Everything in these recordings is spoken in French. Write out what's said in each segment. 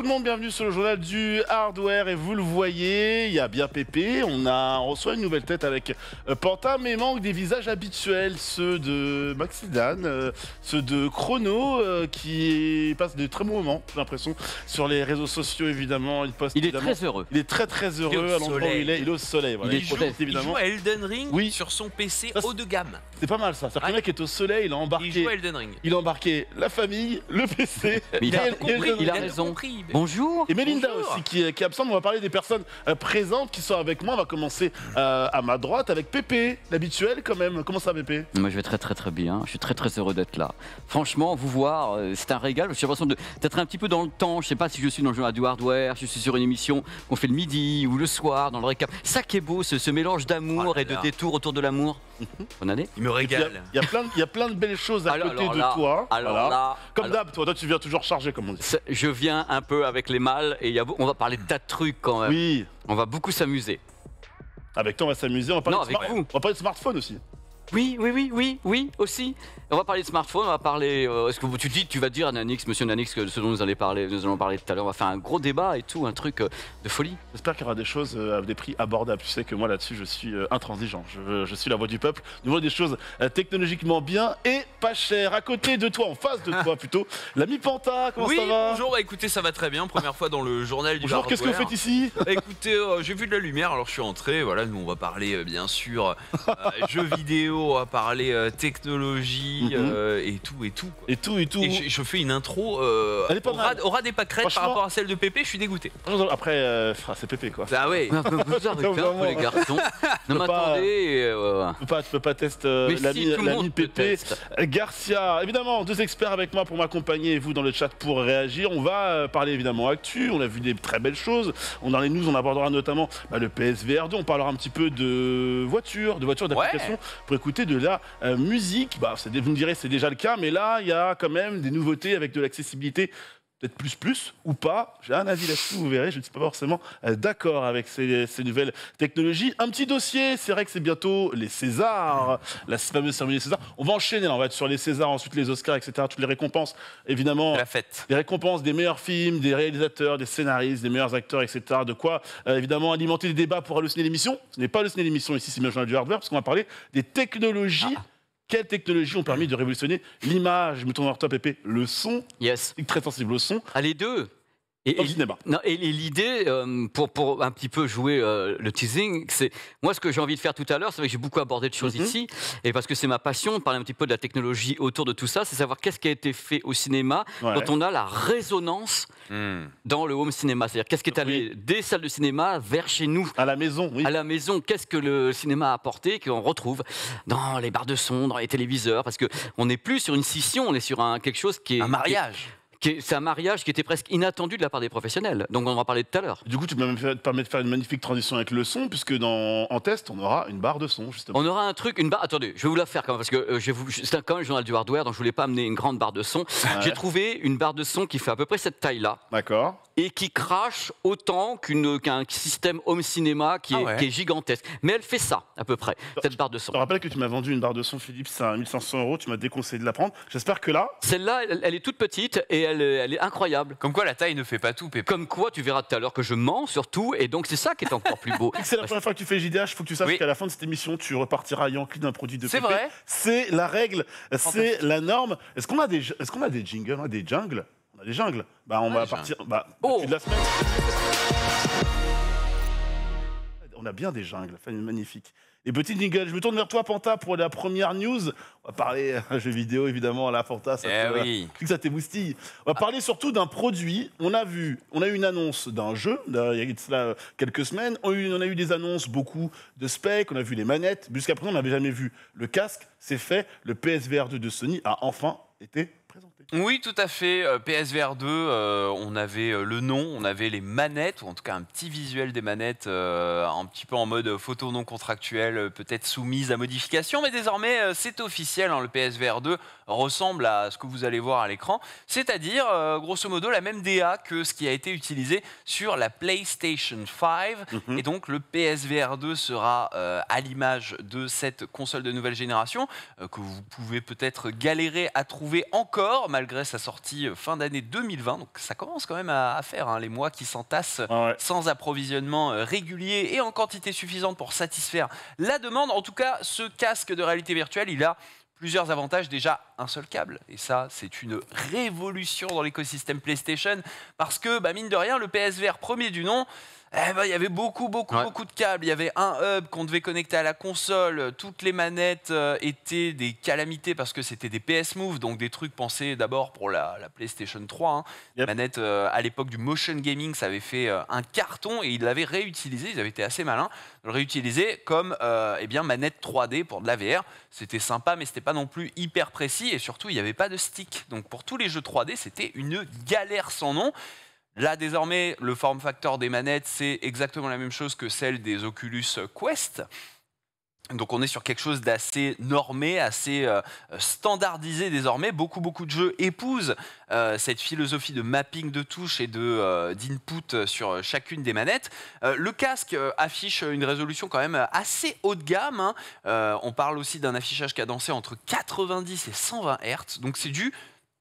tout le monde, bienvenue sur le journal du hardware et vous le voyez, il y a bien Pépé, on a reçoit une nouvelle tête avec euh, Panta mais manque des visages habituels, ceux de Maxidan, euh, ceux de Chrono euh, qui passe de très bons moments, j'ai l'impression, sur les réseaux sociaux évidemment, il Il est très heureux. Il est très très heureux à l'endroit où il est, il est au soleil. Il, joue, Elden Ring sur son PC haut de gamme. C'est pas mal ça, c'est-à-dire mec est au soleil, il a embarqué, il Il a embarqué la famille, le PC, il, a, compris, raison. Bonjour. Et Melinda aussi qui, qui est absente. On va parler des personnes euh, présentes qui sont avec moi. On va commencer euh, à ma droite avec Pépé, l'habituel quand même. Comment ça Pépé Moi je vais très très très bien. Je suis très très heureux d'être là. Franchement, vous voir, euh, c'est un régal. J'ai l'impression d'être un petit peu dans le temps. Je sais pas si je suis dans le jeu du hardware, je suis sur une émission qu'on fait le midi ou le soir dans le récap. Ça qui est beau, ce, mélange d'amour oh et de détours autour de l'amour. Mhm. Bonne année. Il me régale. Il y, a, plein de, il y a plein de belles choses à côté de toi. Alors là, Comme d'hab, toi, toi tu viens toujours chargé comme on dit. Je viens un avec les mâles et on va parler de tas trucs quand même. Oui. On va beaucoup s'amuser. Avec ah, toi, on va s'amuser. On va parler, de, smartphones de smartphone aussi. Oui, oui, oui, oui, oui, aussi. On va parler de smartphone, on va parler. Euh, est-ce que tu dis, tu vas dire Nanix, monsieur Nanix, que ce dont nous, allez parler, nous allons parler tout à l'heure, on va faire un gros débat et tout, un truc euh, de folie. J'espère qu'il y aura des choses euh, à des prix abordables. Tu sais que moi là-dessus, je suis intransigeant. Je, suis la voix du peuple. Nous voulons des choses technologiquement bien et pas chères. À côté de toi, en face de toi plutôt, l'ami Panta, comment ça va Bonjour, bah, écoutez, ça va très bien. Première fois dans le journal du Bonjour, qu'est-ce que vous faites ici bah, Écoutez, j'ai vu de la lumière, alors je suis entré. Voilà, nous on va parler bien sûr jeux vidéo à parler euh, technologie mhm. euh, et tout et tout. Et tout et tout. Et je, fais une intro euh, Elle est pas aura, des pâquerettes par rapport à celle de Pépé, je suis dégoûté. Après, euh, ah, c'est Pépé quoi. Ah ouais, un peu plusieurs hein, pour les garçons. non mais attendez. Ouais. peux pas, tu peux pas tester La si, Pépé. Garcia, évidemment, deux experts avec moi pour m'accompagner et vous dans le chat pour réagir. On va parler évidemment actu, on a vu des très belles choses. On dans les news, on abordera notamment bah, le PSVR 2, on parlera un petit peu de voitures, de voitures d'applications pour écouter de la euh, musique. Bah, vous me direz, c'est déjà le cas, mais là, il y a quand même des nouveautés avec de l'accessibilité peut-être plus plus ou pas. J'ai un avis là-dessus, vous verrez, je ne suis pas forcément euh, d'accord avec ces, nouvelles technologies. Un petit dossier, c'est vrai que c'est bientôt les Césars, la fameuse cérémonie des Césars. On va enchaîner, on va être sur les Césars, ensuite les Oscars, etc. Toutes les récompenses, évidemment. La fête. Les récompenses des meilleurs films, des réalisateurs, des scénaristes, des meilleurs acteurs, etc. De quoi, euh, évidemment, alimenter les débats pour halluciner l'émission. Ce n'est pas halluciner l'émission ici, c'est bien du hardware, parce qu'on va parler des technologies. Ah quelles technologies ont permis de révolutionner l'image, mettons en toi, Pépé, le son Yes. Très sensible au son. Ah, les deux et, et, et, l'idée, euh, pour, pour un petit peu jouer euh, le teasing, c'est moi ce que j'ai envie de faire tout à l'heure, c'est vrai que j'ai beaucoup abordé de choses mm-hmm. ici, et parce que c'est ma passion, de parler un petit peu de la technologie autour de tout ça, c'est savoir qu'est-ce qui a été fait au cinéma quand on a la résonance mm. dans le home cinéma. C'est-à-dire qu'est-ce qui est allé des salles de cinéma vers chez nous. À la maison, oui. À la maison, qu'est-ce que le cinéma a apporté qu'on retrouve dans les barres de son, dans les téléviseurs, parce qu'on n'est plus sur une scission, on est sur un, quelque chose qui est... Un mariage. C'est un mariage qui était presque inattendu de la part des professionnels. Donc on en va parler tout à l'heure. Du coup, tu me permets de faire une magnifique transition avec le son, puisque dans, en test, on aura une barre de son, justement. On aura un truc, une barre. Attendez, je vais vous la faire quand même, parce que euh, c'est quand même le journal du hardware, donc je voulais pas amener une grande barre de son. J'ai trouvé une barre de son qui fait à peu près cette taille-là. D'accord. Et qui crache autant qu'un système home cinéma ah qui, est, gigantesque. Mais elle fait ça, à peu près, cette barre de son. Je te rappelle que tu m'as vendu une barre de son, Philippe, c'est à 1500 euros, tu m'as déconseillé de la prendre. J'espère que là. Celle-là, elle, est toute petite et elle elle est, incroyable. Comme quoi la taille ne fait pas tout, Comme quoi tu verras tout à l'heure que je mens surtout, et donc c'est ça qui est encore plus beau. c'est la première fois que tu fais il faut que tu saches qu'à la fin de cette émission, tu repartiras Yankee d'un produit de C'est vrai. C'est la règle, c'est la norme. Est-ce qu'on a des, est-ce qu'on a des jingles, des jungles On a des jungles. Bah on va partir. Bah, oh. de la semaine. On a bien des jungles, magnifique. Et petit jingle, je me tourne vers toi, Panta, pour la première news. On va parler un euh, jeu vidéo, évidemment, à la Panta, ça, eh euh, que ça t'émoustille. On va parler surtout d'un produit. On a vu, on a eu une annonce d'un jeu, il y a cela euh, quelques semaines. On a, eu, on a eu des annonces, beaucoup de specs, on a vu les manettes. Jusqu'à présent, on n'avait jamais vu le casque. C'est fait, le PSVR 2 de Sony a enfin été oui, tout à fait. Euh, PSVR 2, euh, on avait euh, le nom, on avait les manettes, ou en tout cas un petit visuel des manettes, un petit peu en mode photo non contractuel peut-être soumise à modification, mais désormais c'est officiel. Hein, le PSVR 2 ressemble à ce que vous allez voir à l'écran, c'est-à-dire grosso modo la même DA que ce qui a été utilisé sur la PlayStation 5. Mhm. Et donc le PSVR 2 sera à l'image de cette console de nouvelle génération que vous pouvez peut-être galérer à trouver encore malgré sa sortie euh, fin d'année 2020. Donc ça commence quand même à, faire hein, les mois qui s'entassent ah sans approvisionnement euh, régulier et en quantité suffisante pour satisfaire la demande. En tout cas, ce casque de réalité virtuelle, il a plusieurs avantages. Déjà, un seul câble. Et ça, c'est une révolution dans l'écosystème PlayStation parce que, bah, mine de rien, le PSVR premier du nom, eh ben, il y avait beaucoup, beaucoup, beaucoup de câbles. Il y avait un hub qu'on devait connecter à la console. Toutes les manettes euh, étaient des calamités parce que c'était des PS Move, donc des trucs pensés d'abord pour la, PlayStation 3. Hein. Manette euh, à l'époque du motion gaming, ça avait fait euh, un carton et ils l'avaient réutilisé. Ils avaient été assez malins de le réutiliser comme eh bien manette 3D pour de la VR. C'était sympa, mais c'était pas non plus hyper précis et surtout il n'y avait pas de stick. Donc pour tous les jeux 3D, c'était une galère sans nom. Là, désormais, le form factor des manettes, c'est exactement la même chose que celle des Oculus Quest. Donc on est sur quelque chose d'assez normé, assez euh, standardisé désormais. Beaucoup beaucoup de jeux épousent euh, cette philosophie de mapping de touches et de euh, d'input sur chacune des manettes. le casque affiche une résolution quand même assez haut de gamme. Hein. on parle aussi d'un affichage cadencé entre 90 et 120 Hz. Donc c'est du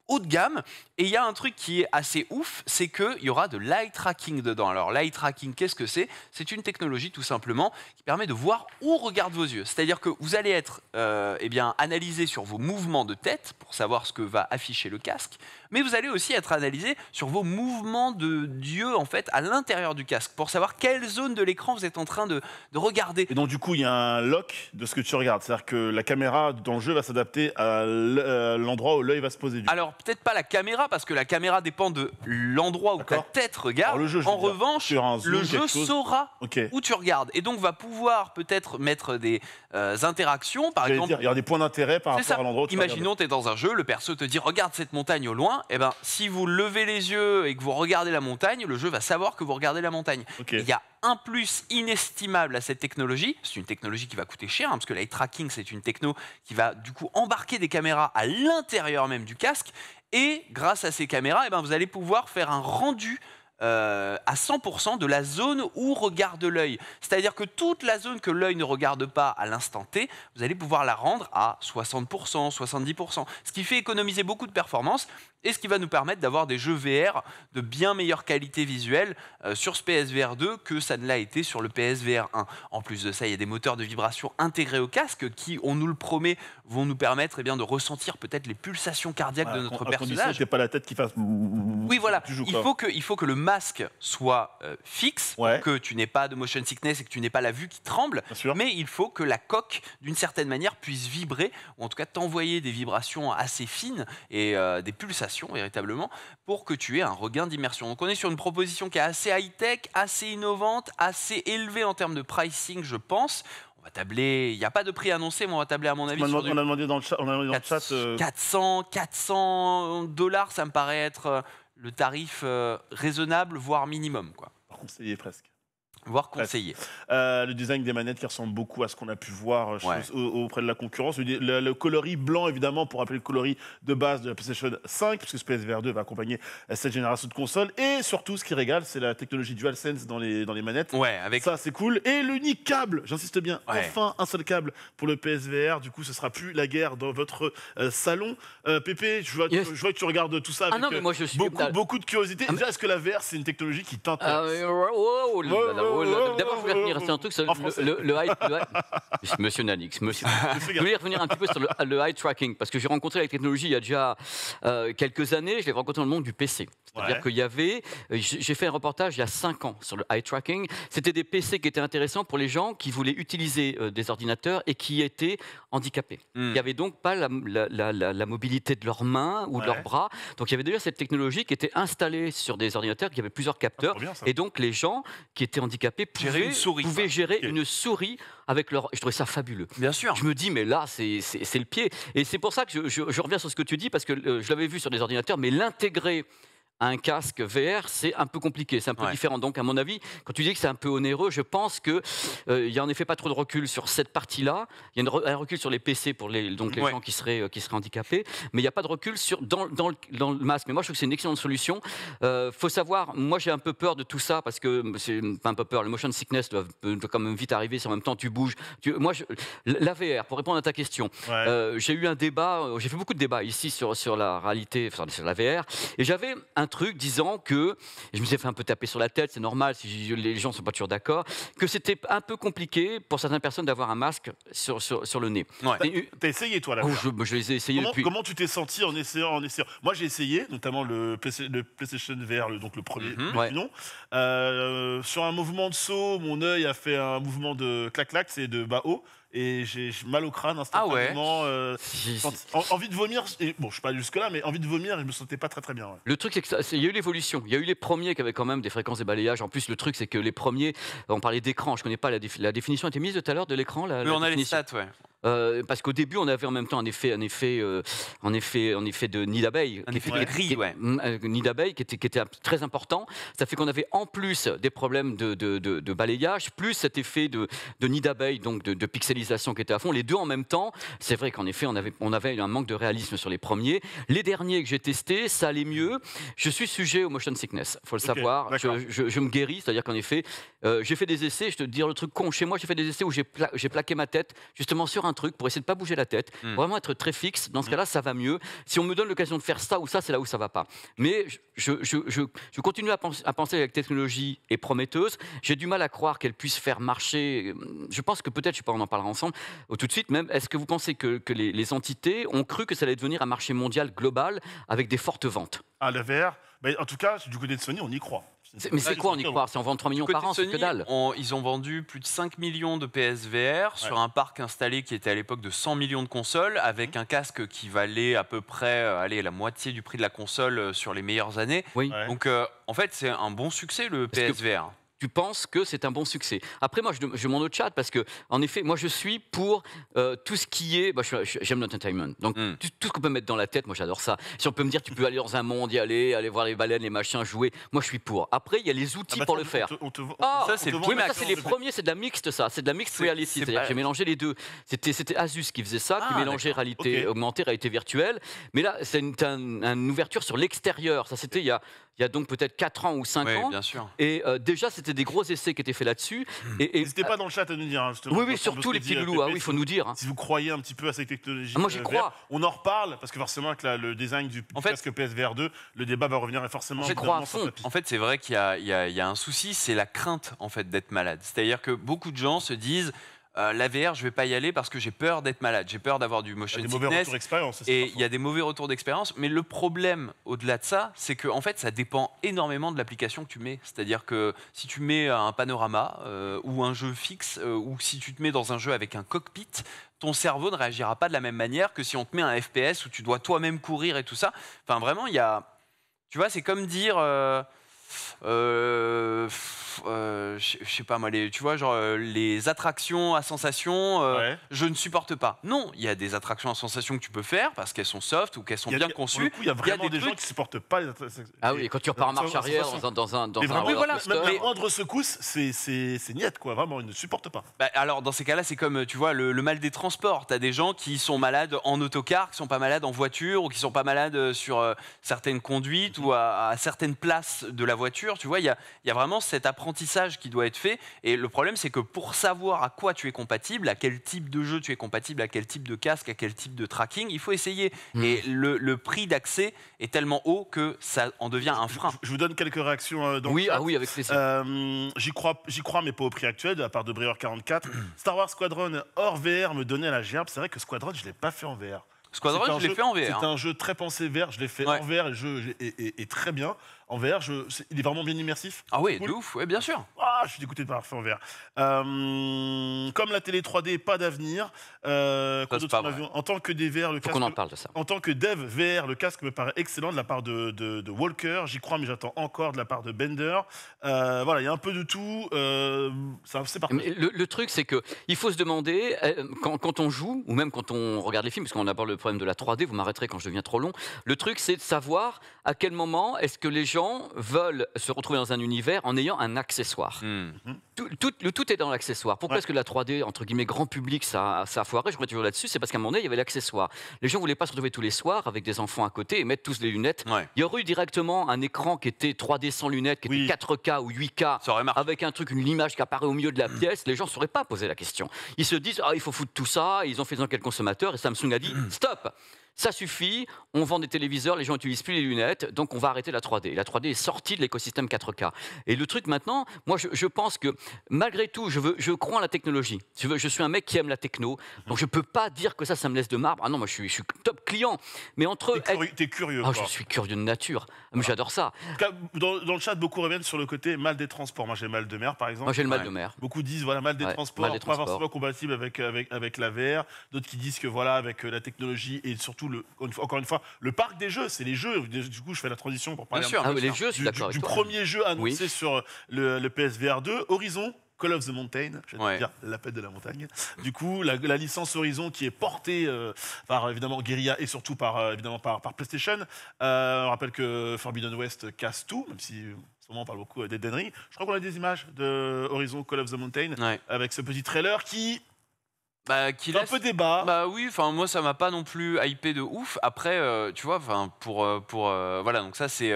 haut de gamme. Et il y a un truc qui est assez ouf, c'est qu'il y aura de l'eye tracking dedans. Alors l'eye tracking, qu'est-ce que c'est C'est une technologie tout simplement qui permet de voir où regardent vos yeux. C'est-à-dire que vous allez être euh, eh bien, analysé sur vos mouvements de tête pour savoir ce que va afficher le casque, mais vous allez aussi être analysé sur vos mouvements de yeux, en fait à l'intérieur du casque pour savoir quelle zone de l'écran vous êtes en train de, de regarder. Et donc du coup, il y a un lock de ce que tu regardes, c'est-à-dire que la caméra dans le jeu va s'adapter à euh, l'endroit où l'œil va se poser. Du Alors peut-être pas la caméra, parce que la caméra dépend de l'endroit où ta tête regarde. en revanche, le jeu saura où tu regardes. Et donc va pouvoir peut-être mettre des euh, interactions. Par exemple, il y a des points d'intérêt par rapport à l'endroit où tu Imaginons, tu es dans un jeu, le perso te dit regarde cette montagne au loin. Et eh ben, si vous levez les yeux et que vous regardez la montagne, le jeu va savoir que vous regardez la montagne. Il y a un plus inestimable à cette technologie, c'est une technologie qui va coûter cher, hein, parce que l'eye tracking, c'est une techno qui va du coup embarquer des caméras à l'intérieur même du casque, et grâce à ces caméras, eh ben, vous allez pouvoir faire un rendu euh, à 100% de la zone où regarde l'œil. C'est-à-dire que toute la zone que l'œil ne regarde pas à l'instant T, vous allez pouvoir la rendre à 60%, 70%, ce qui fait économiser beaucoup de performance et ce qui va nous permettre d'avoir des jeux VR de bien meilleure qualité visuelle euh, sur ce PSVR 2 que ça ne l'a été sur le PSVR 1. En plus de ça, il y a des moteurs de vibration intégrés au casque qui, on nous le promet, vont nous permettre eh bien, de ressentir peut-être les pulsations cardiaques de notre à personnage. pas la tête qui fasse. Oui, voilà. il, faut que, il faut que le masque soit euh, fixe, que tu n'aies pas de motion sickness et que tu n'aies pas la vue qui tremble, mais il faut que la coque, d'une certaine manière, puisse vibrer, ou en tout cas t'envoyer des vibrations assez fines et euh, des pulsations véritablement pour que tu aies un regain d'immersion. Donc on est sur une proposition qui est assez high-tech, assez innovante, assez élevée en termes de pricing, je pense. On va tabler, il n'y a pas de prix annoncé, mais on va tabler à mon avis. demandé dans le chat. 400, euh, 400 dollars, ça me paraît être euh, le tarif euh, raisonnable, voire minimum. Quoi. Conseiller presque voire conseillé. Euh, le design des manettes qui ressemble beaucoup à ce qu'on a pu voir euh, auprès de la concurrence. Le, coloris blanc, évidemment, pour rappeler le coloris de base de la PlayStation 5, puisque ce PSVR 2 va accompagner cette génération de consoles. Et surtout, ce qui régale, c'est la technologie DualSense dans les, dans les manettes. Ouais, avec... Ça, c'est cool. Et l'unique câble, j'insiste bien, enfin un seul câble pour le PSVR. Du coup, ce sera plus la guerre dans votre euh, salon. Euh, Pépé, je vois, je vois, que tu regardes tout ça ah avec beaucoup, de curiosité. Ah, Déjà, est-ce que la VR, c'est une technologie qui ah, t'intéresse oh, euh, euh, D'abord, je voulais revenir sur un truc, le, high, Monsieur Nanix, je voulais revenir un petit peu sur le, high tracking, parce que j'ai rencontré la technologie il y a déjà euh, quelques années, je l'ai rencontré dans le monde du PC. C'est-à-dire qu'il y avait, j'ai fait un reportage il y a 5 ans sur le high tracking, c'était des PC qui étaient intéressants pour les gens qui voulaient utiliser des ordinateurs et qui étaient handicapés. Hmm. Il n'y avait donc pas la, mobilité de leurs mains ou de leurs bras, donc il y avait d'ailleurs cette technologie qui était installée sur des ordinateurs, qui avaient plusieurs ah, capteurs, et donc les gens qui étaient handicapés handicapés gérer une souris, pouvaient gérer une souris avec leur. Je trouvais ça fabuleux. Bien sûr. Je me dis, mais là, c'est le pied. Et c'est pour ça que je, reviens sur ce que tu dis, parce que euh, je l'avais vu sur des ordinateurs, mais l'intégrer un casque VR, c'est un peu compliqué, c'est un peu différent. Donc, à mon avis, quand tu dis que c'est un peu onéreux, je pense qu'il euh, n'y a en effet pas trop de recul sur cette partie-là. Il y a un recul sur les PC pour les, donc les gens qui seraient, euh, qui seraient handicapés, mais il n'y a pas de recul sur, dans, dans, le, dans, le, masque. Mais moi, je trouve que c'est une excellente solution. Il euh, faut savoir, moi, j'ai un peu peur de tout ça parce que, mm, c'est mm, pas un peu peur, le motion sickness doit, quand même vite arriver si en même temps tu bouges. Tu, moi, je, la VR, pour répondre à ta question, j'ai eu un débat, j'ai fait beaucoup de débats ici sur, sur la réalité, sur la VR, et j'avais un truc disant que, je me suis fait un peu taper sur la tête, c'est normal, si les gens ne sont pas toujours d'accord, que c'était un peu compliqué pour certaines personnes d'avoir un masque sur, sur, le nez. T'as essayé toi là oh, je, les ai essayés comment, depuis... comment tu t'es senti en essayant, en essayant Moi j'ai essayé, notamment le, PlayStation VR, le, donc le premier mhm. non. Euh, sur un mouvement de saut, mon œil a fait un mouvement de clac-clac, c'est de bas haut et j'ai mal au crâne instantanément. Ah ouais. Euh, envie de vomir, bon, je suis pas jusque là, mais envie de vomir, je me sentais pas très très bien. Le truc, c'est qu'il y a eu l'évolution. Il y a eu les premiers qui avaient quand même des fréquences de balayage. En plus, le truc, c'est que les premiers, on parlait d'écran. Je connais pas la, définition la définition. était mise tout à l'heure de l'écran. La, on a les stats, ouais. Euh, parce qu'au début, on avait en même temps un effet, un effet, euh, effet, un effet de nid d'abeille. Un effet gris, ouais. Euh, nid d'abeille qui était, qui était très important. Ça fait qu'on avait en plus des problèmes de, balayage, plus cet effet de, nid d'abeille, donc de, pixelisation qui était à fond. Les deux en même temps, c'est vrai qu'en effet, on avait, on avait un manque de réalisme sur les premiers. Les derniers que j'ai testés, ça allait mieux. Je suis sujet au motion sickness, faut le savoir. Je, me guéris, c'est-à-dire qu'en effet, j'ai fait des essais, je te dire le truc con, chez moi, j'ai fait des essais où j'ai plaqué ma tête justement sur un un truc, pour essayer de ne pas bouger la tête, hmm. vraiment être très fixe. Dans ce hmm. cas-là, ça va mieux. Si on me donne l'occasion de faire ça ou ça, c'est là où ça va pas. Mais je, continue à, penser, à que la technologie est prometteuse. J'ai du mal à croire qu'elle puisse faire marcher. Euh, je pense que peut-être, je sais pas, on en parlera ensemble tout de suite. Même, est-ce que vous pensez que, les, entités ont cru que ça allait devenir un marché mondial global avec des fortes ventes à ah, la en tout cas, du côté de Sony, on y croit. Mais c'est quoi en croire Si on vend 3 millions par an, c'est que dalle. ils ont vendu plus de 5 millions de PSVR sur un parc installé qui était à l'époque de 100 millions de consoles, avec mhm. un casque qui valait à peu près euh, allez, la moitié du prix de la console euh, sur les meilleures années. Donc euh, en fait, c'est un bon succès le PSVR tu penses que c'est un bon succès. Après, moi, je, je au chat parce que, en effet, moi, je suis pour euh, tout ce qui est. Bah, j'aime l'entertainment. Donc, hmm. tout, ce qu'on peut mettre dans la tête, moi, j'adore ça. Si on peut me dire, tu peux aller dans un monde, y aller, aller voir les baleines, les machins, jouer, moi, je suis pour. Après, il y a les outils ah bah, pour le faire. Ah, ça, c'est le les premiers, c'est de la mixte, ça. C'est de la mixte réalité. C'est-à-dire j'ai mélangé les deux. C'était Asus qui faisait ça, ah, qui mélangeait réalité augmentée, réalité virtuelle. Mais là, c'est une, ouverture sur l'extérieur. Ça, c'était il, y a, donc peut-être 4 ans ou 5 ans. Bien sûr. Et euh, déjà, c'était des gros essais qui étaient faits là-dessus. Hmm. Et, N'hésitez pas dans le chat à nous dire. Hein, oui, oui, surtout les petits euh, loulous, oui, hein, il faut nous dire. Hein. Si vous croyez un petit peu à cette technologie, ah, moi j'y euh, crois. On en reparle parce que forcément, avec le design du en fait, casque PSVR 2, le débat va revenir et forcément. Je crois En fait, c'est vrai qu'il y, y, y a un souci, c'est la crainte en fait d'être malade. C'est-à-dire que beaucoup de gens se disent euh, la VR, je vais pas y aller parce que j'ai peur d'être malade, j'ai peur d'avoir du motion sickness. Et il y a des mauvais retours d'expérience. Mais le problème, au-delà de ça, c'est que en fait, ça dépend énormément de l'application que tu mets. C'est-à-dire que si tu mets un panorama euh, ou un jeu fixe euh, ou si tu te mets dans un jeu avec un cockpit, ton cerveau ne réagira pas de la même manière que si on te met un FPS où tu dois toi-même courir et tout ça. Enfin, vraiment, il y a, tu vois, c'est comme dire euh, euh je sais pas moi, les, tu vois, genre euh, les attractions à sensations, euh, je ne supporte pas. Non, il y a des attractions à sensations que tu peux faire parce qu'elles sont soft ou qu'elles sont bien conçues. il y a vraiment des, gens qui supportent pas les attractions. Ah oui, quand tu repars en marche arrière dans un. Dans un, secousse, c'est- c'est c'est niette, quoi. Vraiment, ils ne supportent pas. Bah, alors, dans ces cas-là, c'est comme, tu vois, le, mal des transports. as des gens qui sont malades en autocar, qui sont pas malades en voiture, ou qui sont pas malades sur certaines conduites ou à, à certaines places de la voiture. Tu vois, il y a, vraiment cet apprentissage qui doit être fait. Et le problème, c'est que pour savoir à quoi tu es compatible, à quel type de jeu tu es compatible, à quel type de casque, à quel type de tracking, il faut essayer. Hmm. Et le, prix d'accès est tellement haut que ça en devient un frein. Je, vous donne quelques réactions. Euh, dans oui, ah oui, avec plaisir. Euh, j'y crois, j'y crois, mais pas au prix actuel de la part de Brewer 44. Hmm. Star Wars Squadron hors VR me donnait la gerbe. C'est vrai que Squadron, je l'ai pas fait en VR. Squadron, je l'ai fait en VR. C'est hein. un jeu très pensé vert, je l'ai fait hors en VR, le jeu est, très bien en VR. Je, il est vraiment bien immersif. Ah oui, de ouf, bien sûr. Ah, je suis dégoûté de pas avoir en VR. Euh, comme la télé 3D, pas d'avenir. Euh, en tant que en tant que dev VR, le casque me paraît excellent de la part de, Walker. J'y crois, mais j'attends encore de la part de Bender. Euh, voilà, il y a un peu de tout. c'est parfait. le, truc, c'est que il faut se demander quand, on joue ou même quand on regarde les films, parce qu'on aborde le problème de la 3D. Vous m'arrêterez quand je deviens trop long. Le truc, c'est de savoir à quel moment est-ce que les gens veulent se retrouver dans un univers en ayant un accessoire. Hmm. Hmm. Tout, le tout est dans l'accessoire. Pourquoi est-ce que la 3D, entre guillemets, grand public, ça, a foiré Je reviens toujours là-dessus. C'est parce qu'à un moment donné, il y avait l'accessoire. Les gens voulaient pas se retrouver tous les soirs avec des enfants à côté et mettre tous les lunettes. Il y aurait eu directement un écran qui était 3D sans lunettes, qui était 4K ou 8K, avec un truc, une image qui apparaît au milieu de la hmm. pièce. Les gens ne sauraient pas poser la question. Ils se disent, ah, il faut foutre tout ça. Ils ont fait dans quel consommateur et Samsung a dit, stop ça suffit, on vend des téléviseurs, les gens n'utilisent plus les lunettes, donc on va arrêter la 3D. La 3D est sortie de l'écosystème 4K. Et le truc maintenant, moi je, pense que malgré tout, je, veux, je crois en la technologie. Je, veux, je suis un mec qui aime la techno, donc je ne peux pas dire que ça, ça me laisse de marbre. Ah non, moi je suis, top client. Mais entre. T'es curieux. Es curieux ah, je suis curieux de nature. J'adore ça. Dans, le chat, beaucoup reviennent sur le côté mal des transports. Moi j'ai mal de mer par exemple. Moi j'ai le mal de mer. Beaucoup disent voilà, mal des transports, mal des pas forcément compatible avec, avec, avec la VR. D'autres qui disent que voilà, avec euh, la technologie et surtout le, encore une fois, le parc des jeux, c'est les jeux. Du coup, je fais la transition pour parler un ah, jeux, du, premier jeu annoncé sur euh, le, PSVR 2, Horizon, Call of the Mountain, la paix de la montagne. Du coup, la, licence Horizon qui est portée euh, par évidemment Guerilla et surtout par euh, évidemment par, par PlayStation. on rappelle que Forbidden West casse tout, même si on parle beaucoup d'Eden Ring. Je crois qu'on a des images de Horizon Call of the Mountain avec ce petit trailer qui bah, un peu débat. Bah oui, enfin moi ça m'a pas non plus hypé de ouf. Après, euh, tu vois, enfin pour euh, pour euh, voilà donc ça c'est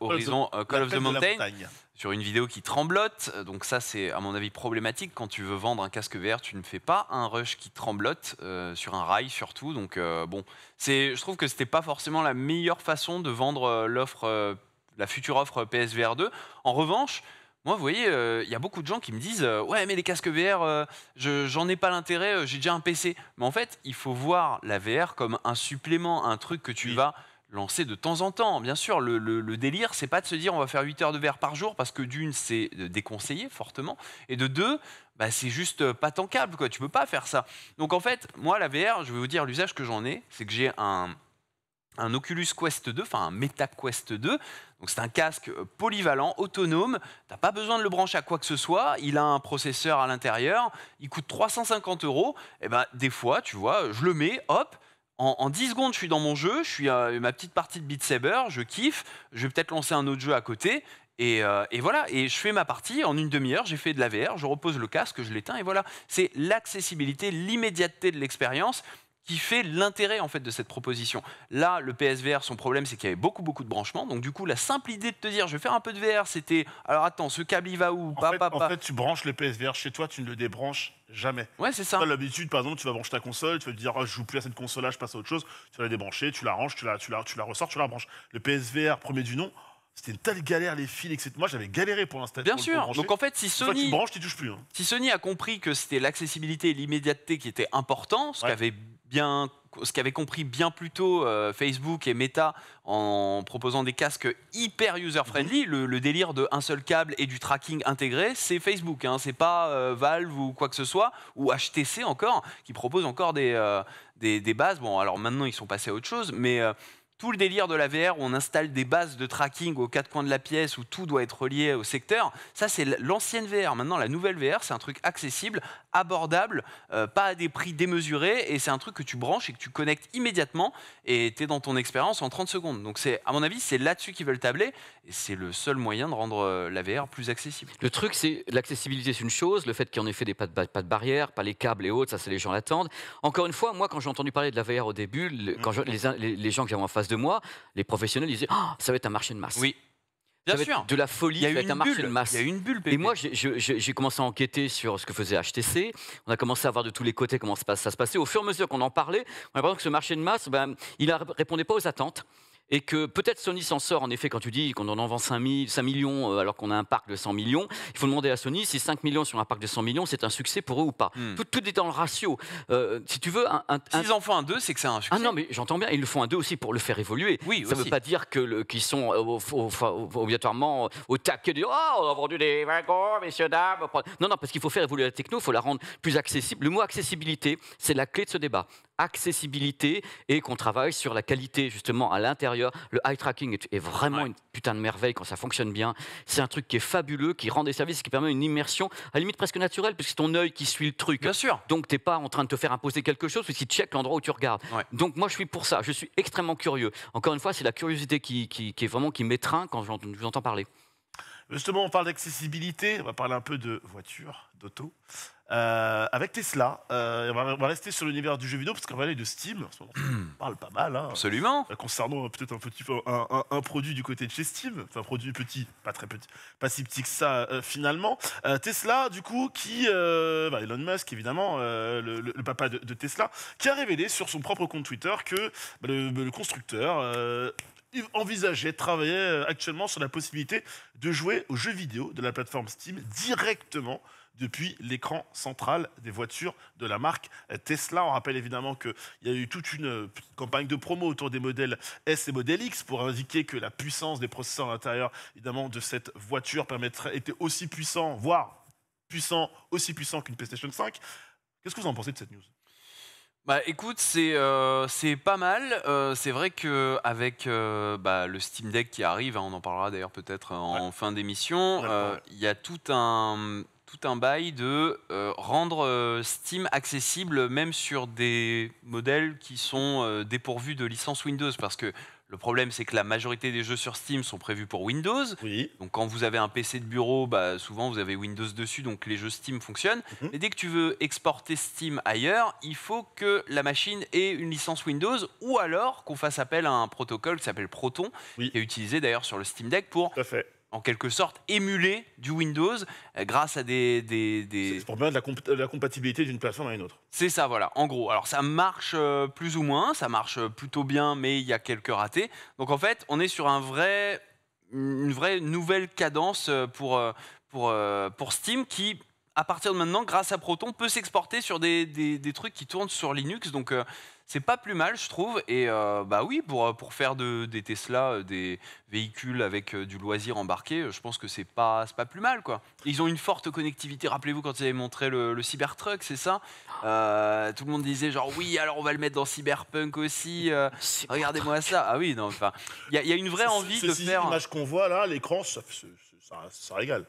Horizon Call of the Mountain sur une vidéo qui tremblote. Donc ça c'est à mon avis problématique quand tu veux vendre un casque VR, tu ne fais pas un rush qui tremblote sur un rail surtout. Donc bon, c'est je trouve que c'était pas forcément la meilleure façon de vendre l'offre la future offre PSVR 2. En revanche, moi, vous voyez, euh, il y a beaucoup de gens qui me disent euh, Ouais, mais les casques VR, euh, j'en ai pas l'intérêt, j'ai déjà un PC. Mais en fait, il faut voir la VR comme un supplément, un truc que tu vas lancer de temps en temps. Bien sûr, le, délire, c'est pas de se dire on va faire 8 heures de VR par jour, parce que d'une, c'est déconseillé fortement, et de deux, bah, c'est juste pas tankable, quoi. tu peux pas faire ça. Donc en fait, moi, la VR, je vais vous dire l'usage que j'en ai, c'est que j'ai un, un Oculus Quest 2, enfin un Meta Quest 2. Donc c'est un casque euh, polyvalent, autonome. T'as pas besoin de le brancher à quoi que ce soit. Il a un processeur à l'intérieur. Il coûte 350 euros. Et eh ben des fois, tu vois, je le mets, hop. En, 10 secondes, je suis dans mon jeu, je suis à ma petite partie de Beat Saber, je kiffe, je vais peut-être lancer un autre jeu à côté, et, euh, et, voilà, et je fais ma partie, en une demi-heure, j'ai fait de la VR, je repose le casque, je l'éteins, et voilà. C'est l'accessibilité, l'immédiateté de l'expérience qui fait l'intérêt en fait de cette proposition. Là, le PSVR, son problème, c'est qu'il y avait beaucoup beaucoup de branchements. Donc du coup, la simple idée de te dire, je vais faire un peu de VR, c'était, alors attends, ce câble il va où en, fait, tu branches le PSVR chez toi, tu ne le débranches jamais. Ouais, c'est ça. L'habitude, par exemple, tu vas brancher ta console, tu vas te dire, oh, je joue plus à cette console-là, je passe à autre chose. Tu vas la débrancher, tu la ranges, tu la, tu la ressors, tu la branches. Le PSVR, premier du nom, c'était une telle galère les fils, etc. Moi j'avais galéré pour l'instant. Bien sûr. Donc en fait, si Sony, plus. Hein. Si Sony a compris que c'était l'accessibilité et l'immédiateté qui étaient importants, ce ouais. qu'avait bien ce qu'avait compris bien plus tôt euh, Facebook et Meta en proposant des casques hyper user-friendly, mhm. le, délire de un seul câble et du tracking intégré, c'est Facebook, hein, c'est pas euh, Valve ou quoi que ce soit, ou HTC encore, qui propose encore des, euh, des, des, bases. Bon, alors maintenant ils sont passés à autre chose, mais tout le délire de la VR où on installe des bases de tracking aux quatre coins de la pièce, où tout doit être relié au secteur, ça c'est l'ancienne VR. Maintenant, la nouvelle VR, c'est un truc accessible, abordable, euh, pas à des prix démesurés, et c'est un truc que tu branches et que tu connectes immédiatement, et tu es dans ton expérience en 30 secondes. Donc c'est, à mon avis, c'est là-dessus qu'ils veulent tabler, et c'est le seul moyen de rendre euh, la VR plus accessible. Le truc, c'est l'accessibilité, c'est une chose, le fait qu'il y en ait des pas de, pas de barrières, pas les câbles et autres, ça c'est les gens l'attendent. Encore une fois, moi quand j'ai entendu parler de la VR au début, quand mmh. je, les, les gens qui avaient en face de moi, les professionnels disaient ah, ça va être un marché de masse. Oui. Bien sûr. de la folie, ça va être un marché de masse. Il une bulle. Et moi, j'ai commencé à enquêter sur ce que faisait HTC. On a commencé à voir de tous les côtés comment ça se passait. Au fur et à mesure qu'on en parlait, on a l'impression que ce marché de masse, ben, il ne répondait pas aux attentes et que peut-être Sony s'en sort en effet quand tu dis qu'on en vend 5, 5 millions euh, alors qu'on a un parc de 100 millions. Il faut demander à Sony si 5 millions sur un parc de 100 millions, c'est un succès pour eux ou pas. Hmm. Tout, est dans le ratio. Euh, si tu veux, un, un, en font un 2, c'est que c'est un ah succès. Ah non, mais j'entends bien, ils le font un 2 aussi pour le faire évoluer. Oui, Ça ne veut pas dire qu'ils sont euh, obligatoirement au taquet de... Oh, on a vendu des wagons, messieurs, dames. Non, non, parce qu'il faut faire évoluer la techno, il faut la rendre plus accessible. Le mot accessibilité, c'est la clé de ce débat accessibilité et qu'on travaille sur la qualité justement à l'intérieur. Le eye tracking est vraiment une putain de merveille quand ça fonctionne bien. C'est un truc qui est fabuleux, qui rend des services, qui permet une immersion à la limite presque naturelle, puisque c'est ton œil qui suit le truc. Bien sûr. Donc t'es pas en train de te faire imposer quelque chose, puisqu'il check l'endroit où tu regardes. Donc moi je suis pour ça, je suis extrêmement curieux. Encore une fois, c'est la curiosité qui, qui, est vraiment qui m'étreint quand je vous entends parler. Justement, on parle d'accessibilité, on va parler un peu de voiture, d'auto. Euh, avec Tesla, euh, on, va, rester sur l'univers du jeu vidéo parce qu'on va aller de Steam. En ce moment, on hmm. parle pas mal. Hein, Absolument. Euh, concernant peut-être un petit un, un, produit du côté de chez Steam, enfin un produit petit, pas très petit, pas si petit que ça finalement. Tesla, du coup, qui bah, Elon Musk évidemment, le, papa de, Tesla, qui a révélé sur son propre compte Twitter que bah, le, constructeur envisageait, travailler euh, actuellement sur la possibilité de jouer aux jeux vidéo de la plateforme Steam directement depuis l'écran central des voitures de la marque euh, Tesla. On rappelle évidemment qu'il y a eu toute une euh, campagne de promo autour des modèles S et modèle X pour indiquer que la puissance des processeurs à l'intérieur évidemment de cette voiture permettrait, était aussi puissant, voire puissant, aussi puissant qu'une PlayStation 5. Qu'est-ce que vous en pensez de cette news bah écoute, c'est euh, pas mal. Euh, c'est vrai que avec euh, bah, le Steam Deck qui arrive, hein, on en parlera d'ailleurs peut-être en fin d'émission, il y a tout un tout un bail de rendre Steam accessible même sur des modèles qui sont dépourvus de licence Windows parce que le problème, c'est que la majorité des jeux sur Steam sont prévus pour Windows. Oui. Donc, quand vous avez un PC de bureau, bah, souvent vous avez Windows dessus, donc les jeux Steam fonctionnent. Et mhm. Mais dès que tu veux exporter Steam ailleurs, il faut que la machine ait une licence Windows ou alors qu'on fasse appel à un protocole qui s'appelle Proton, qui est utilisé d'ailleurs sur le Steam Deck pour en quelque sorte émuler du Windows euh, grâce à des... C'est pour bien la, la compatibilité d'une plateforme à une autre. C'est ça, voilà, en gros. Alors ça marche euh, plus ou moins, ça marche euh, plutôt bien, mais il y a quelques ratés. Donc en fait, on est sur un vrai, une vraie nouvelle cadence pour, pour, pour Steam qui à partir de maintenant, grâce à Proton, peut s'exporter sur des, des, trucs qui tournent sur Linux. Donc, c'est pas plus mal, je trouve. Et euh, bah oui, pour, euh, pour faire des Tesla euh, des véhicules avec du loisir embarqué, je pense que c'est pas, pas plus mal. quoi. Ils ont une forte connectivité. Rappelez-vous quand ils avaient montré le, Cybertruck, c'est ça Tout le monde disait genre oui, alors on va le mettre dans Cyberpunk aussi. Regardez-moi ça. Ah oui, non, enfin, il y, a une vraie envie de faire. L'image qu'on voit là, l'écran, ça, ça régale.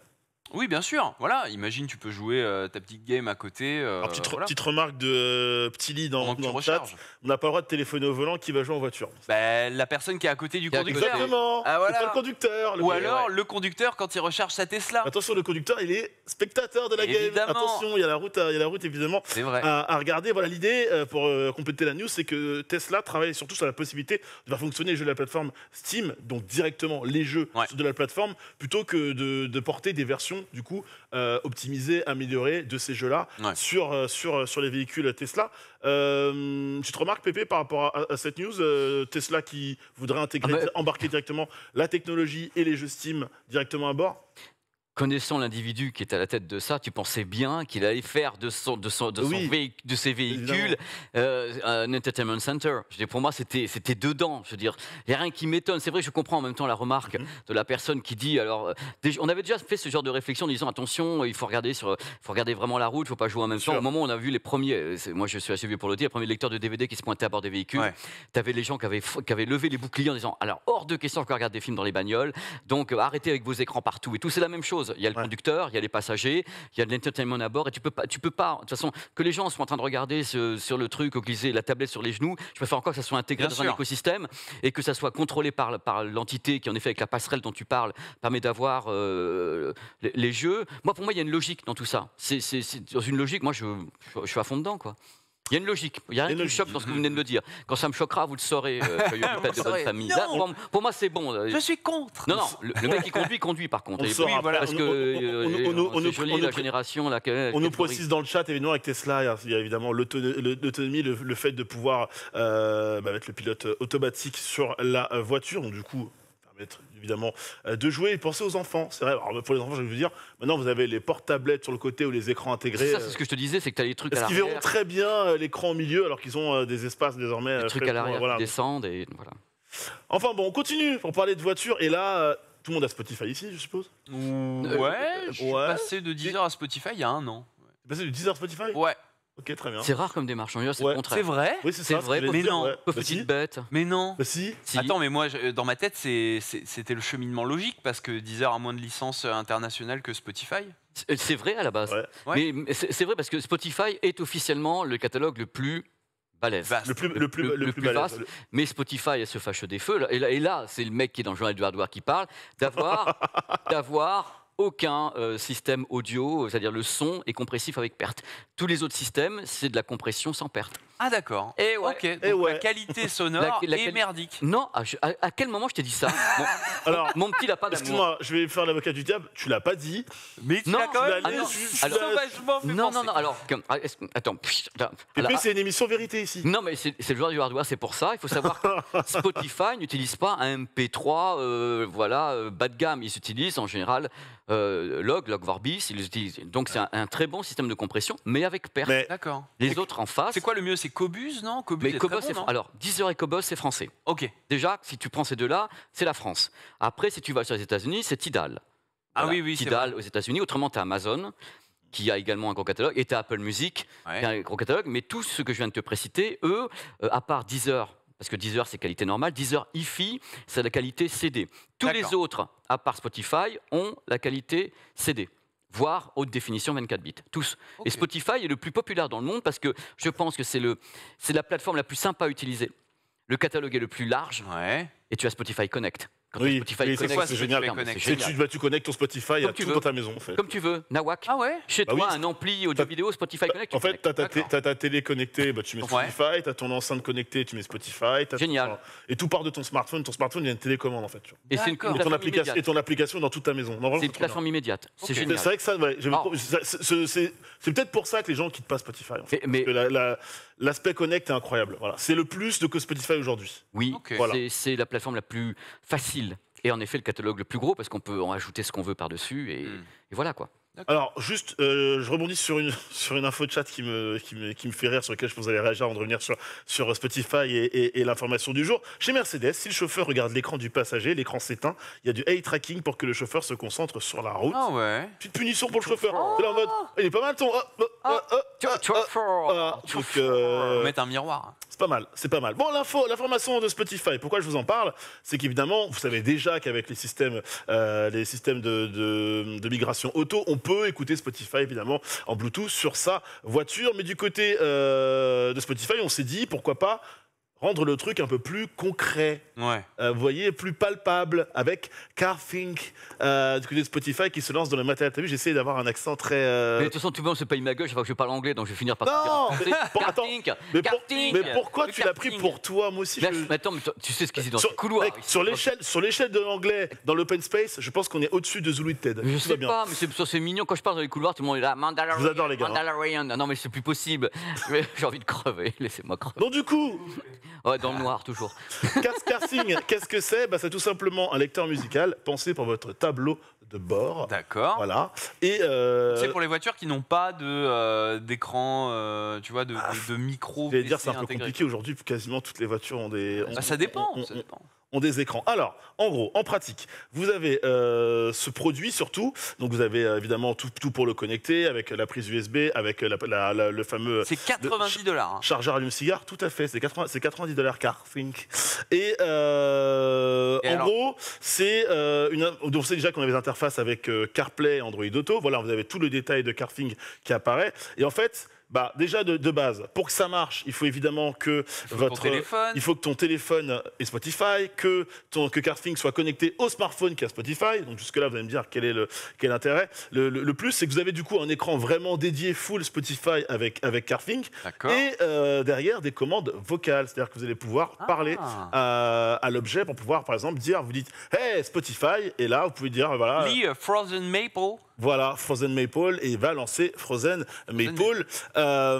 Oui, bien sûr. Voilà, imagine, tu peux jouer euh, ta petite game à côté. Euh, petite, remarque de euh, Petit lit dans, dans le chat. On n'a pas le droit de téléphoner au volant qui va jouer en voiture. Bah, la personne qui est à côté du conducteur. Exactement. Ah, voilà. le conducteur. Ou alors le conducteur quand il recharge sa Tesla. Attention, le conducteur, il est spectateur de la game. Attention, il y a la route, y a la route évidemment. C'est vrai. À, regarder. Voilà l'idée pour compléter la news, c'est que Tesla travaille surtout sur la possibilité de faire fonctionner les jeux de la plateforme Steam, donc directement les jeux de la plateforme, plutôt que de porter des versions du coup euh, optimiser, améliorer de ces jeux-là sur, euh, sur, euh, sur les véhicules Tesla. tu te remarques, Pépé, par rapport à, cette news, Tesla qui voudrait intégrer, ah, embarquer directement la technologie et les jeux Steam directement à bord connaissant l'individu qui est à la tête de ça, tu pensais bien qu'il allait faire de, son, de, son, de, ses véhicules euh, un entertainment center. Je pour moi, c'était dedans. Je veux dire, il n'y a rien qui m'étonne. C'est vrai, je comprends en même temps la remarque mm-hmm. de la personne qui dit, alors, euh, on avait déjà fait ce genre de réflexion en disant, attention, il faut regarder, sur, faut regarder vraiment la route, il ne faut pas jouer en même temps. Au moment où on a vu les premiers, euh, moi je suis assez vieux pour le dire, les premiers lecteurs de DVD qui se pointaient à bord des véhicules, tu avais les gens qui avaient, qui levé les boucliers en disant, alors, hors de question qu'on regarde des films dans les bagnoles, donc arrêtez avec vos écrans partout et tout. C'est la même chose. Il y a le conducteur, il y a les passagers, il y a de l'entertainment à bord, et tu peux pas, tu peux pas. De toute façon, que les gens soient en train de regarder sur le truc, ou la tablette sur les genoux, je préfère encore que ça soit intégré dans un écosystème et que ça soit contrôlé par, par l'entité qui, en effet, avec la passerelle dont tu parles, permet d'avoir euh, les, jeux. Moi, pour moi, il y a une logique dans tout ça. C'est dans une logique. Moi, je suis à fond dedans, quoi. Il y a une logique. Il y a rien qui me choque dans ce que vous venez de me dire. Quand ça me choquera, vous le saurez, euh, pour, moi, c'est bon. Je euh, suis contre. Non, non, le, mec qui conduit, conduit par contre. On nous précise dans le chat, évidemment, avec Tesla, il y a évidemment l'autonomie, le, fait de pouvoir euh, bah, mettre le pilote automatique sur la voiture. Donc, du coup, permettre évidemment, euh, de jouer et penser aux enfants. C'est vrai, pour les enfants, je vais vous dire, maintenant vous avez les portes-tablettes sur le côté ou les écrans intégrés. ça, c'est ce que je te disais, c'est que tu as les trucs à l'arrière. Ils verront très bien euh, l'écran au milieu alors qu'ils ont euh, des espaces désormais. Les trucs à l'arrière descendent et voilà. Enfin bon, on continue pour parler de voiture et là. Tout le monde a Spotify ici, je suppose Ouais, je suis passé de Deezer à Spotify il y a un an. T'es passé de Deezer à Spotify Ouais. C'est rare comme démarche. c'est contraire. C'est vrai Oui, c'est vrai, bah, mais, non. Ouais. Bah, petite bête. Mais non. si. Attends, mais moi, euh, dans ma tête, c'était le cheminement logique parce que Deezer a moins de licences euh, internationales que Spotify. Euh, c'est vrai à la base. Mais c'est vrai parce que Spotify est officiellement le catalogue le plus balèze. Le plus, le plus, le, plus, Mais Spotify, elle se fâche des feux. Et là, là c'est le mec qui est dans le journal du hardware qui parle d'avoir aucun euh, système audio, c'est-à-dire le son, est compressif avec perte. Tous les autres systèmes, c'est de la compression sans perte. Ah d'accord. Et ouais. Ok. Donc, La qualité sonore est merdique. Non, ah, à, quel moment je t'ai dit ça Alors, mon petit lapin d'amour. Excuse-moi, je vais faire l'avocat du diable. Tu l'as pas dit. Mais non, quand même. non. alors, non, non, non. Alors, attends. c'est une émission vérité ici. Ah. Non, mais c'est le joueur du hardware, c'est pour ça. Il faut savoir que Spotify n'utilise pas un MP3, euh, voilà, euh, bas de gamme. Ils utilisent en général euh, log, log Vorbis. Ils utilisent. Donc c'est un, très bon système de compression, mais avec perte. D'accord. Les autres en face. C'est quoi le mieux Cobus, non Cobus alors Deezer et Cobos, c'est français. Ok. Déjà, si tu prends ces deux-là, c'est la France. Après, si tu vas sur les États-Unis, c'est Tidal. Ah oui, oui, Tidal aux États-Unis. Autrement, tu as Amazon qui a également un gros catalogue, et tu Apple Music, qui a un gros catalogue, mais tout ce que je viens de te préciter, eux, euh, à part Deezer, parce que Deezer c'est qualité normale, Deezer hi-fi, c'est la qualité CD. Tous les autres, à part Spotify, ont la qualité CD voire haute définition 24 bits, tous. Et Spotify est le plus populaire dans le monde parce que je pense que c'est la plateforme la plus sympa à utiliser. Le catalogue est le plus large et tu as Spotify Connect oui, Spotify c'est génial. Tu, tu, bah, tu connectes ton Spotify à tout dans ta maison. En fait. Comme tu veux. Nawak. Ah ouais Chez bah toi, un ampli audio vidéo Spotify Connect. En fait, tu ta télé connectée, bah, tu mets Spotify. t'as Tu as ton enceinte connectée, tu mets Spotify. génial. Et tout part de ton smartphone. Ton smartphone, il y a une télécommande en fait. Et, c'est une ton application, et ton application dans toute ta maison. C'est une plateforme immédiate. C'est génial. C'est vrai que ça, ah. C'est peut-être pour ça que les gens quittent pas Spotify. mais, l'aspect Connect est incroyable. Voilà. C'est le plus de que Spotify aujourd'hui. Oui, c'est la plateforme la plus facile et en effet le catalogue le plus gros parce qu'on peut en ajouter ce qu'on veut par-dessus et hmm. voilà quoi. Alors, juste, euh, je rebondis sur une, sur une info de chat qui me, qui, me, qui me fait rire, sur laquelle je pense que vous allez réagir avant de revenir sur, sur Spotify et, et, l'information du jour. Chez Mercedes, si le chauffeur regarde l'écran du passager, l'écran s'éteint, il y a du eye tracking pour que le chauffeur se concentre sur la route. Ah ouais. Petite punition pour le chauffeur. en mode, il est pas mal ton. Mettre un miroir. C'est pas mal, c'est pas mal. Bon, l'info, l'information de Spotify, pourquoi je vous en parle C'est qu'évidemment, vous savez déjà qu'avec les systèmes, euh, les systèmes de, de, de migration auto, on peut écouter Spotify évidemment en Bluetooth sur sa voiture. Mais du côté euh, de Spotify, on s'est dit pourquoi pas rendre le truc un peu plus concret, euh, vous voyez, plus palpable, avec Carfink euh, du côté de Spotify qui se lance dans le matériel. T'as vu, j'essaie d'avoir un accent très... Euh, mais de toute façon, tout le monde se paye ma gueule, je que je parle anglais, donc je vais finir par... Non mais, pour, mais, pourquoi tu l'as pris pour toi, moi aussi Attends, tu sais ce qu'ils disent dans sur, le couloir. sur l'échelle, sur l'échelle de l'anglais, dans l'open space, je pense qu'on est au-dessus de Zulu de Ted. Je sais pas, mais c'est mignon, quand je parle dans les couloirs, tout le monde est là, Mandalorian, je vous adore, les gars, hein. Mandalorian. Non mais c'est plus possible, j'ai envie de crever, laissez-moi crever. Donc du coup dans le noir, toujours. qu'est-ce que c'est bah, C'est tout simplement un lecteur musical pensé pour votre tableau de bord. D'accord. Voilà. Et euh, c'est pour les voitures qui n'ont pas de euh, d'écran, euh, tu vois, ah, de, micro. Je vais dire, c'est un peu compliqué aujourd'hui. Quasiment toutes les voitures ont des. ça dépend. ça dépend des écrans. Alors, en gros, en pratique, vous avez euh, ce produit surtout. Donc, vous avez euh, évidemment tout, pour le connecter avec la prise USB, avec euh, le fameux. C'est 90 dollars. Hein. Chargeur allume-cigare, tout à fait. C'est 90 dollars car, Et, en gros, c'est une. c'est déjà qu'on avait des interfaces avec CarPlay, Android Auto. Voilà, vous avez tout le détail de CarThing qui apparaît. Et en fait, bah, déjà de, base, pour que ça marche, il faut évidemment que votre euh, téléphone. il faut que ton téléphone ait Spotify, que ton que Carthing soit connecté au smartphone qui a Spotify. Donc jusque là, vous allez me dire quel est le quel intérêt. Le, plus, c'est que vous avez du coup un écran vraiment dédié full Spotify avec avec Carthing et euh, derrière des commandes vocales, c'est-à-dire que vous allez pouvoir ah. parler à, l'objet pour pouvoir par exemple dire, vous dites, hey Spotify, et là vous pouvez dire voilà. Euh, Lee, frozen maple. Voilà, Frozen Maple, et il va lancer Frozen Maple. Euh,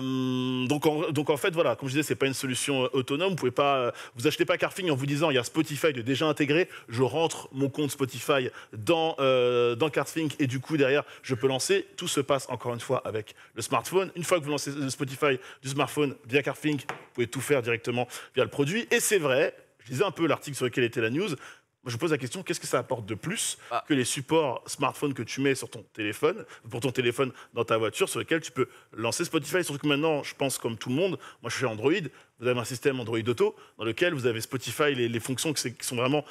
donc, en, donc en fait, voilà, comme je disais, c'est pas une solution euh, autonome. Vous pouvez pas, euh, vous achetez pas Carfing en vous disant, il y a Spotify déjà intégré. Je rentre mon compte Spotify dans dans Carfing et du coup derrière, je peux lancer. Tout se passe encore une fois avec le smartphone. Une fois que vous lancez le Spotify du smartphone via Carfing, vous pouvez tout faire directement via le produit. Et c'est vrai, je disais un peu l'article sur lequel était la news je pose la question, qu'est-ce que ça apporte de plus ah. que les supports smartphone que tu mets sur ton téléphone, pour ton téléphone dans ta voiture, sur lequel tu peux lancer Spotify Surtout que maintenant, je pense comme tout le monde, moi je suis Android, vous avez un système Android Auto dans lequel vous avez Spotify, les fonctions qui sont vraiment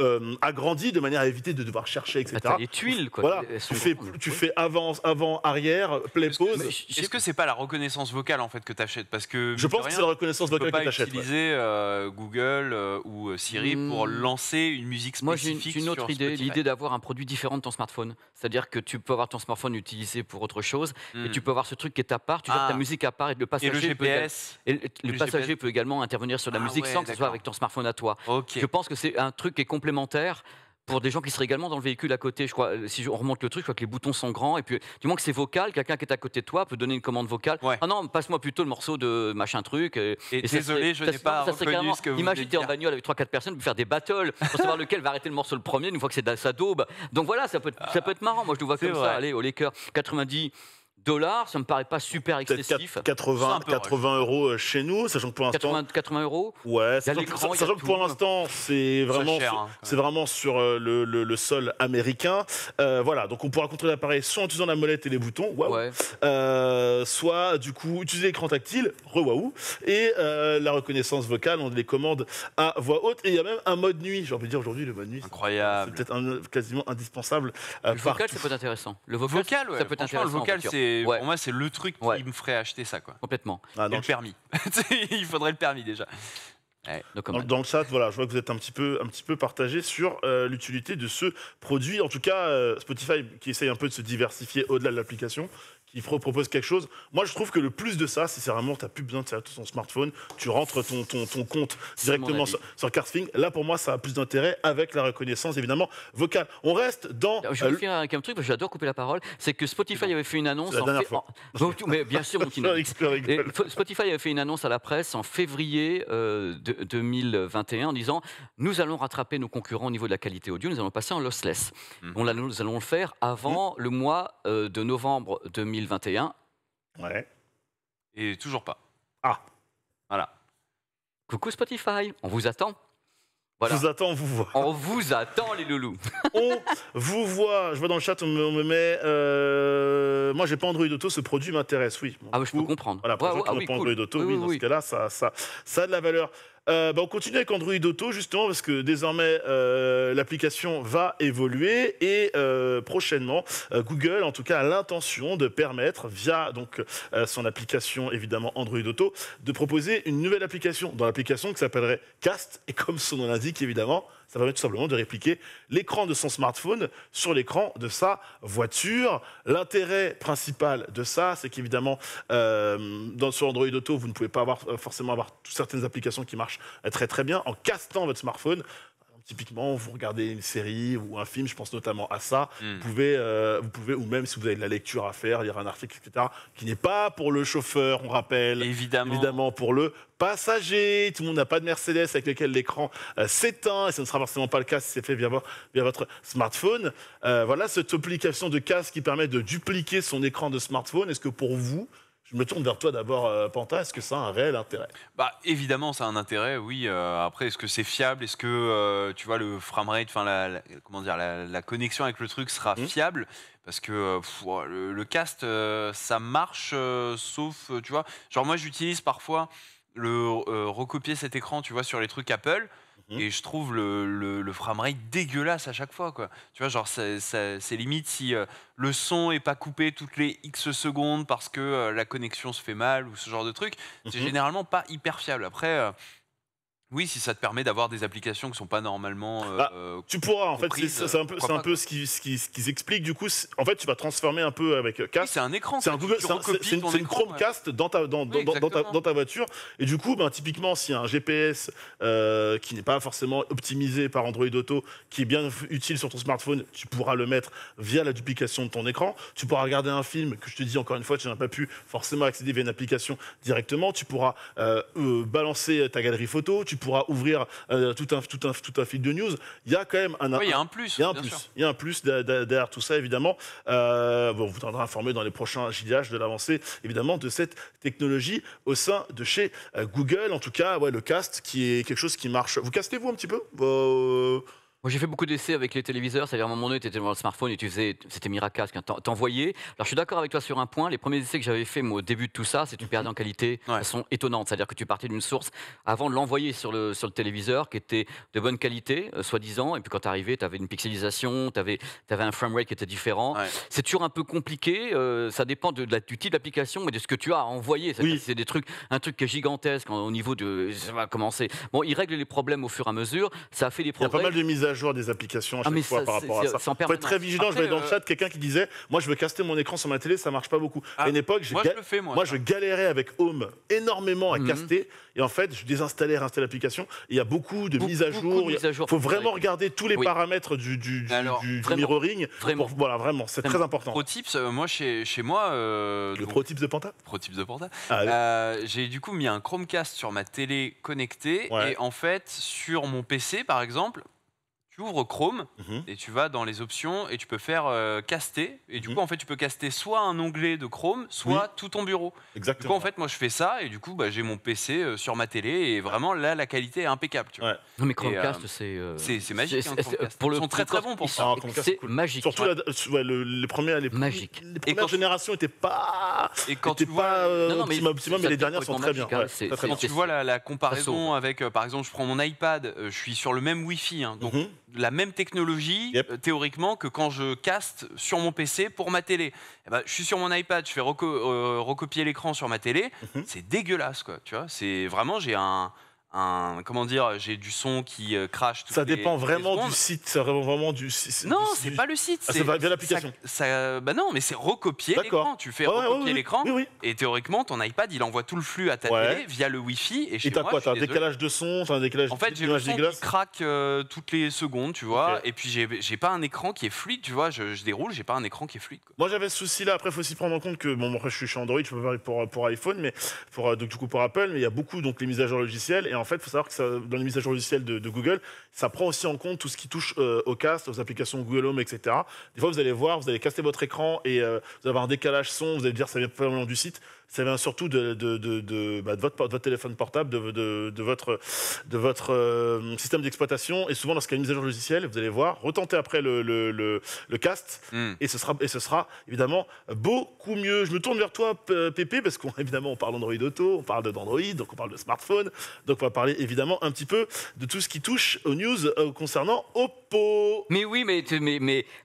euh, agrandi de manière à éviter de devoir chercher, etc. Bah, les tuiles, quoi. Tu, fais, tu avance, avant, arrière, play, pause. Est-ce que c'est pas la reconnaissance vocale en fait que tu achètes Parce que je pense que c'est la reconnaissance vocale que tu achètes. utiliser ouais. utiliser euh, Google euh, ou euh, Siri hmm. pour lancer une musique spécifique. Moi, j'ai une, autre idée, l'idée d'avoir un produit différent de ton smartphone. C'est-à-dire que tu peux avoir ton smartphone utilisé pour autre chose, et hmm. tu peux avoir ce truc qui est à part. Tu ta ah. musique à part et le passager. GPS. Peut, et le, passager peut également intervenir sur la ah musique sans que ce soit avec ton smartphone à toi. Je pense que c'est un truc qui est complémentaire pour des gens qui seraient également dans le véhicule à côté. Je crois, euh, si on remonte le truc, je crois que les boutons sont grands. Et puis, du moins que c'est vocal, quelqu'un qui est à côté de toi peut donner une commande vocale. Ah non, passe-moi plutôt le morceau de machin truc. Euh, désolé, je n'ai pas reconnu ce que vous Imagine, en bagnole avec 3-4 personnes, pour faire des battles pour savoir lequel va arrêter le morceau le premier une fois que c'est sa daube. Donc voilà, ça peut, être, ça peut être marrant. Moi, je le vois comme ça. Allez, au Laker 90 dollars, ça me paraît pas super excessif. 80, 80 euros euh, chez nous, sachant que pour l'instant. 80, 80, euros Ouais, sachant, sachant que pour hein. l'instant, c'est vraiment, hein, vraiment sur euh, le, sol américain. Euh, voilà, donc on pourra contrôler l'appareil soit en utilisant la molette et les boutons, waouh. soit, du coup, utiliser l'écran tactile, re waouh. Et la reconnaissance vocale, on les commande à voix haute. Et il y a même un mode nuit. J'ai envie de dire aujourd'hui, le mode nuit. Incroyable. C'est peut-être quasiment indispensable. le vocal, ça peut être intéressant. Le vocal, ça peut être intéressant. Le vocal, c'est pour moi c'est le truc qui me ferait acheter ça quoi. Complètement. Ah, le permis. il faudrait le permis déjà. donc, dans, le chat, voilà, je vois que vous êtes un petit peu, un petit peu partagé sur euh, l'utilité de ce produit. En tout cas, euh, Spotify qui essaye un peu de se diversifier au-delà de l'application il propose quelque chose. Moi, je trouve que le plus de ça, c'est vraiment, tu n'as plus besoin de ton smartphone, tu rentres ton, ton, ton compte directement sur, sur Là, pour moi, ça a plus d'intérêt avec la reconnaissance, évidemment, vocale. On reste dans. Je vais euh, faire un, truc, parce que j'adore couper la parole. C'est que Spotify avait fait une annonce. La dernière fois. mais bien sûr, on Spotify avait fait une annonce à la presse en février 2021 euh, en disant Nous allons rattraper nos concurrents au niveau de la qualité audio, nous allons passer en lossless. Mmh. on, là, nous allons le faire avant mmh. le mois euh, de novembre 2021. 2021. Ouais. Et toujours pas. Ah. Voilà. Coucou Spotify, on vous attend. Voilà. Vous attend, on vous voit. On vous attend, les loulous. on vous voit. Je vois dans le chat, on me, met. Euh, moi, j'ai pas Android Auto, ce produit m'intéresse, oui. ah, je peux comprendre. Voilà, pour ah pas Android Auto, oui, dans ce cas-là, ça, ça, ça a de la valeur. Euh, bah, on continue avec Android Auto justement parce que désormais euh, l'application va évoluer et euh, prochainement Google en tout cas a l'intention de permettre via donc son application évidemment Android Auto de proposer une nouvelle application dans l'application qui s'appellerait Cast et comme son nom l'indique évidemment ça permet tout simplement de répliquer l'écran de son smartphone sur l'écran de sa voiture. L'intérêt principal de ça, c'est qu'évidemment, euh, dans, sur Android Auto, vous ne pouvez pas avoir, euh, forcément avoir certaines applications qui marchent euh, très très bien. En castant votre smartphone, typiquement, vous regardez une série ou un film, je pense notamment à ça, vous, hmm. pouvez, euh, vous pouvez, ou même si vous avez de la lecture à faire, lire un article, etc., qui n'est pas pour le chauffeur, on rappelle. Évidemment. Évidemment, pour le passager. Tout le monde n'a pas de Mercedes avec lequel l'écran euh, s'éteint, et ce ne sera forcément pas le cas si c'est fait via, votre smartphone. Euh, voilà cette application de casque qui permet de dupliquer son écran de smartphone. Est-ce que pour vous, je me tourne vers toi d'abord, euh, Panta. Est-ce que ça a un réel intérêt bah, Évidemment, ça a un intérêt, oui. Euh, après, est-ce que c'est fiable Est-ce que, euh, tu vois, le framerate, enfin, la, comment dire, la, connexion avec le truc sera mmh. fiable parce que le, cast, ça marche, sauf, tu vois, genre moi j'utilise parfois le recopier cet écran, tu vois, sur les trucs Apple. Mmh. Et je trouve le, le, framerate dégueulasse à chaque fois. Quoi. Tu vois, genre, c'est limite si euh, le son est pas coupé toutes les X secondes parce que euh, la connexion se fait mal ou ce genre de truc. C'est mmh généralement pas hyper fiable. Après, euh, oui, si ça te permet d'avoir des applications qui sont pas normalement. Euh, ah, tu pourras, en fait, c'est un peu, c'est un peu ce ce qui, ce expliquent. Du coup, en fait, tu vas transformer un peu avec euh, Cast. c'est un écran. C'est un Google, c'est une, Chromecast dans, ta, dans, ta, voiture. Et du coup, ben, typiquement, s'il y a un GPS euh, qui n'est pas forcément optimisé par Android Auto, qui est bien utile sur ton smartphone, tu pourras le mettre via la duplication de ton écran. Tu pourras regarder un film que je te dis encore une fois, tu n'as pas pu forcément accéder via une application directement. Tu pourras balancer ta galerie photo. Tu pourra ouvrir euh, tout, un, tout, un, tout un fil de news. Il y a quand même un, oui, il y a un plus. Il y a un plus. Il y a un plus derrière tout ça, évidemment. Euh, on vous tiendra informé dans les prochains JDH de l'avancée, évidemment, de cette technologie au sein de chez euh, Google. En tout cas, ouais, le cast qui est quelque chose qui marche. Vous castez-vous un petit peu j'ai fait beaucoup d'essais avec les téléviseurs. C'est-à-dire, à un moment donné, tu étais devant le smartphone et tu faisais. C'était miracle, t'envoyais. Alors, je suis d'accord avec toi sur un point. Les premiers essais que j'avais fait, au début de tout ça, c'est une perte mhm. en qualité elles sont façon C'est-à-dire que tu partais d'une source avant de l'envoyer sur le, sur le téléviseur qui était de bonne qualité, euh, soi-disant. Et puis, quand tu arrivais, tu avais une pixelisation, tu avais, avais, un rate qui était différent. C'est toujours un peu compliqué. Euh, ça dépend de, la, du type d'application, mais de ce que tu as à envoyer. C'est des trucs, un truc qui est gigantesque au niveau de. Ça va commencer. Bon, ils règlent les problèmes au fur et à mesure. Ça a fait des problèmes. Il y a pas mal de mises jour des applications à ah, chaque fois par rapport à ça. Il faut être très vigilant. je vais dans le euh, chat quelqu'un qui disait Moi, je veux caster mon écran sur ma télé, ça marche pas beaucoup. à ah, une époque, moi, je, galérais avec Home énormément à mhm. caster. Et en fait, je désinstallais, réinstallais l'application. Il y a beaucoup de, mises, à jour. Il faut, vraiment regarder tous les paramètres du, du, vraiment, mirroring. voilà, vraiment, c'est très important. tips, euh, moi, chez, chez moi. Euh, le tips de Pro tips de Panta. Euh, j'ai du coup mis un Chromecast sur ma télé connectée. Et en fait, sur mon PC, par exemple, tu ouvres Chrome mhm. et tu vas dans les options et tu peux faire euh, caster. Et du mhm. coup, en fait, tu peux caster soit un onglet de Chrome, soit tout ton bureau. Exactement. Du coup, en fait, moi, je fais ça et du coup, bah, j'ai mon PC euh, sur ma télé et vraiment, là, la qualité est impeccable. Tu vois. Non, mais Chromecast, euh, c'est. C'est magique. Hein, pour le ils sont très très bons pour ça. Ah, c'est magique. Surtout le, les premières. magique. premières et quand générations n'étaient pas. Et quand tu pas non mais les dernières sont très hein, bien. Quand tu vois la comparaison avec, par exemple, je prends mon iPad, je suis sur le même Wi-Fi. Hein, donc, mhm la même technologie euh, théoriquement que quand je caste sur mon PC pour ma télé. Eh ben, je suis sur mon iPad, je fais euh, recopier l'écran sur ma télé, mhm. c'est dégueulasse quoi. Tu vois, c'est vraiment j'ai un comment dire j'ai du son qui euh, crache ça dépend vraiment du site ça dépend vraiment du non c'est pas le site ah, c'est via l'application ça, bah non mais c'est recopier l'écran tu fais recopier l'écran et théoriquement ton iPad il envoie tout le flux à ta télé via le wifi et chez et t'as quoi t'as un décalage de son un décalage en fait j'ai le son qui craque euh, toutes les secondes tu vois et puis j'ai pas un écran qui est fluide tu vois je, déroule j'ai pas un écran qui est fluide moi j'avais ce souci là après faut aussi prendre en compte que bon je suis chez Android je peux pas pour euh, pour iPhone mais pour donc du coup pour Apple mais il y a beaucoup donc les mises à jour logicielles et en fait, il faut savoir que dans les mises à jour logicielles de, Google, ça prend aussi en compte tout ce qui touche aux euh, au cast, aux applications Google Home, etc. Des fois, vous allez voir, vous allez caster votre écran et euh, vous allez avoir un décalage son, vous allez dire ça vient pas du site. Ça vient surtout de, de, bah, votre, votre, téléphone portable, de, votre, de votre euh, système d'exploitation. Et souvent, lorsqu'il y a une mise à jour logicielle, vous allez voir, retentez après le, le, cast, hmm. et, ce sera, et ce sera évidemment beaucoup mieux. Je me tourne vers toi, Pépé, parce qu'évidemment, on, parle d'Android Auto, on parle d'Android, donc on parle de smartphone. Donc on va parler évidemment un petit peu de tout ce qui touche aux news euh, concernant Oppo. Mais oui, mais, mais,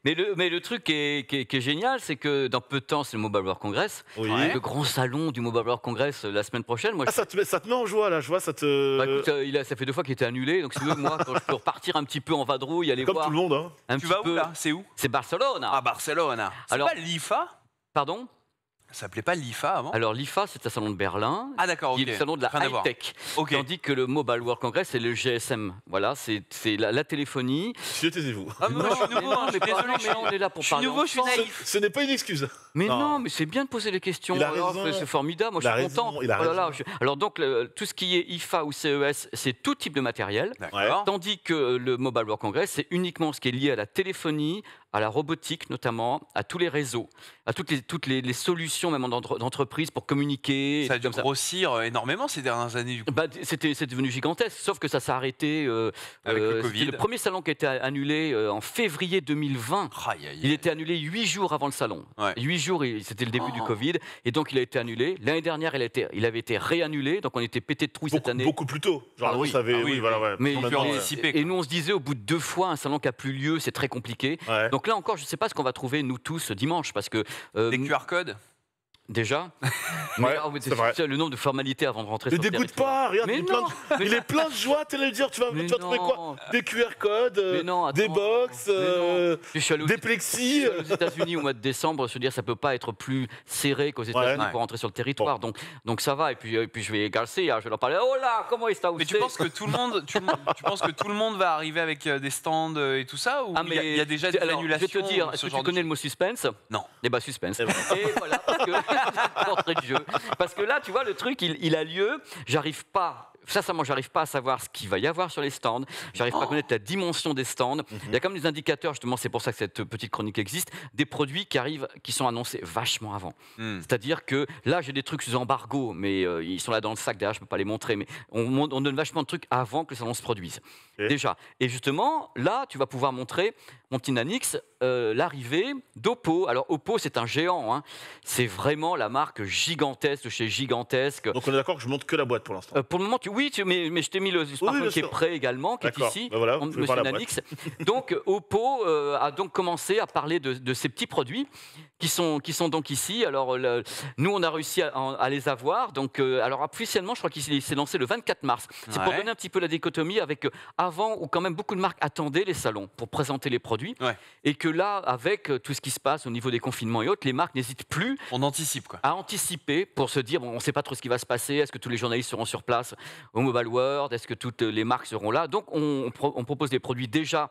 mais, le, mais le truc qui est, génial, c'est que dans peu de temps, c'est le Mobile World Congress, oui. le grand salon du Mobile World Congress euh, la semaine prochaine. Moi, ah, ça, te, ça, te, met en joie, là, je vois, ça te. Bah, écoute, euh, ça fait deux fois qu'il était annulé, donc si veux, moi, quand je peux repartir un petit peu en vadrouille, aller voir. Comme tout le monde, hein. tu vas où, là C'est où C'est Barcelone. Ah, Barcelone. C'est pas l'IFA Pardon ça s'appelait pas l'IFA avant Alors l'IFA, c'est un salon de Berlin, ah, d'accord, qui est le salon de la high tech. Tandis que le Mobile World Congress, c'est le GSM. Voilà, c'est, la, téléphonie. Taisez-vous. Ah, je suis nouveau, mais, désolé, mais on est là pour je suis Nouveau, je suis naïf. Ce, n'est pas une excuse. Mais non. mais c'est bien de poser des questions. raison. c'est formidable, moi je suis content. Oh alors donc tout ce qui est IFA ou CES, c'est tout type de matériel. Tandis que le Mobile World Congress, c'est uniquement ce qui est lié à la téléphonie, à la robotique notamment, à tous les réseaux, à toutes les, toutes les, solutions même d'entreprise pour communiquer. Ça a dû grossir euh, énormément ces dernières années du coup. Bah, c'était, c'est devenu gigantesque, sauf que ça s'est arrêté. Euh, Avec le euh, Covid. Le premier salon qui a été annulé en février 2020. Il était annulé huit jours avant le salon. Huit jours, c'était le début du oh. Covid. Et donc il a été annulé. L'année dernière, il, il avait été réannulé, donc on était pété de trouille cette année. Beaucoup plus tôt. Ah, ah, oui. oui, voilà, ouais. et, nous, on se disait, au bout de deux fois, un salon qui n'a plus lieu, c'est très compliqué. Donc, donc là encore, je ne sais pas ce qu'on va trouver nous tous dimanche, parce que... Euh, Des QR codes Déjà, le nombre de formalités avant de rentrer. sur le territoire. pas, regarde, Mais il, est il est plein de joie, tu dire, tu vas, trouver quoi Des QR codes, euh, des box, euh, des plexis. aux euh. États-Unis au mois de décembre, se dire ça peut pas être plus serré qu'aux États-Unis pour rentrer sur le territoire. Donc, donc ça va. Et puis, puis je vais garcer, hein, je vais leur parler. Oh là, comment est-ce que Mais tu penses que tout le monde, tu, penses que tout le monde va arriver avec des stands et tout ça ou ah, il y a- il y, a déjà des annulations Je vais te dire, est-ce que tu connais le mot suspense Non. Eh ben suspense. Et voilà, parce que- Parce que là, tu vois, le truc, il, il a lieu, j'arrive pas ça, ça, moi, j'arrive pas à savoir ce qu'il va y avoir sur les stands. J'arrive n'arrive pas à oh. connaître la dimension des stands. Il y a mhm. comme des indicateurs, justement, c'est pour ça que cette petite chronique existe, des produits qui arrivent, qui sont annoncés vachement avant. Hmm. C'est-à-dire que là, j'ai des trucs sous embargo, mais euh, ils sont là dans le sac, derrière, je peux pas les montrer, mais on, on donne vachement de trucs avant que ça salon se produise. déjà. Et justement, là, tu vas pouvoir montrer, mon petit Nanix, euh, l'arrivée d'Oppo. Alors, Oppo, c'est un géant. Hein. C'est vraiment la marque gigantesque de chez Gigantesque. Donc, on est d'accord que je montre que la boîte pour l'instant euh, Pour le moment, tu, oui, mais, je t'ai mis le smartphone qui est prêt également, qui est ici, ben voilà, Monsieur Nanix. donc Oppo euh, a donc commencé à parler de, ces petits produits qui sont, qui sont donc ici. Alors nous, on a réussi à, les avoir. Donc euh, alors officiellement, je crois qu'il s'est lancé le 24 mars. C'est pour donner un petit peu la dichotomie avec euh, avant où quand même beaucoup de marques attendaient les salons pour présenter les produits et que là, avec tout ce qui se passe au niveau des confinements et autres, les marques n'hésitent plus. On anticipe quoi. À anticiper pour se dire bon, on ne sait pas trop ce qui va se passer. Est-ce que tous les journalistes seront sur place au mobile world Est-ce que toutes les marques seront là Donc on, propose des produits déjà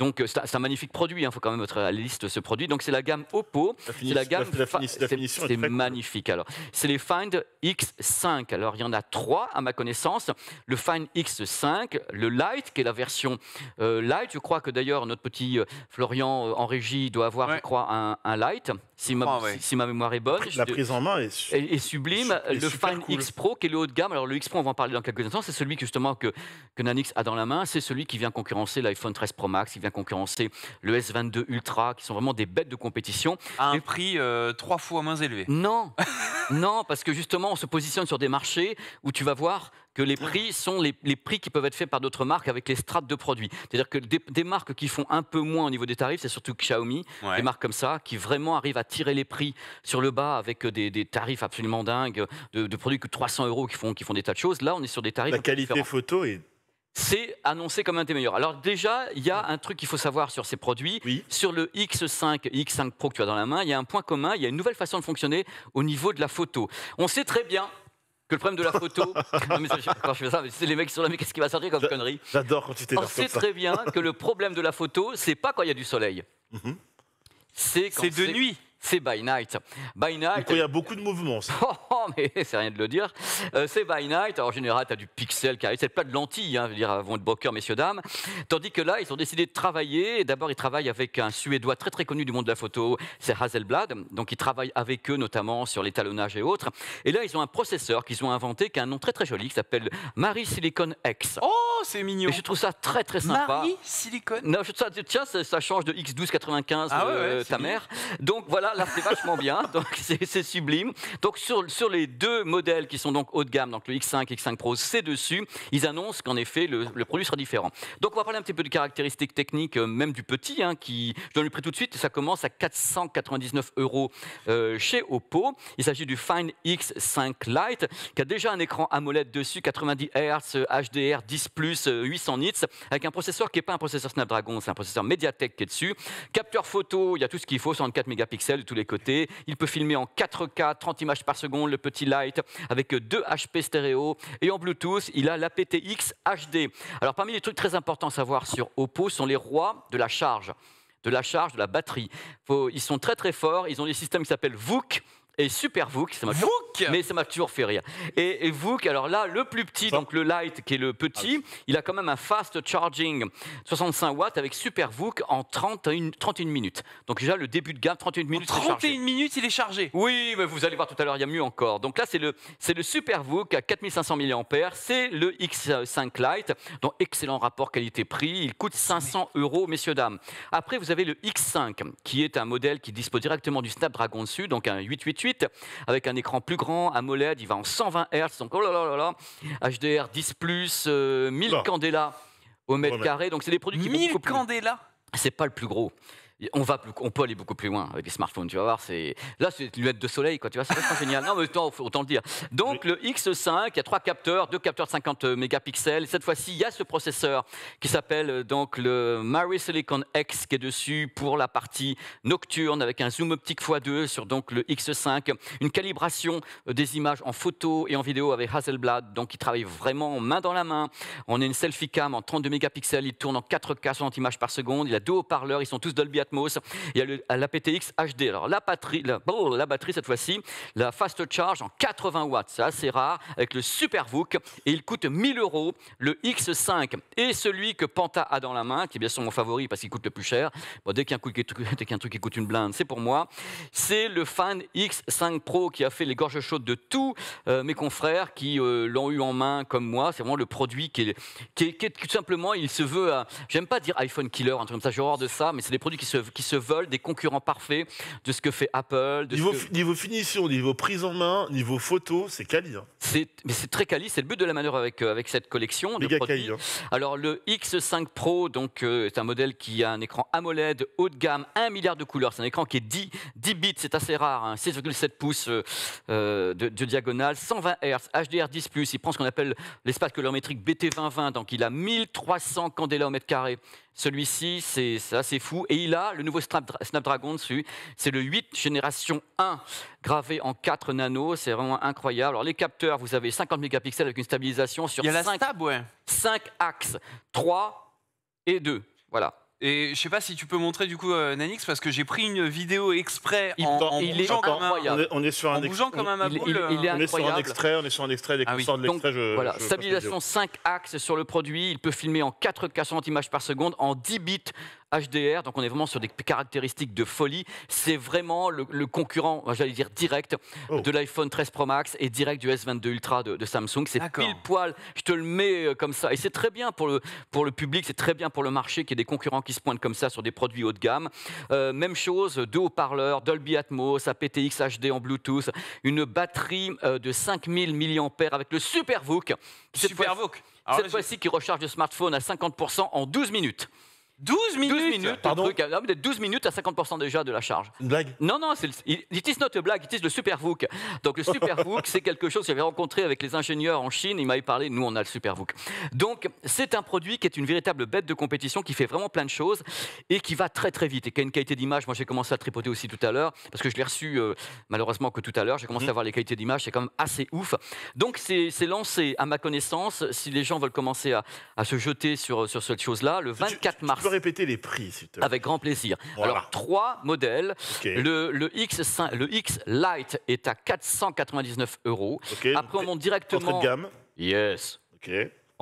donc euh, c'est un, magnifique produit, il hein, faut quand même être à la liste de ce produit. Donc c'est la gamme Oppo, c'est la gamme c'est magnifique. Alors c'est les Find X5. Alors il y en a trois à ma connaissance. Le Find X5, le Lite qui est la version euh, Lite. Je crois que d'ailleurs notre petit euh, Florian en régie doit avoir, je crois, un, Lite. Si, ma, si, ma, mémoire est bonne. La prise en main est, sublime. le Find X Pro, qui est le haut de gamme. Alors, le X Pro, on va en parler dans quelques instants. C'est celui justement que, que Nanix a dans la main. C'est celui qui vient concurrencer l'iPhone 13 Pro Max. vient concurrencer le S22 Ultra, qui sont vraiment des bêtes de compétition. À un prix euh, trois fois moins élevé. Non, non, parce que justement, on se positionne sur des marchés où tu vas voir que les prix sont les, prix qui peuvent être faits par d'autres marques avec les strates de produits. C'est-à-dire que des, marques qui font un peu moins au niveau des tarifs, c'est surtout Xiaomi, des marques comme ça, qui vraiment arrivent à tirer les prix sur le bas avec des, des tarifs absolument dingues, de, produits que 300 euros qui font, qui font des tas de choses. Là, on est sur des tarifs. La qualité photo est c'est annoncé comme un des meilleurs. Alors déjà, il y a un truc qu'il faut savoir sur ces produits. Sur le X5 X5 Pro que tu as dans la main, il y a un point commun, il y a une nouvelle façon de fonctionner au niveau de la photo. On sait très bien que le problème de la photo. non, mais ça, quand je fais ça, c'est les mecs sur la mais qu'est-ce qui va sortir comme connerie J'adore quand tu t'énerves. On sait très bien que le problème de la photo, c'est pas quand il y a du soleil. Mhm. C'est de nuit c'est By Night. By Night. il y a beaucoup de mouvements. Ça. Oh, oh, mais c'est rien de le dire. Euh, c'est By Night. en général, tu as du pixel qui arrive. C'est pas de lentilles, hein, je veux dire, avant euh, de messieurs, dames. Tandis que là, ils ont décidé de travailler. D'abord, ils travaillent avec un Suédois très très connu du monde de la photo, c'est Hazelblad. Donc, ils travaillent avec eux, notamment sur l'étalonnage et autres. Et là, ils ont un processeur qu'ils ont inventé, qui a un nom très très joli, qui s'appelle Marie Silicon X. Oh, c'est mignon. Et je trouve ça très très sympa. Marie Silicon. Non, je, ça, tiens, ça, change de X1295, ah, euh, ta mère. Donc, voilà là, c'est vachement bien, donc c'est sublime. Donc sur, sur les deux modèles qui sont donc haut de gamme, donc le X5 X5 Pro, c'est dessus, ils annoncent qu'en effet le, produit sera différent. Donc on va parler un petit peu de caractéristiques techniques, euh, même du petit, hein, qui, je donne le prix tout de suite, ça commence à 499 euros euh, chez Oppo. Il s'agit du Fine X5 Lite, qui a déjà un écran AMOLED dessus, 90 Hz, HDR 10 ⁇ 800 nits, avec un processeur qui n'est pas un processeur Snapdragon, c'est un processeur MediaTek qui est dessus. Capteur photo, il y a tout ce qu'il faut, 64 mégapixels de tous les côtés. Il peut filmer en 4K, 30 images par seconde, le petit light, avec 2 HP stéréo. Et en Bluetooth, il a l'APTX HD. Alors parmi les trucs très importants à savoir sur Oppo sont les rois de la charge de la charge, de la batterie. ils sont très très forts, ils ont des systèmes qui s'appellent VOOC, et Super Vouk. Ça mais ça m'a toujours fait rire. Et, et alors là, le plus petit, donc le Light, qui est le petit, ah il a quand même un fast charging 65 watts avec Super en 31, minutes. Donc déjà, le début de gamme, 31 minutes. 31 minutes, il est chargé. Oui, mais vous allez voir tout à l'heure, il y a mieux encore. Donc là, c'est le, c'est le Super à 4500 mAh. C'est le X5 Lite, donc excellent rapport qualité-prix. Il coûte 500 euros, messieurs, dames. Après, vous avez le X5, qui est un modèle qui dispose directement du Snapdragon dessus, donc un 88 suite avec un écran plus grand, AMOLED, il va en 120 Hz, donc oh là là là là, HDR 10, 1000 candela au mètre carré, donc c'est des produits qui 1000 candélas C'est pas le plus gros on, va plus, peut aller beaucoup plus loin avec les smartphones, tu vas voir. C'est, là, c'est une lunette de soleil, quoi, tu vois, c'est vraiment génial. Non, mais autant, autant le dire. Donc, le X5, il y a trois capteurs, deux capteurs de 50 mégapixels. Cette fois-ci, il y a ce processeur qui s'appelle euh, donc le Mary Silicon X qui est dessus pour la partie nocturne avec un zoom optique x2 sur donc le X5. Une calibration euh, des images en photo et en vidéo avec Hasselblad, donc il travaille vraiment main dans la main. On a une selfie cam en 32 mégapixels, il tourne en 4K 60 images par seconde. Il a deux haut-parleurs, ils sont tous Dolby Atmos. Il y a la PTX HD. Alors la, batterie, la, la batterie cette fois-ci, la Fast Charge en 80 watts, c'est assez rare, avec le SuperVOOC, et il coûte 1000 euros. Le X5 et celui que Panta a dans la main, qui est bien sûr mon favori parce qu'il coûte le plus cher. dès qu'il y, truc qui coûte une blinde, c'est pour moi. C'est le Fan X5 Pro qui a fait les gorges chaudes de tous euh, mes confrères qui euh, l'ont eu en main comme moi. C'est vraiment le produit qui est, qui, qui tout simplement, il se veut, j'aime pas dire iPhone killer, un truc comme ça, j'ai horreur de ça, mais c'est des produits qui se qui se veulent des concurrents parfaits de ce que fait Apple. niveau, finition, niveau prise en main, niveau photo, c'est quali. Hein. mais c'est très quali, c'est le but de la manœuvre avec, euh, avec cette collection. De quali, hein. Alors le X5 Pro donc, euh, est un modèle qui a un écran AMOLED haut de gamme, 1 milliard de couleurs. C'est un écran qui est 10, 10 bits, c'est assez rare, 6,7 hein. pouces euh, de, diagonale, 120 Hz, HDR10+, il prend ce qu'on appelle l'espace colorimétrique BT2020, donc il a 1300 candélas au mètre carré. Celui-ci, c'est assez fou. Et il a le nouveau Snapdragon dessus. C'est le 8 génération 1, gravé en 4 nanos. C'est vraiment incroyable. Alors, les capteurs, vous avez 50 mégapixels avec une stabilisation sur stab, ouais. 5 axes, 3 et 2. Voilà. Et je sais pas si tu peux montrer du coup euh, Nanix parce que j'ai pris une vidéo exprès en, il bougeant comme un, on est sur un Il, il, il on est sur un extrait, on est sur un extrait dès ah sort de l'extrait. je, Voilà, je stabilisation 5 axes sur le produit, il peut filmer en 4K 60 images par seconde en 10 bits HDR, donc on est vraiment sur des caractéristiques de folie. C'est vraiment le, concurrent, j'allais dire direct, oh. de l'iPhone 13 Pro Max et direct du S22 Ultra de, Samsung. C'est pile poil, je te le mets euh, comme ça. Et c'est très bien pour le, pour le public, c'est très bien pour le marché qu'il y ait des concurrents qui se pointent comme ça sur des produits haut de gamme. Euh, même chose, deux haut-parleurs, Dolby Atmos, aptX HD en Bluetooth, une batterie euh, de 5000 mAh avec le SuperVOOC. SuperVOOC cette fois-ci, qui recharge le smartphone à 50% en 12 minutes. 12 minutes, pardon 12 ah, minutes à 50% déjà de la charge. Une blague Non, non, c'est it is blague, it is le SuperVOOC. Donc le SuperVOOC, c'est quelque chose que j'avais rencontré avec les ingénieurs en Chine, ils m'avaient parlé, nous on a le SuperVOOC. Donc c'est un produit qui est une véritable bête de compétition, qui fait vraiment plein de choses et qui va très très vite et qui a une qualité d'image. Moi j'ai commencé à tripoter aussi tout à l'heure, parce que je l'ai reçu euh, malheureusement que tout à l'heure, j'ai commencé hum. à voir les qualités d'image, c'est quand même assez ouf. Donc c'est lancé, à ma connaissance, si les gens veulent commencer à, se jeter sur, sur cette chose-là, le 24 mars répéter les prix, s'il plaît Avec grand plaisir. Alors, trois modèles. Le, X5, le X Lite est à 499 euros. Après, on monte directement. De gamme. Yes. OK.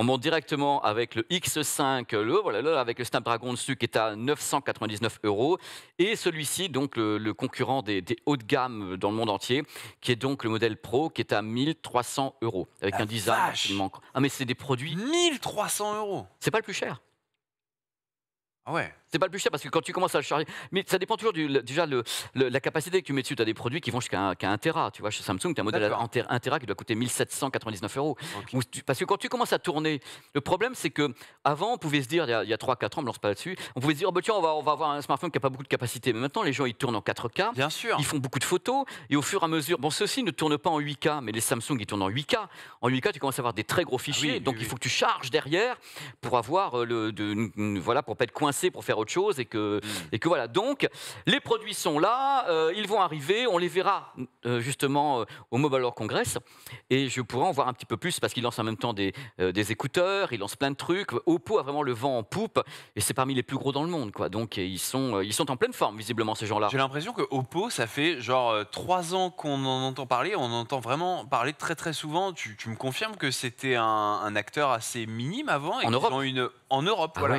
On monte directement avec le X5, le, voilà, le, avec le Snapdragon dessus qui est à 999 euros. Et celui-ci, donc le, concurrent des, hauts de gamme dans le monde entier, qui est donc le modèle Pro qui est à 1300 euros. Avec un design manque. Ah, mais c'est des produits. 1300 euros C'est pas le plus cher. 哎。C'est pas le plus cher parce que quand tu commences à le charger, mais ça dépend toujours du, déjà la capacité que tu mets dessus. Tu as des produits qui vont jusqu'à un, qu Tu vois, chez Samsung, tu as un modèle à 1 Tera qui doit coûter 1799 euros. parce que quand tu commences à tourner, le problème c'est que avant on pouvait se dire, il y a, 3-4 ans, on ne lance pas là-dessus, on pouvait se dire, oh, bah, on va, avoir un smartphone qui n'a pas beaucoup de capacité. Mais maintenant, les gens ils tournent en 4K, Bien sûr. ils font beaucoup de photos et au fur et à mesure, bon, ceux-ci ne tournent pas en 8K, mais les Samsung ils tournent en 8K. En 8K, tu commences à avoir des très gros ah fichiers, donc il faut que tu charges derrière pour avoir euh, le, voilà, pour pas être coincé, pour faire autre chose et que, hmm. et que voilà. Donc, les produits sont là, euh, ils vont arriver, on les verra euh, justement euh, au Mobile World Congress et je pourrais en voir un petit peu plus parce qu'ils lancent en même temps des, écouteurs, ils lancent plein de trucs. Oppo a vraiment le vent en poupe et c'est parmi les plus gros dans le monde, quoi. Donc, ils sont, ils sont en pleine forme, visiblement, ces gens-là. J'ai l'impression que Oppo, ça fait genre trois ans qu'on en entend parler, on entend vraiment parler très très souvent. Tu, me confirmes que c'était un, acteur assez minime avant et en Europe. Ont une en Europe. Ah voilà.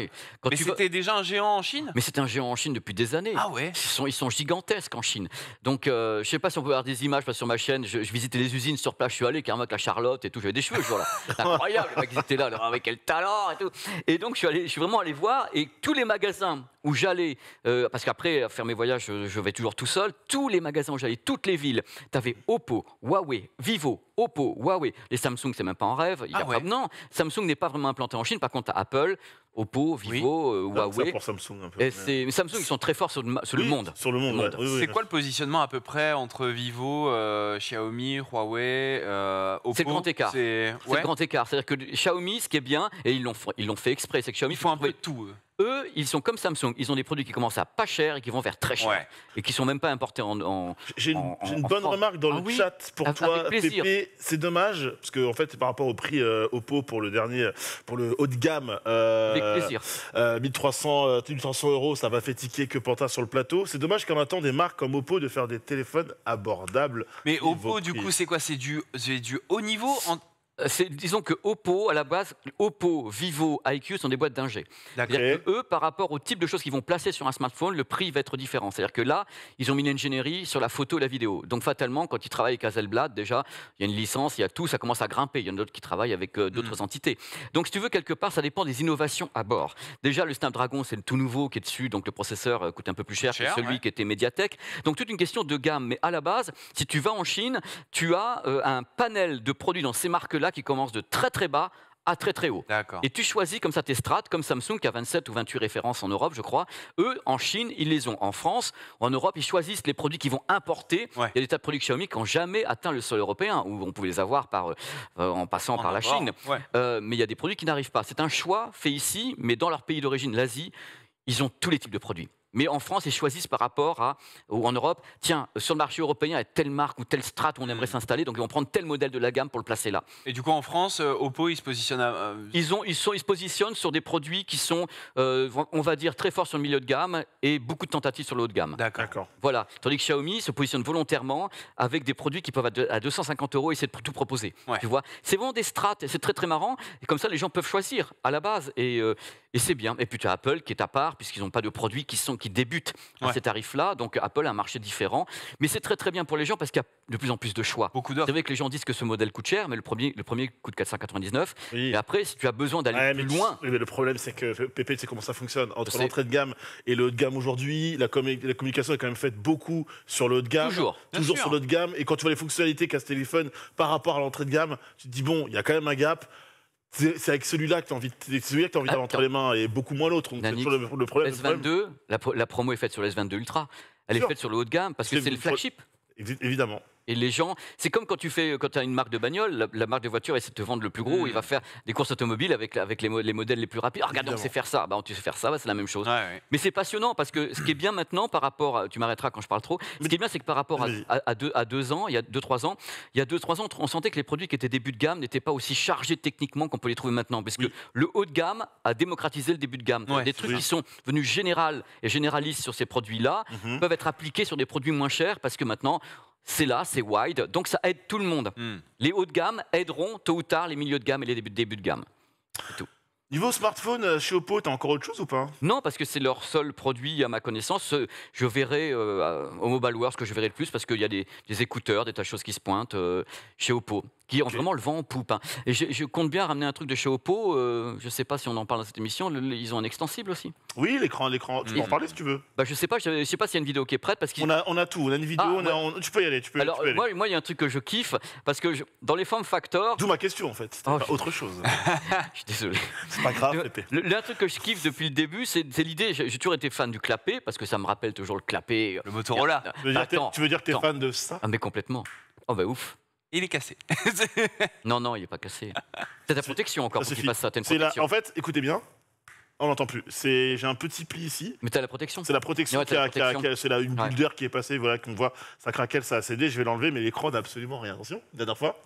mais c'était déjà un géant en Chine Mais c'était un géant en Chine depuis des années. Ah ouais ils sont, gigantesques en Chine. Donc, je euh, je sais pas si on peut avoir des images sur ma chaîne. Je, visitais les usines sur place, je suis allé avec la Charlotte et tout. J'avais des cheveux ce jour-là. Incroyable, ils étaient là, avec ah, quel talent et tout. Et donc, je suis, allé, je suis vraiment allé voir et tous les magasins où j'allais, euh, parce qu'après, faire mes voyages, je, je vais toujours tout seul, tous les magasins où j'allais, toutes les villes, tu avais Oppo, Huawei, Vivo, Oppo, Huawei. Les Samsung, c'est même pas en rêve. Ah non, Samsung n'est pas vraiment implanté en Chine. Par contre, Apple, Oppo, Vivo, euh, ah, Huawei. Ça Samsung Samsung, ils sont très forts sur, le, monde. Sur le monde. c'est quoi le positionnement à peu près entre Vivo, euh, Xiaomi, Huawei, euh, Oppo C'est le grand écart. C'est grand écart. C'est-à-dire que Xiaomi, ce qui est bien, et ils l'ont fait exprès, c'est que Xiaomi. Ils font un peu tout eux, ils sont comme Samsung. Ils ont des produits qui commencent à pas cher et qui vont vers très cher. Et qui sont même pas importés en. J'ai une, bonne remarque dans ah le chat pour ah, toi, PP. C'est dommage, parce que fait, par rapport au prix euh, Oppo pour le dernier, pour le haut de gamme, 1300, euh, euh, euros, ça va fait que Pantin sur le plateau. C'est dommage qu'on attend des marques comme Oppo de faire des téléphones abordables. Mais Oppo, du coup, c'est quoi C'est du, du haut niveau en euh, disons que Oppo, à la base, Oppo, Vivo, IQ sont des boîtes d'ingé. cest eux, par rapport au type de choses qu'ils vont placer sur un smartphone, le prix va être différent. C'est-à-dire que là, ils ont mis une ingénierie sur la photo et la vidéo. Donc fatalement, quand ils travaillent avec Hazelblad, déjà, il y a une licence, il y a tout, ça commence à grimper. Il y en a d'autres qui travaillent avec euh, d'autres hmm. entités. Donc si tu veux, quelque part, ça dépend des innovations à bord. Déjà, le Snapdragon, c'est le tout nouveau qui est dessus, donc le processeur euh, coûte un peu plus cher, que celui qui était Mediatek. Donc toute une question de gamme. Mais à la base, si tu vas en Chine, tu as un panel de produits dans ces marques-là qui commence de très très bas à très très haut. Et tu choisis comme ça tes strates, comme Samsung qui a 27 ou 28 références en Europe, je crois. Eux, en Chine, ils les ont. En France, en Europe, ils choisissent les produits qu'ils vont importer. Il y a des tas de produits Xiaomi qui n'ont jamais atteint le sol européen, où on pouvait les avoir euh, euh, en passant par la Chine. Euh, mais il y a des produits qui n'arrivent pas. C'est un choix fait ici, mais dans leur pays d'origine, l'Asie, ils ont tous les types de produits mais en France, ils choisissent par rapport à, ou en Europe, tiens, sur le marché européen, il y a telle marque ou telle strate où on aimerait s'installer, donc ils vont prendre tel modèle de la gamme pour le placer là. Et du coup, en France, euh, Oppo, ils se positionnent à... Euh, ils, ont, ils, sont, ils se positionnent sur des produits qui sont, euh, on va dire, très forts sur le milieu de gamme et beaucoup de tentatives sur le haut de gamme. D'accord. Voilà. Tandis que Xiaomi se positionne volontairement avec des produits qui peuvent être à 250 euros et essayer de tout proposer. Tu vois C'est vraiment des strates, c'est très très marrant, et comme ça, les gens peuvent choisir à la base, et, et c'est bien. Et puis tu as Apple qui est à part, puisqu'ils n'ont pas de produits qui sont qui débutent à ces tarifs-là. Donc Apple a un marché différent. Mais c'est très très bien pour les gens parce qu'il y a de plus en plus de choix. Beaucoup d'offres. C'est vrai que les gens disent que ce modèle coûte cher, mais le premier, le premier coûte 499. Et après, si tu as besoin d'aller plus loin. Mais le problème, c'est que euh, PP, tu sais comment ça fonctionne. Entre l'entrée de gamme et le haut de gamme aujourd'hui, la, la, communication est quand même faite beaucoup sur le haut de gamme. Toujours. Toujours sur le haut de gamme. Et quand tu vois les fonctionnalités qu'a ce téléphone par rapport à l'entrée de gamme, tu te dis, bon, il y a quand même un gap c'est avec celui-là que tu as envie, celui envie d'avoir entre les mains et beaucoup moins l'autre. le, problème. La, promo est faite sur le S22 Ultra. Elle est faite sur le haut de gamme parce que c'est le flagship. Évidemment. Et les gens, c'est comme quand tu fais, quand as une marque de bagnole, la, marque de voiture essaie de te vendre le plus gros, il va mm. faire des courses automobiles avec, avec les, les modèles les plus rapides. Ah, regarde, on sait faire ça, bah, on sait faire ça, bah, c'est la même chose. Mais c'est passionnant parce que ce qui est bien maintenant par rapport, à, tu m'arrêteras quand je parle trop, ce qui est bien c'est que par rapport à, deux, à deux ans, il y a deux, trois ans, il y a deux, trois ans, on sentait que les produits qui étaient début de gamme n'étaient pas aussi chargés techniquement qu'on peut les trouver maintenant. Parce que le haut de gamme a démocratisé le début de gamme. des trucs qui sont venus général et généralistes sur ces produits-là mm-hmm. peuvent être appliqués sur des produits moins chers parce que maintenant, c'est là, c'est wide, donc ça aide tout le monde. Hmm. Les hauts de gamme aideront tôt ou tard les milieux de gamme et les débuts, de gamme. tout. Niveau smartphone, euh, chez Oppo, as encore autre chose ou pas Non, parce que c'est leur seul produit à ma connaissance. Euh, je verrai euh, au Mobile World ce que je verrai le plus parce qu'il y a des, écouteurs, des tas de choses qui se pointent chez Oppo qui ont vraiment le vent en poupe. Hein. Et je, compte bien ramener un truc de chez Oppo. Euh, je ne sais pas si on en parle dans cette émission. ils ont un extensible aussi. Oui, l'écran, l'écran. Tu peux en hmm. parler si tu veux. Bah, je ne sais pas. Je, sais pas s'il y a une vidéo qui est prête parce on a, on a, tout. On a une vidéo. Ah, tu peux y aller. Tu peux, Alors, moi, il y a un truc que je kiffe parce que dans les formes factor. D'où ma question en fait. c'est oh, pas autre chose. je suis désolé. C'est pas grave. L'un truc que je kiffe depuis le début, c'est l'idée. J'ai toujours été fan du clapet parce que ça me rappelle toujours le clapet. Le Motorola. Euh, tu veux dire que tu es fan de ça Ah mais complètement. Oh bah ouf. Il est cassé. non, non, il n'est pas cassé. C'est ta protection encore que tu ça. En fait, écoutez bien. On n'entend plus. j'ai un petit pli ici. Mais t'as la protection. C'est la protection. C'est protection. c'est une bulle d'air qui est passée. Voilà qu'on voit. Ça craquelle, ça a cédé. Je vais l'enlever, mais l'écran n'a absolument rien. Attention. La dernière fois.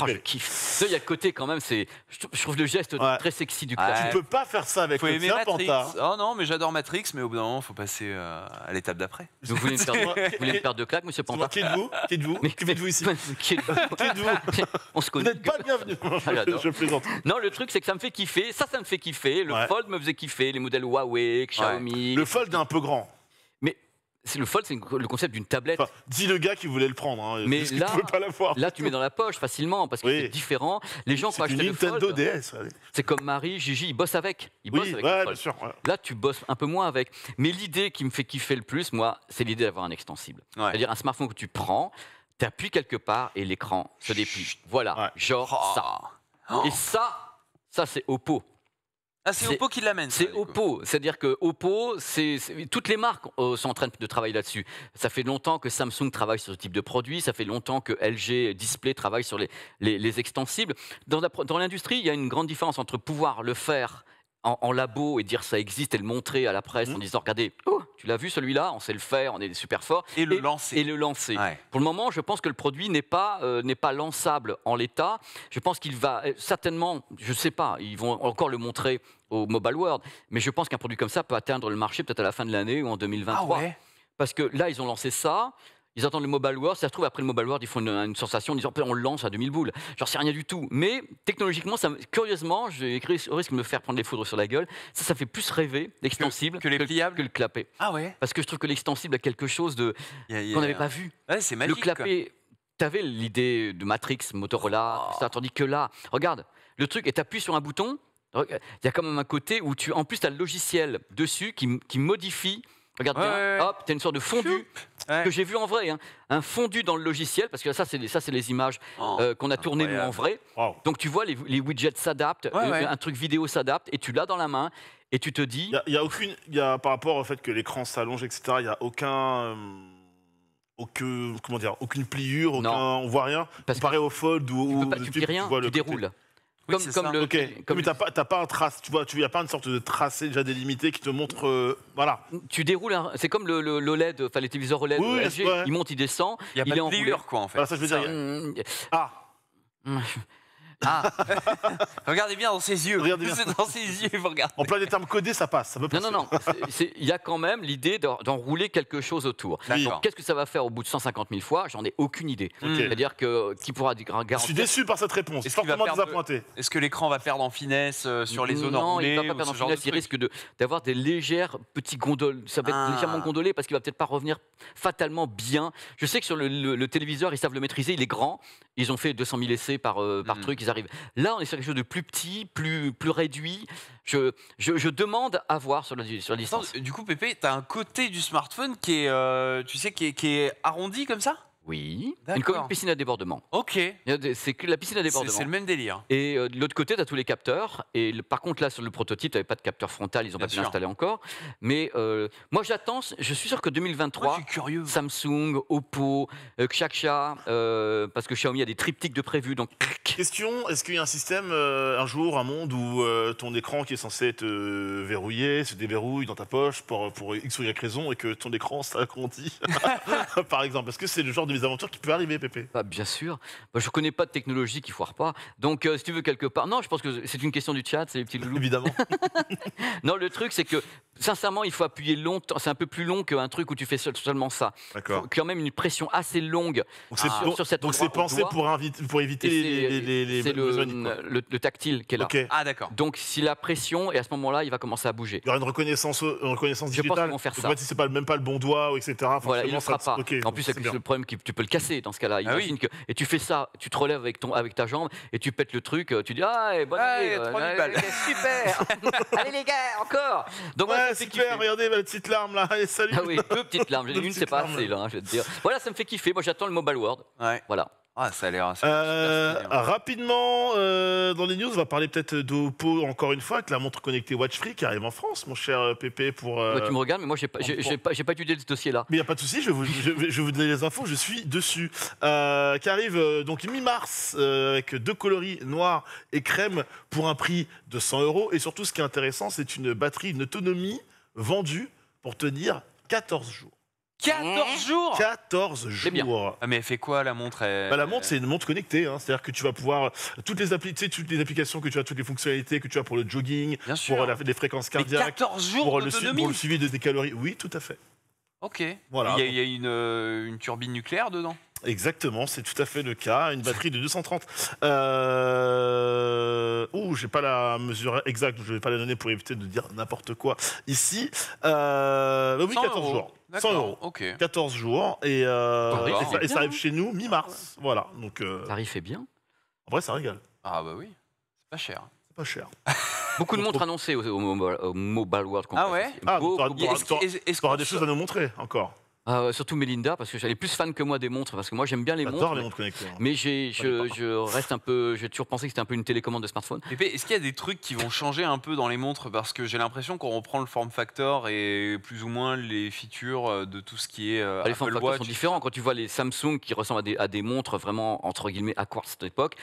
Oh, je kiffe. Il y a le côté quand même, c'est. Je trouve le geste très sexy du ah, Tu peux pas faire ça avec faut le tien, Panta. Oh non, mais j'adore Matrix, mais au bout d'un moment, faut passer euh, à l'étape d'après. vous voulez une, paire de... de claques, monsieur Panta Qui êtes-vous Qui êtes-vous Qui êtes-vous ici Qui êtes-vous On se connaît. Vous n'êtes pas bienvenus. Ah, je plaisante. Non, le truc, c'est que ça me fait kiffer. Ça, ça me fait kiffer. Le Fold me faisait kiffer. Les modèles Huawei, Xiaomi. Le Fold est un peu grand. C'est le fold, c'est le concept d'une tablette. dis le gars qui voulait le prendre. Hein, mais là, tu pas là, mets dans la poche facilement parce que c'est différent. Les gens qui acheter fold, DS. C'est comme Marie, Gigi, ils bossent avec. avec Là, tu bosses un peu moins avec. Mais l'idée qui me fait kiffer le plus, moi, c'est l'idée d'avoir un extensible. C'est-à-dire un smartphone que tu prends, tu appuies quelque part et l'écran se déplie. Voilà, genre oh. ça. Et ça, ça c'est Oppo. Ah, c'est Oppo qui l'amène. C'est Oppo, c'est-à-dire que Oppo, c'est toutes les marques euh, sont en train de travailler là-dessus. Ça fait longtemps que Samsung travaille sur ce type de produit, ça fait longtemps que LG Display travaille sur les, les extensibles. Dans l'industrie, il y a une grande différence entre pouvoir le faire en, labo et dire ça existe et le montrer à la presse mmh. en disant regardez, oh, tu l'as vu celui-là, on sait le faire, on est super fort. Et, le lancer. Et le lancer. Pour le moment, je pense que le produit n'est pas, euh, n'est pas lançable en l'état. Je pense qu'il va euh, certainement, je ne sais pas, ils vont encore le montrer au Mobile World, mais je pense qu'un produit comme ça peut atteindre le marché peut-être à la fin de l'année ou en 2023. Ah parce que là, ils ont lancé ça. Ils entendent le Mobile World, ça se trouve, après le Mobile World, ils font une, sensation en disant on le lance à 2000 boules. Genre, sais rien du tout. Mais technologiquement, curieusement, j'ai au risque de me faire prendre les foudres sur la gueule. Ça, ça fait plus rêver l'extensible que, que, le clapet. Ah ouais Parce que je trouve que l'extensible a quelque chose de qu'on n'avait pas vu. c'est magique. Le clapet, avais l'idée de Matrix, Motorola, oh. tandis que là, regarde, le truc est appuies sur un bouton, il y a quand même un côté où tu, en plus, tu as le logiciel dessus qui modifie Regarde bien, hop, t'as une sorte de fondu que j'ai vu en vrai, hein. un fondu dans le logiciel, parce que ça, c'est les, ça, c'est les images oh, euh, qu'on a tournées nous en vrai. Donc tu vois, les, widgets s'adaptent, euh, un truc vidéo s'adapte, et tu l'as dans la main, et tu te dis. Il y, a, aucune, par rapport au fait que l'écran s'allonge, etc. Il n'y a aucun. Euh, aucune, comment dire, aucune pliure, on on voit rien. Parce comparé au fold ou tu, rien, tu déroules. Oui, comme, comme ça. le. Okay. Comme mais t'as pas, as pas un trace, tu vois, tu y a pas une sorte de tracé déjà délimité qui te montre, euh, voilà. Tu déroules, c'est comme l'OLED, le, le, e enfin les téléviseurs OLED, oui, LG, ils il monte, il descend, il, y a il pas est de en couleur quoi en fait. Voilà, ça je veux ça... dire. A... Hmm. Ah. Hmm. Ah Regardez bien dans ses yeux. En plein des termes codés, ça passe. Ça non, non, non. Il y a quand même l'idée d'enrouler quelque chose autour. Qu'est-ce que ça va faire au bout de 150 000 fois J'en ai aucune idée. Mm. C'est-à-dire que euh, qui pourra garantir. Je suis déçu par cette réponse. Est-ce fortement désappointé. Est-ce que l'écran va perdre en finesse euh, sur les zones Non, il va pas perdre en finesse. Il risque d'avoir des légères petites gondoles. Ça va être ah. légèrement gondolé parce qu'il va peut-être pas revenir fatalement bien. Je sais que sur le, téléviseur, ils savent le maîtriser. Il est grand. Ils ont fait 200 000 essais par, euh, par mm. truc. Là, on est sur quelque chose de plus petit, plus, plus réduit. Je, je, demande à voir sur, la distance. du coup, Pépé, tu as un côté du smartphone qui est, euh, tu sais, qui qui est arrondi comme ça oui. Une, piscine à débordement. Ok. C'est que la piscine à débordement. c'est le même délire. Et euh, de l'autre côté, tu as tous les capteurs. Et par contre, là, sur le prototype, tu n'avais pas de capteur frontal, ils n'ont pas pu l'installer encore. Mais euh, moi, j'attends, je suis sûr que 2023, curieux. Samsung, Oppo, euh, euh, parce que Xiaomi a des triptyques de prévu donc Question, est-ce qu'il y a un système, un jour, un monde où ton écran qui est censé être verrouillé se déverrouille dans ta poche pour, pour X ou Y raison et que ton écran s'agrandit Par exemple, est-ce que c'est le genre de des aventures qui peut arriver, Pépé. Bah, bien sûr. je ne connais pas de technologie qui foire pas. Donc, euh, si tu veux quelque part. Non, je pense que c'est une question du chat, c'est les petits loulous. Évidemment. non, le truc, c'est que, sincèrement, il faut appuyer longtemps. C'est un peu plus long qu'un truc où tu fais seul, seulement ça. D'accord. Quand même une pression assez longue donc sur, ah, sur cette Donc, c'est pensé pour, pour éviter les, le, tactile qui est là. Ah, d'accord. Donc, si la pression, et à ce moment-là, il va commencer à bouger. Il y aura une reconnaissance, reconnaissance digitale. Je pense faire ça. si c'est pas, même pas le bon doigt, etc. il ne fera pas. en plus, c'est le problème qui tu peux le casser dans ce cas-là. Ah et tu fais ça, tu te relèves avec, ton, avec ta jambe et tu pètes le truc, euh, tu dis Ah, eh, bonne allez, ah, année, balles. Super Allez les gars, encore Donc, Ouais, super, regardez ma petite larme là. salut Ah oui, deux petites larmes. une, c'est pas assez là, hein, je vais te dire. Voilà, ça me fait kiffer. Moi, j'attends le Mobile World. Ouais. Voilà. Ah, ça a l'air. Euh, rapidement, euh, dans les news, on va parler peut-être d'Oppo encore une fois, avec la montre connectée Watch Free qui arrive en France, mon cher euh, Pépé. Pour, euh, tu me regardes, mais moi, j'ai pas, pas, étudié ce dossier-là. Mais il n'y a pas de souci, je vais vous, je, vous donner les infos, je suis dessus. qui arrive donc mi-mars avec deux coloris, noir et crème, pour un prix de 100 euros. Et surtout, ce qui est intéressant, c'est une batterie, une autonomie vendue pour tenir 14 jours. 14 mmh. jours 14 jours. Ah, mais elle fait quoi la montre bah, La montre, c'est une montre connectée. Hein. C'est-à-dire que tu vas pouvoir. Euh, toutes les, toutes les applications que tu as, toutes les fonctionnalités que tu as pour le jogging, pour les fréquences cardiaques, pour, le, suivi des calories. Oui, tout à fait. Ok. Voilà. Il y a, euh, une, turbine nucléaire dedans Exactement, c'est tout à fait le cas. Une batterie de 230. Euh... je j'ai pas la mesure exacte, je vais pas la donner pour éviter de dire n'importe quoi ici. Euh... Bah oui, 14 jours. 100 euros. Ok. 14 jours. Et, euh, ça, arrive chez nous mi-mars. Voilà. Donc, euh, Tarif est bien. en vrai, ça régale. Ah bah oui, c'est pas cher. C'est pas cher. Beaucoup de montres annoncées au, au Mobile World ah Congress. Ah ouais Ah, Beaucoup- t'auras- des choses à nous montrer encore. Ah, surtout Melinda, parce que j'allais plus fan que moi des montres, parce que moi j'aime bien les montres. Mais je, reste un peu, j'ai toujours pensé que c'était un peu une télécommande de smartphone. est-ce qu'il y a des trucs qui vont changer un peu dans les montres Parce que j'ai l'impression qu'on reprend le form factor et plus ou moins les features euh, de tout ce qui est euh, bah, les Apple sont différents. Quand tu vois les Samsung qui ressemblent à des, à des montres vraiment entre guillemets à quartz de l'époque,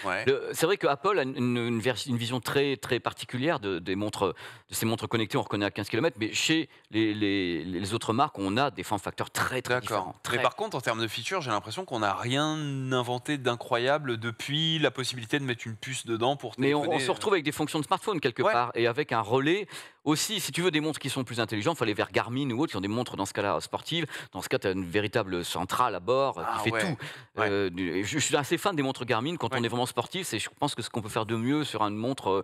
c'est vrai que Apple a une, vision très très particulière de, des montres, de ces montres connectées. On reconnaît à 15 km, mais chez les, les- les autres marques, on a des form factors très très très Très... par contre, en termes de features, j'ai l'impression qu'on n'a rien inventé d'incroyable depuis la possibilité de mettre une puce dedans pour Mais on, se retrouve avec des fonctions de smartphone quelque part et avec un relais aussi. Si tu veux des montres qui sont plus intelligentes, il faut aller vers Garmin ou autre, qui ont des montres dans ce cas-là euh, sportives. Dans ce cas, tu as une véritable centrale à bord euh, qui ah fait tout. Euh, je, suis assez fan des montres Garmin quand on est vraiment sportif. Je pense que ce qu'on peut faire de mieux sur une montre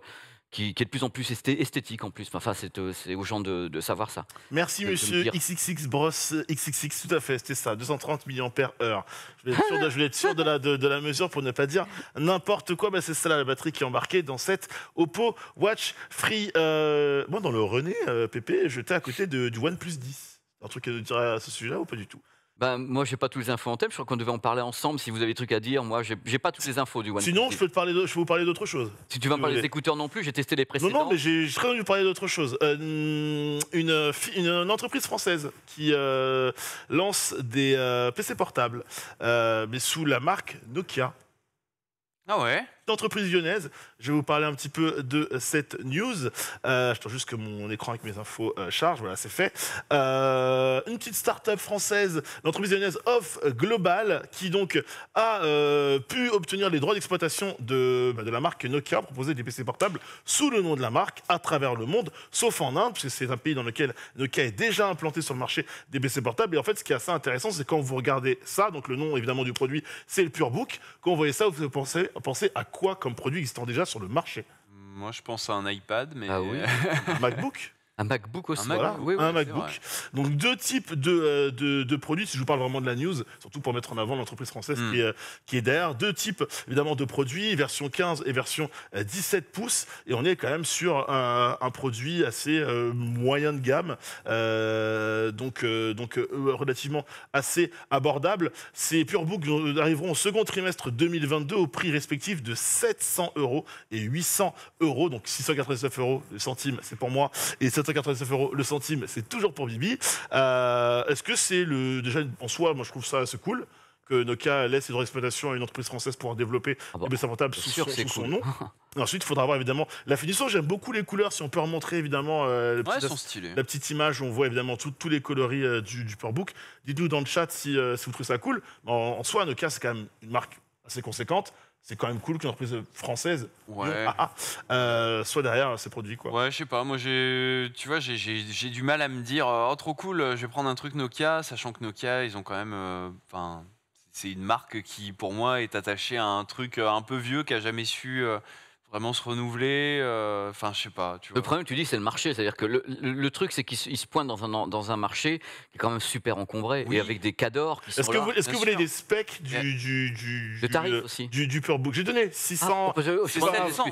qui, est de plus en plus esthétique en plus. Enfin, c'est euh, aux gens de, savoir ça. Merci monsieur XXX Bros XXX, tout à fait, c'était ça, 230 mAh. Je voulais être sûr, de, je être sûr la, de, la, mesure pour ne pas dire n'importe quoi. mais bah, c'est ça la batterie qui est embarquée dans cette Oppo Watch Free. Euh... Moi, dans le René, PP. Euh, Pépé, j'étais à côté du OnePlus 10. Un truc à dire à ce sujet-là ou pas du tout ben, moi, j'ai pas toutes les infos en thème. Je crois qu'on devait en parler ensemble. Si vous avez des trucs à dire, moi, j'ai pas toutes les infos du OnePlus. Sinon, je peux, te parler je vous parler d'autre chose. Si tu vas me parler des écouteurs non plus, j'ai testé les précédents. Non, non, mais j'ai très envie de parler d'autre chose. Euh, une, une, entreprise française qui euh, lance des euh, PC portables, mais sous la marque Nokia. Ah ouais Entreprise lyonnaise. Je vais vous parler un petit peu de cette news. Euh, J'attends juste que mon écran avec mes infos euh, charge. Voilà, c'est fait. Euh, une petite start-up française, l'entreprise lyonnaise Off Global, qui donc a euh, pu obtenir les droits d'exploitation de, bah, de la marque Nokia, proposer des PC portables sous le nom de la marque à travers le monde, sauf en Inde, puisque c'est un pays dans lequel Nokia est déjà implanté sur le marché des PC portables. Et en fait, ce qui est assez intéressant, c'est quand vous regardez ça, donc le nom évidemment du produit, c'est le PureBook. Quand vous voyez ça, vous pensez, pensez à quoi comme produit existant déjà sur le marché Moi, je pense à un iPad, mais. Ah oui euh, MacBook un MacBook aussi. Un, MacBook. Donc deux types euh, de, produits, si je vous parle vraiment de la news, surtout pour mettre en avant l'entreprise française qui, hmm. est, qui, derrière. Deux types évidemment de produits, version 15 et version 17 euh, pouces. Et on est quand même sur un, produit assez euh, moyen de gamme, donc, donc relativement assez abordable. Ces PureBooks arriveront au second trimestre 2022 au prix respectif de 700 euros et 800 euros. Donc 699 euros centimes, c'est pour moi, et 7,99 euros le centime, c'est toujours pour Bibi. Euh, est-ce que c'est le. Déjà, en soi, moi, je trouve ça assez cool que Nokia laisse une exploitation à une entreprise française pour développer ah bon, sa portable sous, son, nom. ensuite, il faudra voir évidemment la finition. J'aime beaucoup les couleurs. Si on peut remontrer évidemment euh, la, petite image, on voit évidemment tous les coloris euh, du, du Powerbook. Dites-nous dans le chat si, si, vous trouvez ça cool. En, en soi, Nokia, c'est quand même une marque assez conséquente c'est quand même cool qu'une entreprise française euh, soit derrière ces produits. Quoi. Ouais, je sais pas. Moi, tu vois, j'ai du mal à me dire, oh, trop cool, je vais prendre un truc Nokia, sachant que Nokia, ils ont quand même. Euh, enfin, c'est une marque qui, pour moi, est attachée à un truc euh, un peu vieux qui n'a jamais su vraiment se renouveler. Euh, enfin, je sais pas. Tu Le problème, tu dis, c'est le marché. C'est-à-dire que le, truc, c'est qu'il se pointe dans un, dans un marché qui est quand même super encombré et avec des cadors. Est-ce que, vous, est-ce que vous voulez des specs du, du, du, du, euh, J'ai donné 600,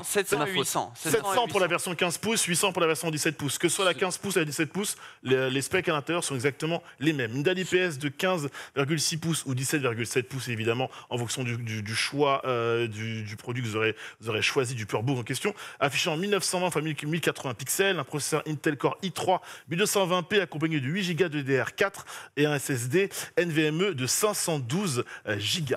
700, 800. 700 pour la version 15 pouces, 800 pour la version 17 pouces. Que ce soit la 15 pouces la 17 pouces, les, specs à l'intérieur sont exactement les mêmes. Une dalle IPS de 15,6 pouces ou 17,7 pouces, évidemment, en fonction du, choix euh, du, produit que vous aurez, vous aurez choisi du leur en question, affichant 1920 x 1080 pixels, un processeur Intel Core i3 1220p accompagné de 8 Go de DDR4 et un SSD NVMe de 512 Go.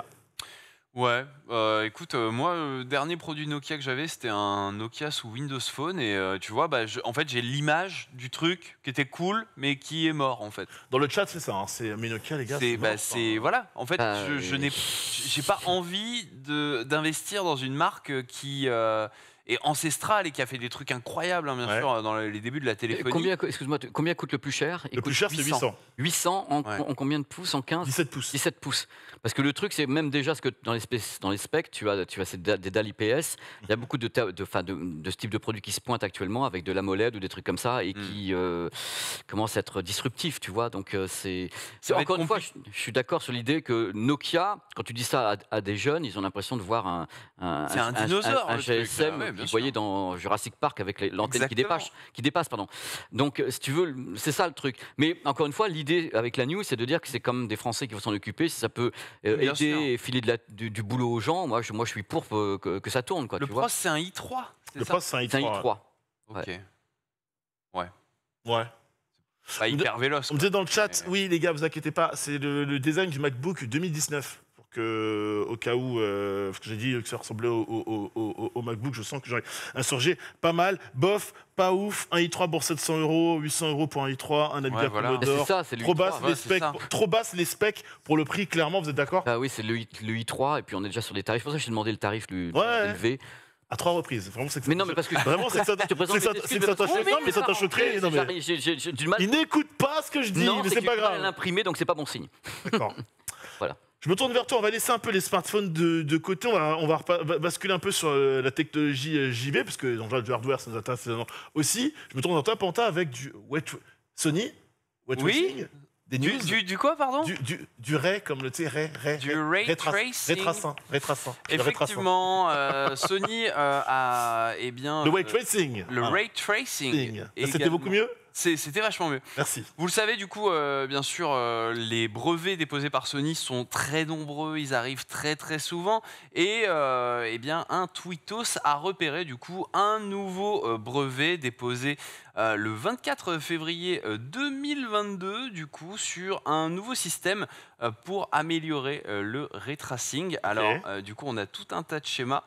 Ouais, euh, écoute, euh, moi, le euh, dernier produit Nokia que j'avais, c'était un Nokia sous Windows Phone. Et tu vois, bah, en fait, j'ai l'image du truc qui était cool, mais qui est mort, en fait. Dans le chat, c'est ça. Hein, c'est Nokia, les gars. C'est c'est- bah, voilà. En fait, ah je, n'ai j'ai pas envie d'investir dans une marque qui et ancestral et qui a fait des trucs incroyables, hein, bien sûr, dans les débuts de la téléphonie. Combien, excuse-moi, combien coûte le plus cher Le plus cher, c'est 800. 800 en, en, combien de pouces En 15 17 pouces. 17 pouces. Parce que le truc, c'est même déjà ce que dans les, dans les specs, tu vois tu as des dalles IPS. Il y a mhm. beaucoup de, de, de, de, ce type de produits qui se pointent actuellement avec de la l'AMOLED ou des trucs comme ça et mhm. qui commence euh, commencent à être disruptifs, tu vois. Donc, euh, c'est. Encore une fois, je, suis d'accord sur l'idée que Nokia, quand tu dis ça à, des jeunes, ils ont l'impression de voir un. c'est un, dinosaure. Un, un GSM. Ah vous voyez dans Jurassic Park avec l'antenne qui dépasse. Qui dépasse pardon. Donc, euh, si tu veux, c'est ça le truc. Mais encore une fois, l'idée avec la news, c'est de dire que c'est comme des Français qui vont s'en occuper. Si ça peut euh, aider et filer de du, boulot aux gens, moi je, moi, je suis pour euh, que, que ça tourne. Quoi, le Pro c'est un i3. Le c'est un i3. un i3. Ok. Ouais. Ouais. hyper véloce. On me disait dans le chat, oui les gars, vous inquiétez pas, c'est le design du MacBook 2019 au cas où, euh, ce que j'ai dit que ça ressemblait au, MacBook, je sens que j'aurais surgé Pas mal, bof, pas ouf, un i3 pour 700 euros, 800 euros pour un i3, un Amiga Commodore. trop, basse les specs, trop basse les specs pour le prix, clairement, vous êtes d'accord Bah oui, c'est le, le, i3, et puis on est déjà sur des tarifs. pour ça que j'ai demandé le tarif le, élevé à trois reprises. Vraiment, c'est Mais non, mais parce que vraiment, c'est ça, ça ça t'achèterait. Il n'écoute pas ce que je dis, mais c'est pas grave. Il a l'imprimé, donc c'est pas bon signe. D'accord. voilà. Je me tourne vers toi, on va laisser un peu les smartphones de, côté, on va, basculer un peu sur euh, la technologie euh, JV, parce que dans le hardware, ça nous intéresse aussi. Je me tourne vers toi, Panta, avec du Sony, wet oui. Des Du, quoi, pardon du, du, ray, comme le, tu ray, ray, Du ray, ray tracing. Rétracin, Effectivement, euh, Sony a, et eh bien... Le ray tracing. Le ray tracing. c'était beaucoup mieux c'était vachement mieux. Merci. Vous le savez, du coup, euh, bien sûr, euh, les brevets déposés par Sony sont très nombreux, ils arrivent très très souvent. Et euh, eh bien, un tweetos a repéré du coup un nouveau brevet déposé le 24 février 2022, du coup, sur un nouveau système pour améliorer le retracing. Alors, du coup, on a tout un tas de schémas.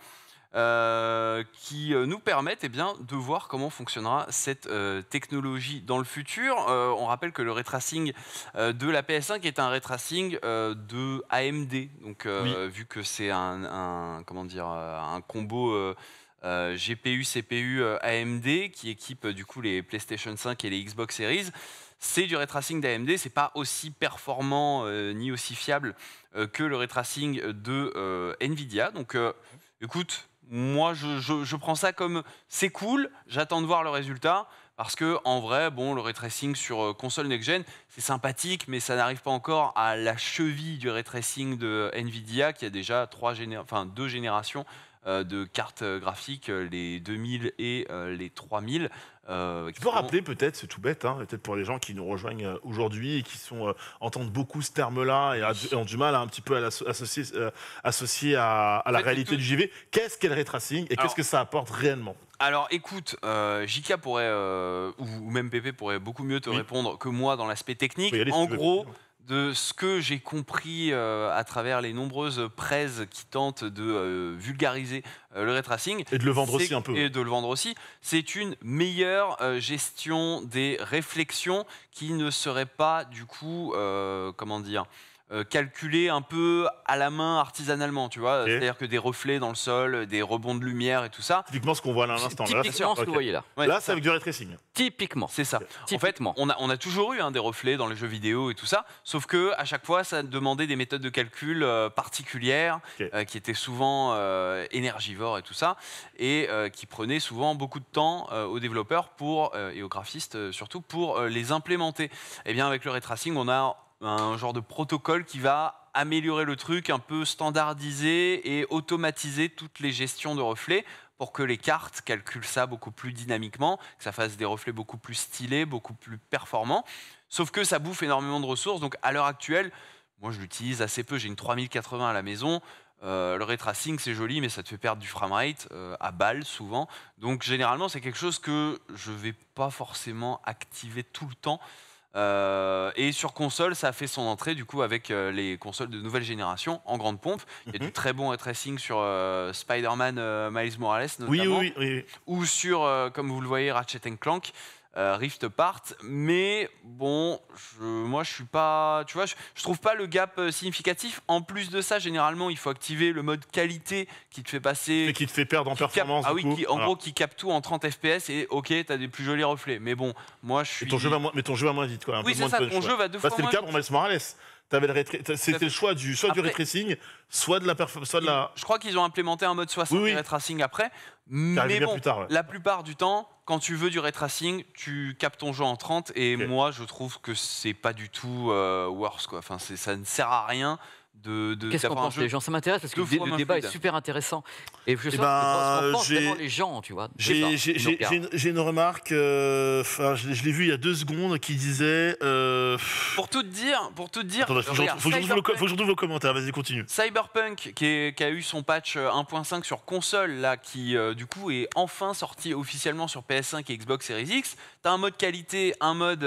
Euh, qui euh, nous permettent eh bien, de voir comment fonctionnera cette euh, technologie dans le futur. on rappelle que le retracing de la PS5 est un retracing de AMD. Donc, vu que c'est un, comment dire, un combo. GPU, CPU, AMD qui équipe du coup les PlayStation 5 et les Xbox Series. C'est du retracing d'AMD, c'est pas aussi performant ni aussi fiable que le retracing de Nvidia. Donc écoute, moi, je, prends ça comme c'est cool, j'attends de voir le résultat. Parce que en vrai, bon, le ray tracing sur euh, console next-gen, c'est sympathique, mais ça n'arrive pas encore à la cheville du ray tracing de Nvidia, qui a déjà trois enfin, deux générations euh, de cartes euh, graphiques, les 2000 et les 3000. Euh, tu peux rappeler peut-être, c'est tout bête, hein, peut-être pour les gens qui nous rejoignent euh, aujourd'hui et qui sont, euh, entendent beaucoup ce terme-là et, ont du mal à, hein, un petit peu à l'associer à, la réalité du JV. Qu'est-ce qu'est le retracing et qu'est-ce que ça apporte réellement alors écoute, JK pourrait, ou même Pépé pourrait beaucoup mieux te répondre que moi dans l'aspect technique. En gros, de ce que j'ai compris euh, à travers les nombreuses presses qui tentent de euh, vulgariser euh, le retracing. Et de le vendre aussi un peu. Et de le vendre aussi. C'est une meilleure gestion des réflexions qui ne serait pas du coup, comment dire, euh, calculé un peu à la main, artisanalement, tu vois. C'est-à-dire que des reflets dans le sol, des rebonds de lumière et tout ça. Typiquement ce qu'on voit là à l'instant. Typiquement là, ce que vous voyez là. là, c'est avec du ray tracing. Typiquement. C'est ça. En fait, on a, on a toujours eu hein, des reflets dans les jeux vidéo et tout ça, sauf que à chaque fois, ça demandait des méthodes de calcul euh, particulières, euh, qui étaient souvent énergivores et tout ça, et qui prenaient souvent beaucoup de temps aux développeurs pour, et aux graphistes surtout pour les implémenter. Et eh bien, avec le ray tracing, on a un genre de protocole qui va améliorer le truc, un peu standardiser et automatiser toutes les gestions de reflets pour que les cartes calculent ça beaucoup plus dynamiquement, que ça fasse des reflets beaucoup plus stylés, beaucoup plus performants. Sauf que ça bouffe énormément de ressources, donc à l'heure actuelle, moi je l'utilise assez peu, j'ai une 3080 à la maison, euh, le retracing c'est joli, mais ça te fait perdre du frame rate, euh, à balle souvent. Donc généralement c'est quelque chose que je ne vais pas forcément activer tout le temps. Euh, et sur console, ça a fait son entrée du coup avec euh, les consoles de nouvelle génération en grande pompe. Il y a du mhm. très bon tracing sur euh, Spider-Man Miles Morales notamment, ou sur, comme vous le voyez, Ratchet Clank. Euh, Rift Part. Mais bon, moi je suis pas, tu vois, je, trouve pas le gap euh, significatif. En plus de ça, généralement, il faut activer le mode qualité qui te fait passer, et qui te fait perdre en performance. ah oui, qui, en gros, qui capte tout en 30 FPS et ok, t'as des plus jolis reflets. Mais bon, moi je suis. ton jeu va moins, mais ton jeu va moins vite quoi. oui, c'est ça. ton jeu va deux fois moins. c'est le se pour à Morales. C'était le choix du, soit du retracing, soit de la performance... soit Je crois qu'ils ont implémenté un mode 60 oui, retracing après. Mais bon, la plupart du temps, quand tu veux du retracing, tu captes ton jeu en 30 et moi je trouve que c'est pas du tout euh, worse quoi. Enfin, ça ne sert à rien Qu'est-ce qu'on pense les gens Ça m'intéresse parce que le débat est super intéressant. Et je eh sais ben, pense euh, vraiment les gens, tu vois. J'ai une, remarque, euh, je, l'ai vu il y a deux secondes, qui disait... Euh, pour tout dire, pour tout dire... faut, que je vos commentaires, vas-y continue. Cyberpunk, qui, a eu son patch 1.5 sur console, là, qui du coup est enfin sorti officiellement sur PS5 et Xbox Series X, t'as un mode qualité, un mode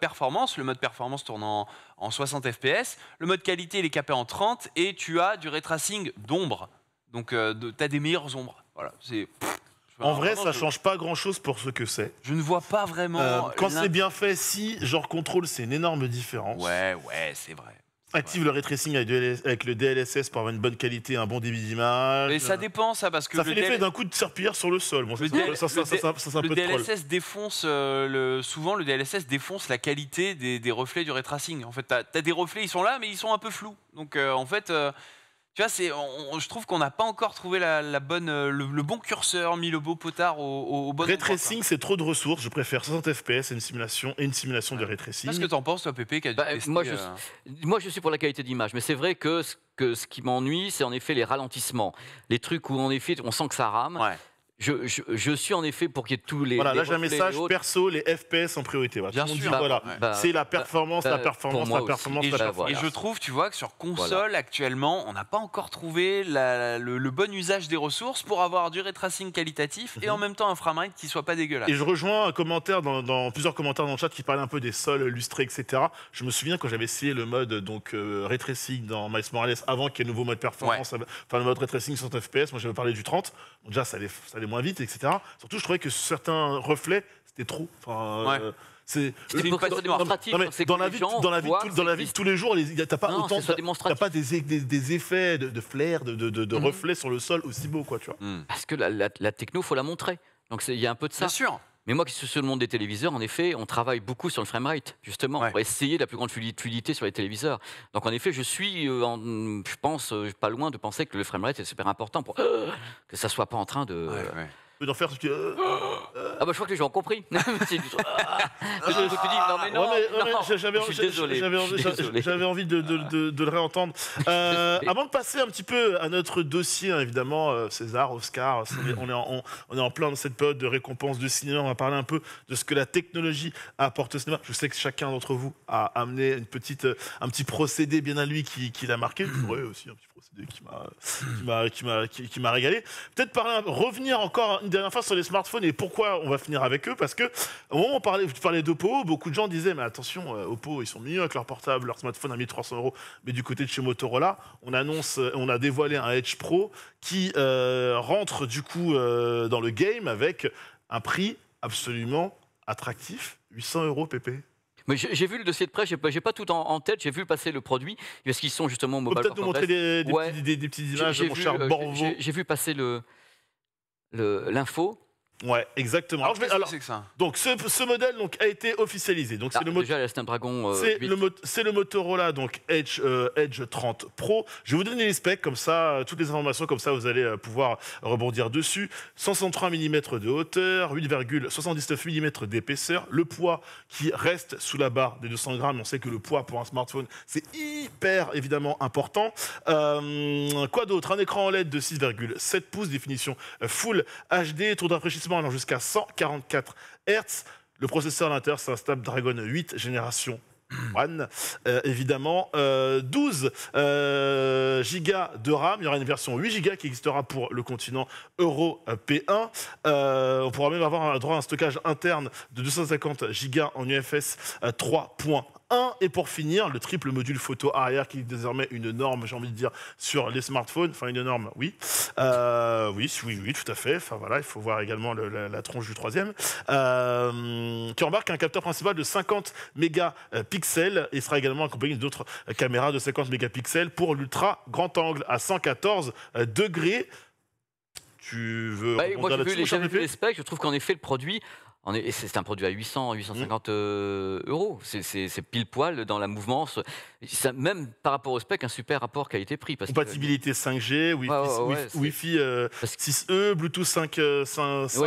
performance, le mode performance tourne en en 60 fps. Le mode qualité, il est capé en 30 et tu as du retracing d'ombre. Donc, euh, tu as des meilleures ombres. Voilà, c'est. En vrai, ça ne change pas grand chose pour ce que c'est. Je ne vois pas vraiment. Euh, quand c'est bien fait, si, genre contrôle, c'est une énorme différence. Ouais, ouais, c'est vrai. Active le retracing avec, avec, le DLSS pour avoir une bonne qualité, un bon débit d'image. Mais ça euh, dépend, ça, parce que. Ça fait l'effet d'un coup de serpillère sur le sol. le DLSS défonce, euh, le... souvent, le DLSS défonce la qualité des, reflets du retracing. En fait, tu as, des reflets, ils sont là, mais ils sont un peu flous. Donc, euh, en fait. Tu vois, c'est, je trouve qu'on n'a pas encore trouvé la, bonne, euh, le, bon curseur, mis le beau potard au, bon. Ray c'est trop de ressources. Je préfère 60 FPS et une simulation et une simulation de ray Qu'est-ce que t'en penses, toi, Pépé bah, euh, moi, je, suis pour la qualité d'image, mais c'est vrai que ce, que ce qui m'ennuie, c'est en effet les ralentissements, les trucs où en effet on sent que ça rame. Ouais je, suis en effet pour qu'il y ait tous les. Voilà, là j'ai un message perso, les FPS en priorité. Bien sûr. voilà, bah, c'est la bah, performance, bah, la performance, la performance, et, la performance. et je trouve, tu vois, que sur console, actuellement, on n'a pas encore trouvé le, bon usage des ressources pour avoir du retracing qualitatif et en mhm. même temps un framerate qui soit pas dégueulasse. Et je rejoins un commentaire dans, plusieurs commentaires dans le chat qui parlait un peu des sols lustrés, etc. Je me souviens quand j'avais essayé le mode donc euh, retracing dans Miles Morales avant qu'il y ait le nouveau mode performance, enfin le mode retracing 60 FPS, moi j'avais parlé du 30. déjà, ça ça moins vite, etc. Surtout, je trouvais que certains reflets, c'était trop. Enfin, euh, C'est une façon hein, dans, la vie, dans, la vie, dans la vie tous les jours, t'as pas non, autant, t'as pas des, des, effets de, flair, de, de, mm-hmm. reflets sur le sol aussi beau, quoi, tu vois. Mm. Parce que la, la, il techno, faut la montrer. Donc il y a un peu de ça. Bien sûr. Mais moi qui suis sur le monde des téléviseurs, en effet, on travaille beaucoup sur le framerate, justement, pour essayer la plus grande fluidité sur les téléviseurs. Donc en effet, je suis, euh, je pense, euh, pas loin de penser que le framerate est super important pour que ça soit pas en train de faire euh, euh. Ah bah, je crois que les gens ont compris. j'avais- envie, de, le réentendre. Euh, avant de passer un petit peu à notre dossier, hein, évidemment, César, Oscar, on est, en, on, est en plein dans cette période de récompense du cinéma. On va parler un peu de ce que la technologie apporte au cinéma. Je sais que chacun d'entre vous a amené une petite, un petit procédé bien à lui qui, l'a marqué. aussi, un petit qui m'a qui m'a régalé. Peut-être parler revenir encore une dernière fois sur les smartphones et pourquoi on va finir avec eux parce que au moment où on parlait tu d'Oppo, beaucoup de gens disaient mais attention euh, Oppo ils sont mieux avec leur portable, leur smartphone à 1300 euros. Mais du côté de chez Motorola, on annonce euh, on a dévoilé un Edge Pro qui euh, rentre du coup dans le game avec un prix absolument attractif, 800 euros PP. Mais j'ai vu le dossier de presse, j'ai pas, pas tout en, tête, j'ai vu passer le produit, Est-ce qu'ils sont justement mobile. Peut-être nous montrer des, petits, des, petites images, mon cher euh, Borvo. J'ai vu passer l'info. Ouais, exactement. Alors, que ça donc ce, modèle donc a été officialisé. Donc c'est le déjà c'est le, Motorola donc Edge euh, Edge 30 Pro. Je vais vous donner les specs comme ça, euh, toutes les informations comme ça, vous allez euh, pouvoir rebondir dessus. 163 mm de hauteur, 8,79 mm d'épaisseur. Le poids qui reste sous la barre des 200 grammes. On sait que le poids pour un smartphone c'est hyper évidemment important. quoi d'autre Un écran LED de 6,7 pouces, définition Full HD, tour d'affichage allant jusqu'à 144 Hz. Le processeur à l'intérieur, c'est un Snapdragon 8 génération One, euh, évidemment. 12 euh, euh de RAM. Il y aura une version 8 giga qui existera pour le continent Euro P1. Euh, on pourra même avoir un droit à un stockage interne de 250 gigas en UFS 3.1. Un, et pour finir, le triple module photo arrière qui est désormais une norme, j'ai envie de dire, sur les smartphones. Enfin, une norme, oui. Euh, oui, oui, oui, tout à fait. Enfin, voilà, il faut voir également la, tronche du troisième. Euh, qui embarque un capteur principal de 50 mégapixels et sera également accompagné d'autres caméras de 50 mégapixels pour l'ultra grand angle à 114 degrés tu veux bah, Moi, je trouve qu'en effet, le produit c'est un produit à 800, 850 mmh. euh, euros. C'est pile poil dans la mouvance. Ça, même par rapport au spec, un super rapport qualité-prix. Compatibilité 5G, Wi-Fi, 6E, euh, e, Bluetooth 5. Euh,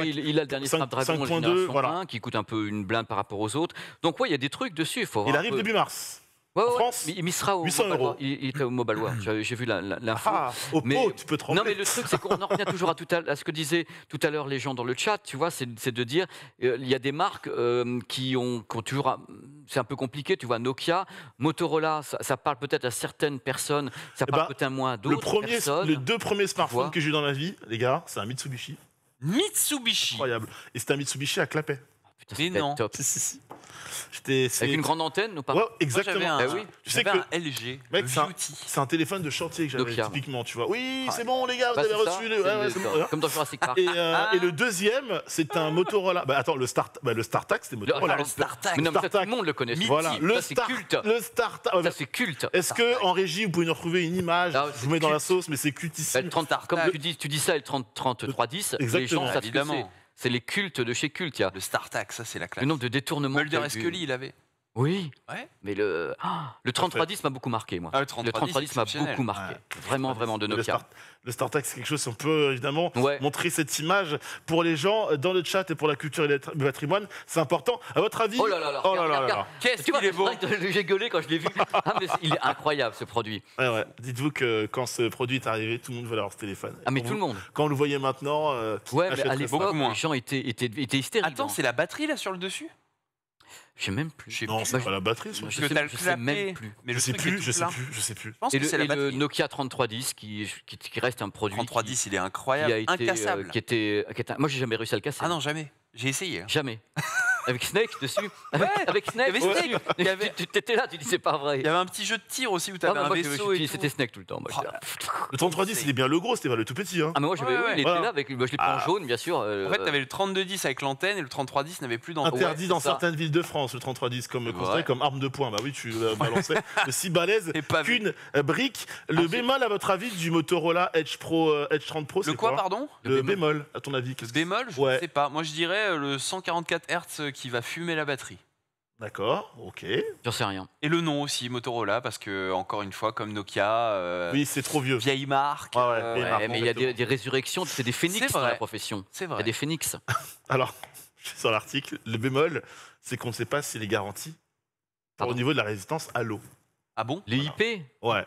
il, a le dernier 5.2, voilà. qui coûte un peu une blinde par rapport aux autres. Donc, oui, il y a des trucs dessus. il arrive début mars. France, il sera au 800 euros. Il, au Mobile J'ai vu l'info. Ah, au pot, tu peux te Non, mais le truc, c'est qu'on en revient toujours à, à, ce que disaient tout à l'heure les gens dans le chat. Tu vois, c'est de dire, euh, il y a des marques euh, qui, ont, toujours, c'est un peu compliqué. Tu vois, Nokia, Motorola, ça, parle peut-être à certaines personnes, ça eh parle ben, peut-être moins à d'autres personnes. Les deux premiers smartphones que j'ai eu dans ma vie, les gars, c'est un Mitsubishi. Mitsubishi. Incroyable. Et c'est un Mitsubishi à clapet. Mais non. J'étais- Avec une grande antenne ou pas Ouais, exactement. un, eh oui. Tu sais que- un LG, c'est un, un téléphone de chantier que j'avais typiquement, tu vois. Oui, c'est bon, les gars, vous bah, avez reçu le. ouais, hein. Comme dans Jurassic Park. Et, euh, ah. et le deuxième, c'est un Motorola. Bah attends, le Start, bah, le StarTAC, Motorola. Ah, le StarTAC. Mais non, tout le monde le connaît. Voilà, le c'est culte. le StarTAC. Ah ça, c'est culte. Est-ce que en régie, vous pouvez nous retrouver une image Je vous mets dans la sauce, mais c'est cultissime. le 30, comme tu dis, tu dis ça, le 30, 3310, les Exactement. Évidemment. C'est les cultes de chez culte. Le le StarTax, ça c'est la classe. Le nombre de détournements. Mulder et Scully, il avait. Oui. Mais le, oh, le 3310 m'a beaucoup marqué, moi. Ah, le 3310 m'a beaucoup marqué. Vraiment, vraiment de Nokia. Le, le c'est quelque chose, on peut évidemment montrer cette image pour les gens euh, dans le chat et pour la culture et le patrimoine. C'est important. À votre avis Oh là là là, oh Qu'est-ce qu'il est beau J'ai gueulé quand je l'ai vu. Ah, mais il est incroyable, ce produit. Dites-vous que quand ce produit est arrivé, tout le monde voulait avoir ce téléphone. Ah, mais tout le monde. Quand on le voyait maintenant, euh, à l'époque, les gens étaient hystériques. Attends, c'est la batterie, là, sur le dessus je sais même plus. Non, c'est bah, pas la batterie. Je, sais, je sais même plus. Mais je sais plus, je sais plus, je sais plus. Et, le, Nokia 3310 qui, qui, reste un produit. 3310, il est incroyable, a été, euh, incassable. Qui était, euh, qui était, moi, j'ai jamais réussi à le casser. Ah non, jamais. J'ai essayé. Hein. Jamais. Avec Snake dessus Avec, avec Snake, Tu étais là, tu dis c'est pas vrai. Il y avait un petit jeu de tir aussi où t'avais un vaisseau et tout. C'était Snake tout le temps. Oh le 3310, c'était bien le gros, c'était pas le tout petit. Hein. Ah, mais moi, j'avais Ouais, il était là avec. Moi, je l'ai pris ah. jaune, bien sûr. Euh, en fait, t'avais le 3210 avec l'antenne et le 3310 n'avait plus d'antenne. Interdit dans certaines villes de France, le 3310, comme comme arme de poing. Bah oui, tu balançais le si balèze Et pas qu'une brique. Le ah, bémol, à votre avis, du Motorola Edge Pro, euh, Edge 30 Pro, c'est quoi, pardon Le bémol, à ton avis. Le bémol, je sais pas. Moi, je dirais euh, le 144 Hz qui va fumer la batterie. D'accord, ok. J'en sais rien. Et le nom aussi, Motorola, parce que, encore une fois, comme Nokia. Euh, oui, c'est trop vieux. Vieille marque. Euh, mais il y a des, résurrections, c'est des phénix dans la profession. C'est vrai. des phénix. Alors, sur l'article, le bémol, c'est qu'on ne sait pas si les garanties au niveau de la résistance à l'eau. Ah bon Les IP Ouais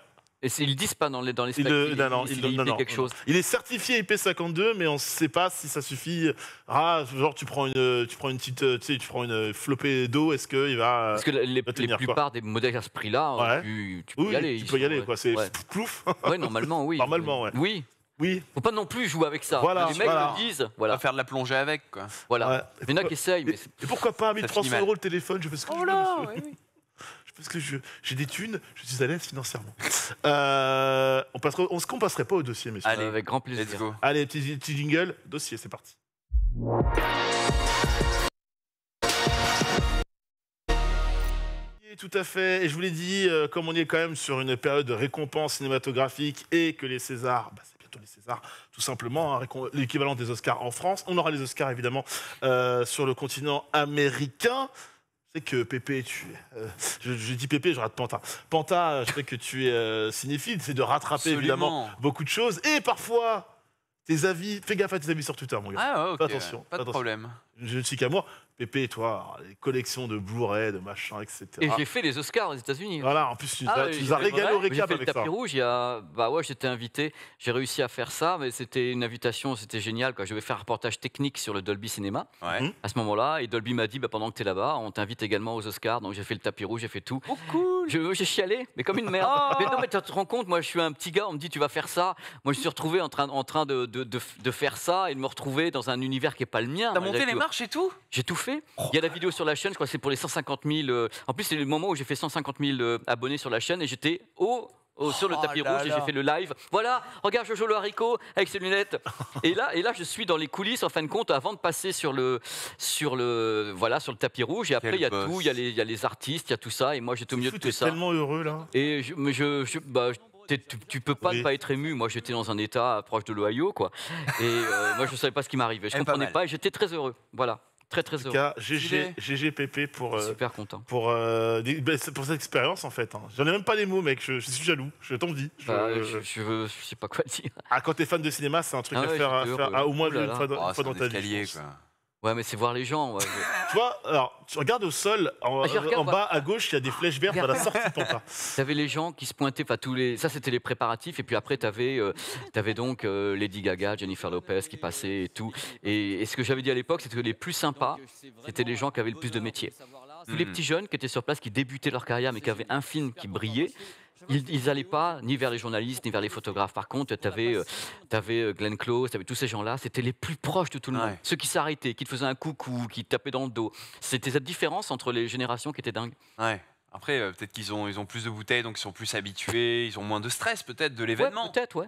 ils ne disent pas dans les, dans les il, quelque chose. Il est certifié IP52, mais on ne sait pas si ça suffit. Ah, genre, tu prends une, tu prends une petite, tu, prends une flopée d'eau, est-ce qu'il va. Parce que les, les plupart des modèles à ce prix-là, euh, tu, peux y aller. Tu peux y aller, quoi. C'est ouais. clouf. Oui, normalement, oui. Normalement, ouais. Oui. Oui. Faut pas non plus jouer avec ça. les mecs le disent. Voilà. On va faire de la plongée avec, quoi. Voilà. Il y en a qui essayent. Mais pourquoi pas 1300 euros le téléphone Je fais ce que oh je veux parce que j'ai des thunes, je suis à l'aise financièrement. Euh, on ne on se compasserait pas au dossier, messieurs. Allez, avec grand plaisir. Allez, petit, jingle, dossier, c'est parti. Tout à fait. Et je vous l'ai dit, euh, comme on est quand même sur une période de récompense cinématographique et que les Césars, bah, c'est bientôt les Césars, tout simplement, hein, l'équivalent des Oscars en France. On aura les Oscars évidemment euh, sur le continent américain sais que Pépé, tu. es... Euh, je, dis Pépé, je rate Panta. Panta, je sais que tu es euh, c'est de rattraper évidemment beaucoup de choses. Et parfois, tes avis. Fais gaffe à tes avis sur Twitter, mon gars. Ah, attention. pas de problème. Je ne suis qu'à moi. Pépé, toi, les collections de Blu-ray, de machin, etc. Et j'ai fait les Oscars aux États-Unis. Voilà, en plus, tu, ah, as régalé au récap fait le tapis rouge, a... bah ouais, j'étais invité, j'ai réussi à faire ça, mais c'était une invitation, c'était génial. Je vais faire un reportage technique sur le Dolby Cinéma à ce moment-là, et Dolby m'a dit, bah, pendant que tu es là-bas, on t'invite également aux Oscars, donc j'ai fait le tapis rouge, j'ai fait tout j'ai chialé, mais comme une merde. Oh. mais non, mais tu te rends compte, moi je suis un petit gars, on me dit tu vas faire ça. Moi je suis retrouvé en train, en train de, faire ça et de me retrouver dans un univers qui n'est pas le mien. T'as monté les marches et tout J'ai tout fait. Oh. Il y a la vidéo sur la chaîne, je crois c'est pour les 150 000. Euh, en plus, c'est le moment où j'ai fait 150 000 euh, abonnés sur la chaîne et j'étais au Oh, sur le oh tapis rouge et j'ai fait le live. Voilà, regarde Jojo le haricot avec ses lunettes. et là, et là, je suis dans les coulisses en fin de compte avant de passer sur le, sur le, voilà, sur le tapis rouge. Et après, il y a tout, il y a, les, y a les artistes, il y a tout ça. Et moi, j'étais au milieu de tout ça. tellement heureux là. Et je, bah, tu, peux pas ne pas être ému. Moi, j'étais dans un état proche de l'Ohio, quoi. Et euh, moi, je savais pas ce qui m'arrivait. Je ne eh, comprenais pas, pas et j'étais très heureux. Voilà. Très très heureux. GGPP pour, euh, pour, euh, ben, pour cette expérience en fait. Hein. J'en ai même pas les mots mec, je, suis jaloux, je t'en dis. Bah, je, veux. je, sais pas quoi dire. Ah quand es fan de cinéma c'est un truc ah à faire, au moins oh, une fois, dans ta vie. Ouais, mais c'est voir les gens. tu vois, alors, tu regardes au sol, en, ah, euh, bas à gauche, il y a des flèches vertes à la sortie de Tu avais les gens qui se pointaient, tous les. Ça, c'était les préparatifs, et puis après, t'avais euh, avais donc euh, Lady Gaga, Jennifer Lopez qui passaient et tout. Et, ce que j'avais dit à l'époque, c'était que les plus sympas, c'était les gens qui avaient le plus de métier. Tous les hmm. petits jeunes qui étaient sur place, qui débutaient leur carrière, mais qui avaient un film qui brillait, ils n'allaient pas ni vers les journalistes, ni vers les photographes. Par contre, tu avais, euh, tu avais, euh, Glenn Close, tu avais tous ces gens-là, c'était les plus proches de tout le monde. Ceux qui s'arrêtaient, qui te faisaient un coucou, qui te tapaient dans le dos. C'était cette différence entre les générations qui était dingue. Ouais. Après, euh, peut-être qu'ils ont, ils ont plus de bouteilles, donc ils sont plus habitués, ils ont moins de stress peut-être de l'événement. Ouais, peut-être, ouais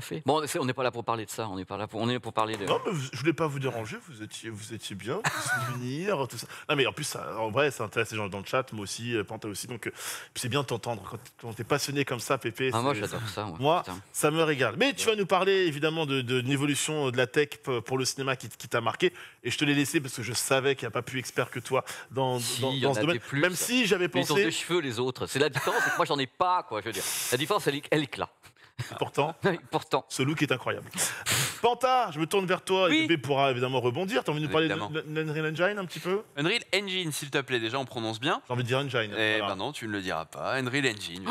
fait. Bon, on n'est pas là pour parler de ça, on est, pas là pour, on est pour parler de... Non, mais je voulais pas vous déranger, vous étiez, vous étiez bien, tout ça. Non, mais en plus, ça, en vrai, ça intéresse les gens dans le chat, moi aussi, euh, Panta aussi, donc euh, c'est bien de t'entendre. Quand, tu es passionné comme ça, Pépé... Ah, moi, j'adore ça. Moi, ça me régale. Mais tu vas nous parler, évidemment, de, de l'évolution de la tech pour le cinéma qui, t'a marqué, et je te l'ai laissé parce que je savais qu'il n'y a pas plus expert que toi dans, ce domaine, même si j'avais pensé... ils ont des cheveux, les autres. C'est la différence, c'est que moi, j'en ai pas, quoi, je veux dire. La différence, elle, elle est là. Pourtant, Pourtant, ce look est incroyable. Panta, je me tourne vers toi Oui. et Bébé pourra évidemment rebondir. T'as envie de nous parler de l'Unreal Engine un petit peu Unreal Engine, s'il te plaît, déjà on prononce bien. J'ai envie de dire Engine. Eh ben non, tu ne le diras pas. Unreal Engine.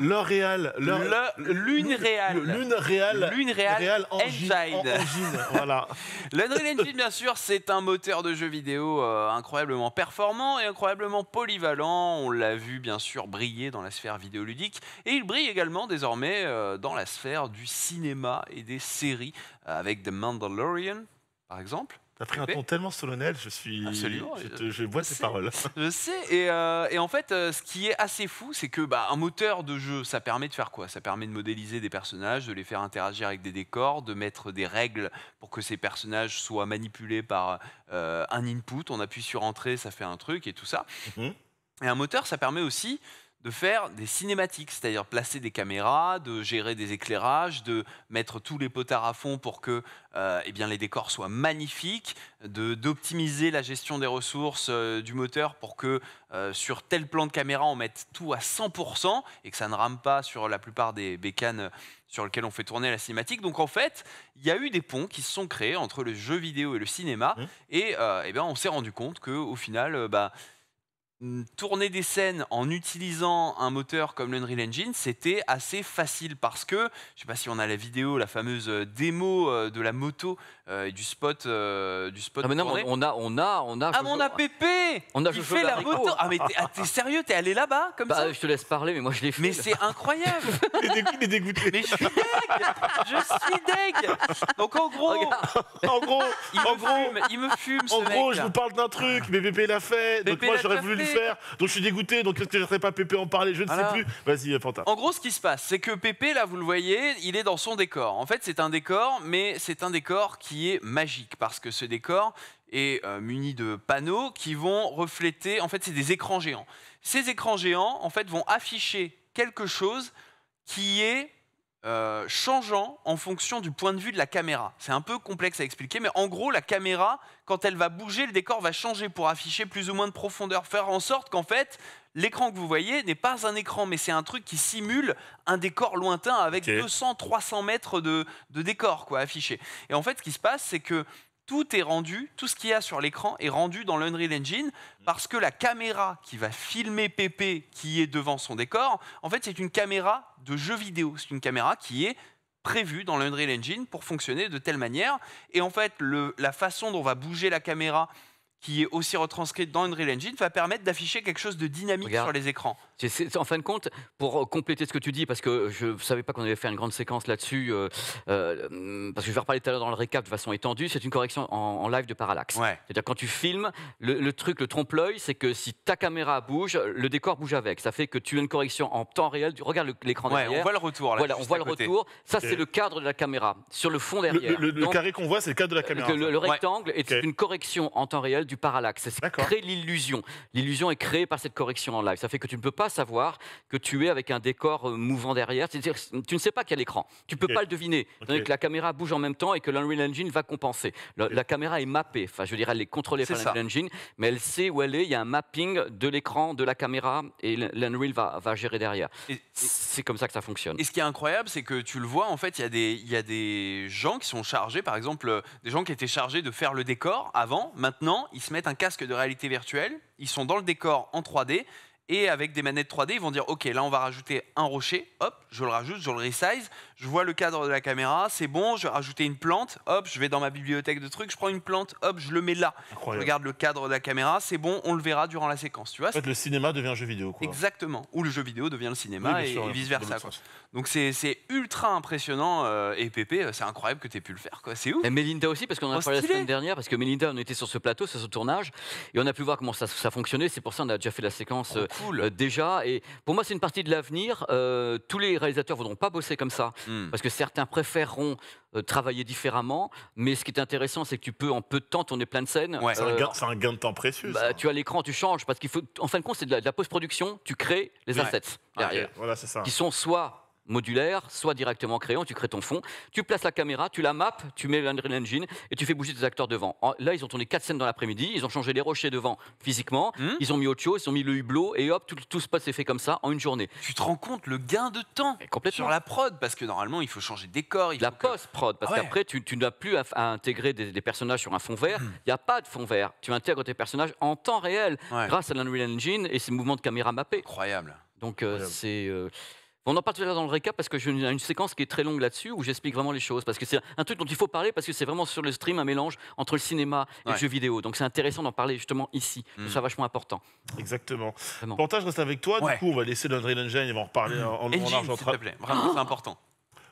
L'oréal, L'Unreal. L'une lune L'Unreal. L'Unreal. Engine. Voilà. L'Unreal Engine, bien sûr, c'est un moteur de jeu vidéo euh, incroyablement performant et incroyablement polyvalent. On l'a vu, bien sûr, briller dans la sphère vidéoludique. Et il brille également désormais euh, euh, dans la sphère du cinéma et des séries, euh, avec The Mandalorian, par exemple. T'as pris un ton tellement solennel, je suis. Absolument. Je, vois ces tes paroles. Je sais. Et, euh, en fait, ce qui est assez fou, c'est que bah, un moteur de jeu, ça permet de faire quoi Ça permet de modéliser des personnages, de les faire interagir avec des décors, de mettre des règles pour que ces personnages soient manipulés par un input. On appuie sur entrée, ça fait un truc et tout ça. Mhm. Et un moteur, ça permet aussi de faire des cinématiques, c'est-à-dire placer des caméras, de gérer des éclairages, de mettre tous les potards à fond pour que euh, eh bien, les décors soient magnifiques, d'optimiser la gestion des ressources euh, du moteur pour que euh, sur tel plan de caméra, on mette tout à 100% et que ça ne rame pas sur la plupart des bécanes sur lesquelles on fait tourner la cinématique. Donc en fait, il y a eu des ponts qui se sont créés entre le jeu vidéo et le cinéma mmh. et eh on s'est rendu compte qu'au final, bah, euh, tourner des scènes en utilisant un moteur comme Unreal Engine, c'était assez facile parce que, je ne sais pas si on a la vidéo, la fameuse euh, démo euh, de la moto euh, du spot, euh, du spot. on a, on a, on a. Ah, Pépé. On a qui fait la moto. Ah mais ah, t'es sérieux, t'es allé là-bas comme bah, ça Je te laisse parler, mais moi je l'ai fait. Mais c'est incroyable. Il est dégoûté. Mais je suis deg. Je suis deg. Donc en gros, en gros, il me fume, il me fume. En gros, je vous parle d'un truc, mais Pépé l'a fait. donc moi j'aurais voulu le faire. Donc je suis dégoûté. Donc est-ce que j'aurais pas Pépé en parler Je ne sais plus. Vas-y, euh, Fanta. En gros, ce qui se passe, c'est que Pépé, là, vous le voyez, il est dans son décor. En fait, c'est un décor, mais c'est un décor qui est magique parce que ce décor est euh, muni de panneaux qui vont refléter, en fait c'est des écrans géants. Ces écrans géants en fait vont afficher quelque chose qui est euh, changeant en fonction du point de vue de la caméra. C'est un peu complexe à expliquer, mais en gros, la caméra, quand elle va bouger, le décor va changer pour afficher plus ou moins de profondeur, faire en sorte qu'en fait, l'écran que vous voyez n'est pas un écran, mais c'est un truc qui simule un décor lointain avec 200-300 mètres de, décor quoi, affiché. Et en fait, ce qui se passe, c'est que tout est rendu, tout ce qu'il y a sur l'écran est rendu dans l'Unreal Engine mm. parce que la caméra qui va filmer Pépé qui est devant son décor, en fait, c'est une caméra de jeu vidéo. C'est une caméra qui est prévue dans l'Unreal Engine pour fonctionner de telle manière. Et en fait, la façon dont on va bouger la caméra, qui est aussi retranscrite dans Unreal Engine, va permettre d'afficher quelque chose de dynamique sur les écrans en fin de compte, pour euh, compléter ce que tu dis, parce que je ne savais pas qu'on allait faire une grande séquence là-dessus, euh, euh, parce que je vais reparler tout à l'heure dans le récap de façon étendue, c'est une correction en, live de parallaxe. C'est-à-dire quand tu filmes, le, truc, le trompe-l'œil, c'est que si ta caméra bouge, le décor bouge avec. Ça fait que tu as une correction en temps réel, tu regardes l'écran derrière. On voit le retour. voilà, on voit le retour. Ça, c'est le cadre de la caméra. Sur le fond derrière. Le, carré qu'on voit, c'est le cadre de la caméra. Le, rectangle est une correction en temps réel du parallaxe. Ça crée l'illusion. L'illusion est créée par cette correction en live. Ça fait que tu ne peux pas savoir que tu es avec un décor euh, mouvant derrière. C'est-à-dire, tu ne sais pas qu'il y a l'écran Tu ne peux pas le deviner. Okay. Que la caméra bouge en même temps et que l'Unreal Engine va compenser. La, caméra est mappée. Enfin, je veux dire, elle est contrôlée par l'Unreal Engine, mais elle sait où elle est. Il y a un mapping de l'écran, de la caméra, et l'Unreal va, va, gérer derrière. C'est comme ça que ça fonctionne. Et ce qui est incroyable, c'est que tu le vois, en fait, il il y a des gens qui sont chargés, par exemple, euh, des gens qui étaient chargés de faire le décor avant. Maintenant, ils se mettent un casque de réalité virtuelle, ils sont dans le décor en 3D et avec des manettes 3D, ils vont dire, OK, là on va rajouter un rocher, hop, je le rajoute, je le resize, je vois le cadre de la caméra, c'est bon, je vais rajouter une plante, hop, je vais dans ma bibliothèque de trucs, je prends une plante, hop, je le mets là. Incroyable. Je regarde le cadre de la caméra, c'est bon, on le verra durant la séquence. Tu vois, en fait, le cinéma devient un jeu vidéo. Quoi. Exactement. Ou le jeu vidéo devient le cinéma et, vice versa. Donc c'est ultra impressionnant. Euh, et Pépé, euh, c'est incroyable que tu aies pu le faire. C'est ouf. Et Melinda aussi, parce qu'on en a oh, parlé la semaine dernière, parce que Melinda, on était sur ce plateau, sur ce tournage, et on a pu voir comment ça, ça fonctionnait. C'est pour ça qu'on a déjà fait la séquence oh, euh, cool. déjà. Et pour moi, c'est une partie de l'avenir. tous les réalisateurs voudront pas bosser comme ça. Hmm. Parce que certains préféreront euh, travailler différemment, mais ce qui est intéressant, c'est que tu peux en peu de temps tourner plein de scènes. Euh, c'est, un, gain, de temps précieux. Bah, tu as l'écran, tu changes, parce qu'il faut, en fin de compte, c'est de la, post-production, tu crées les assets derrière, ça. qui sont soit modulaire, soit directement créant, tu crées ton fond, tu places la caméra, tu la maps, tu mets l'Unreal Engine et tu fais bouger tes acteurs devant. là, ils ont tourné quatre scènes dans l'après-midi, ils ont changé les rochers devant physiquement, hmm ils ont mis autre chose, ils ont mis le hublot et hop, tout, se passe s'est fait comme ça en une journée. Tu te rends compte le gain de temps complètement. sur la prod Parce que normalement, il faut changer de décor. Il La post-prod, parce ah qu'après, tu, tu n'as plus à, intégrer des, personnages sur un fond vert. Hmm. Il n'y a pas de fond vert. Tu intègres tes personnages en temps réel grâce à l'Unreal Engine et ses mouvements de caméra mappés. Incroyable. Donc, euh, c'est. Euh, on en parle dans le récap parce que j'ai une, une séquence qui est très longue là-dessus où j'explique vraiment les choses. Parce que c'est un truc dont il faut parler parce que c'est vraiment sur le stream un mélange entre le cinéma et le jeu vidéo. Donc c'est intéressant d'en parler justement ici. Mm. C'est vachement important. Exactement. Pourtant je reste avec toi. Du coup, on va laisser l'Unreal Engine et on va en reparler en, en, S'il te plaît, vraiment, oh c'est important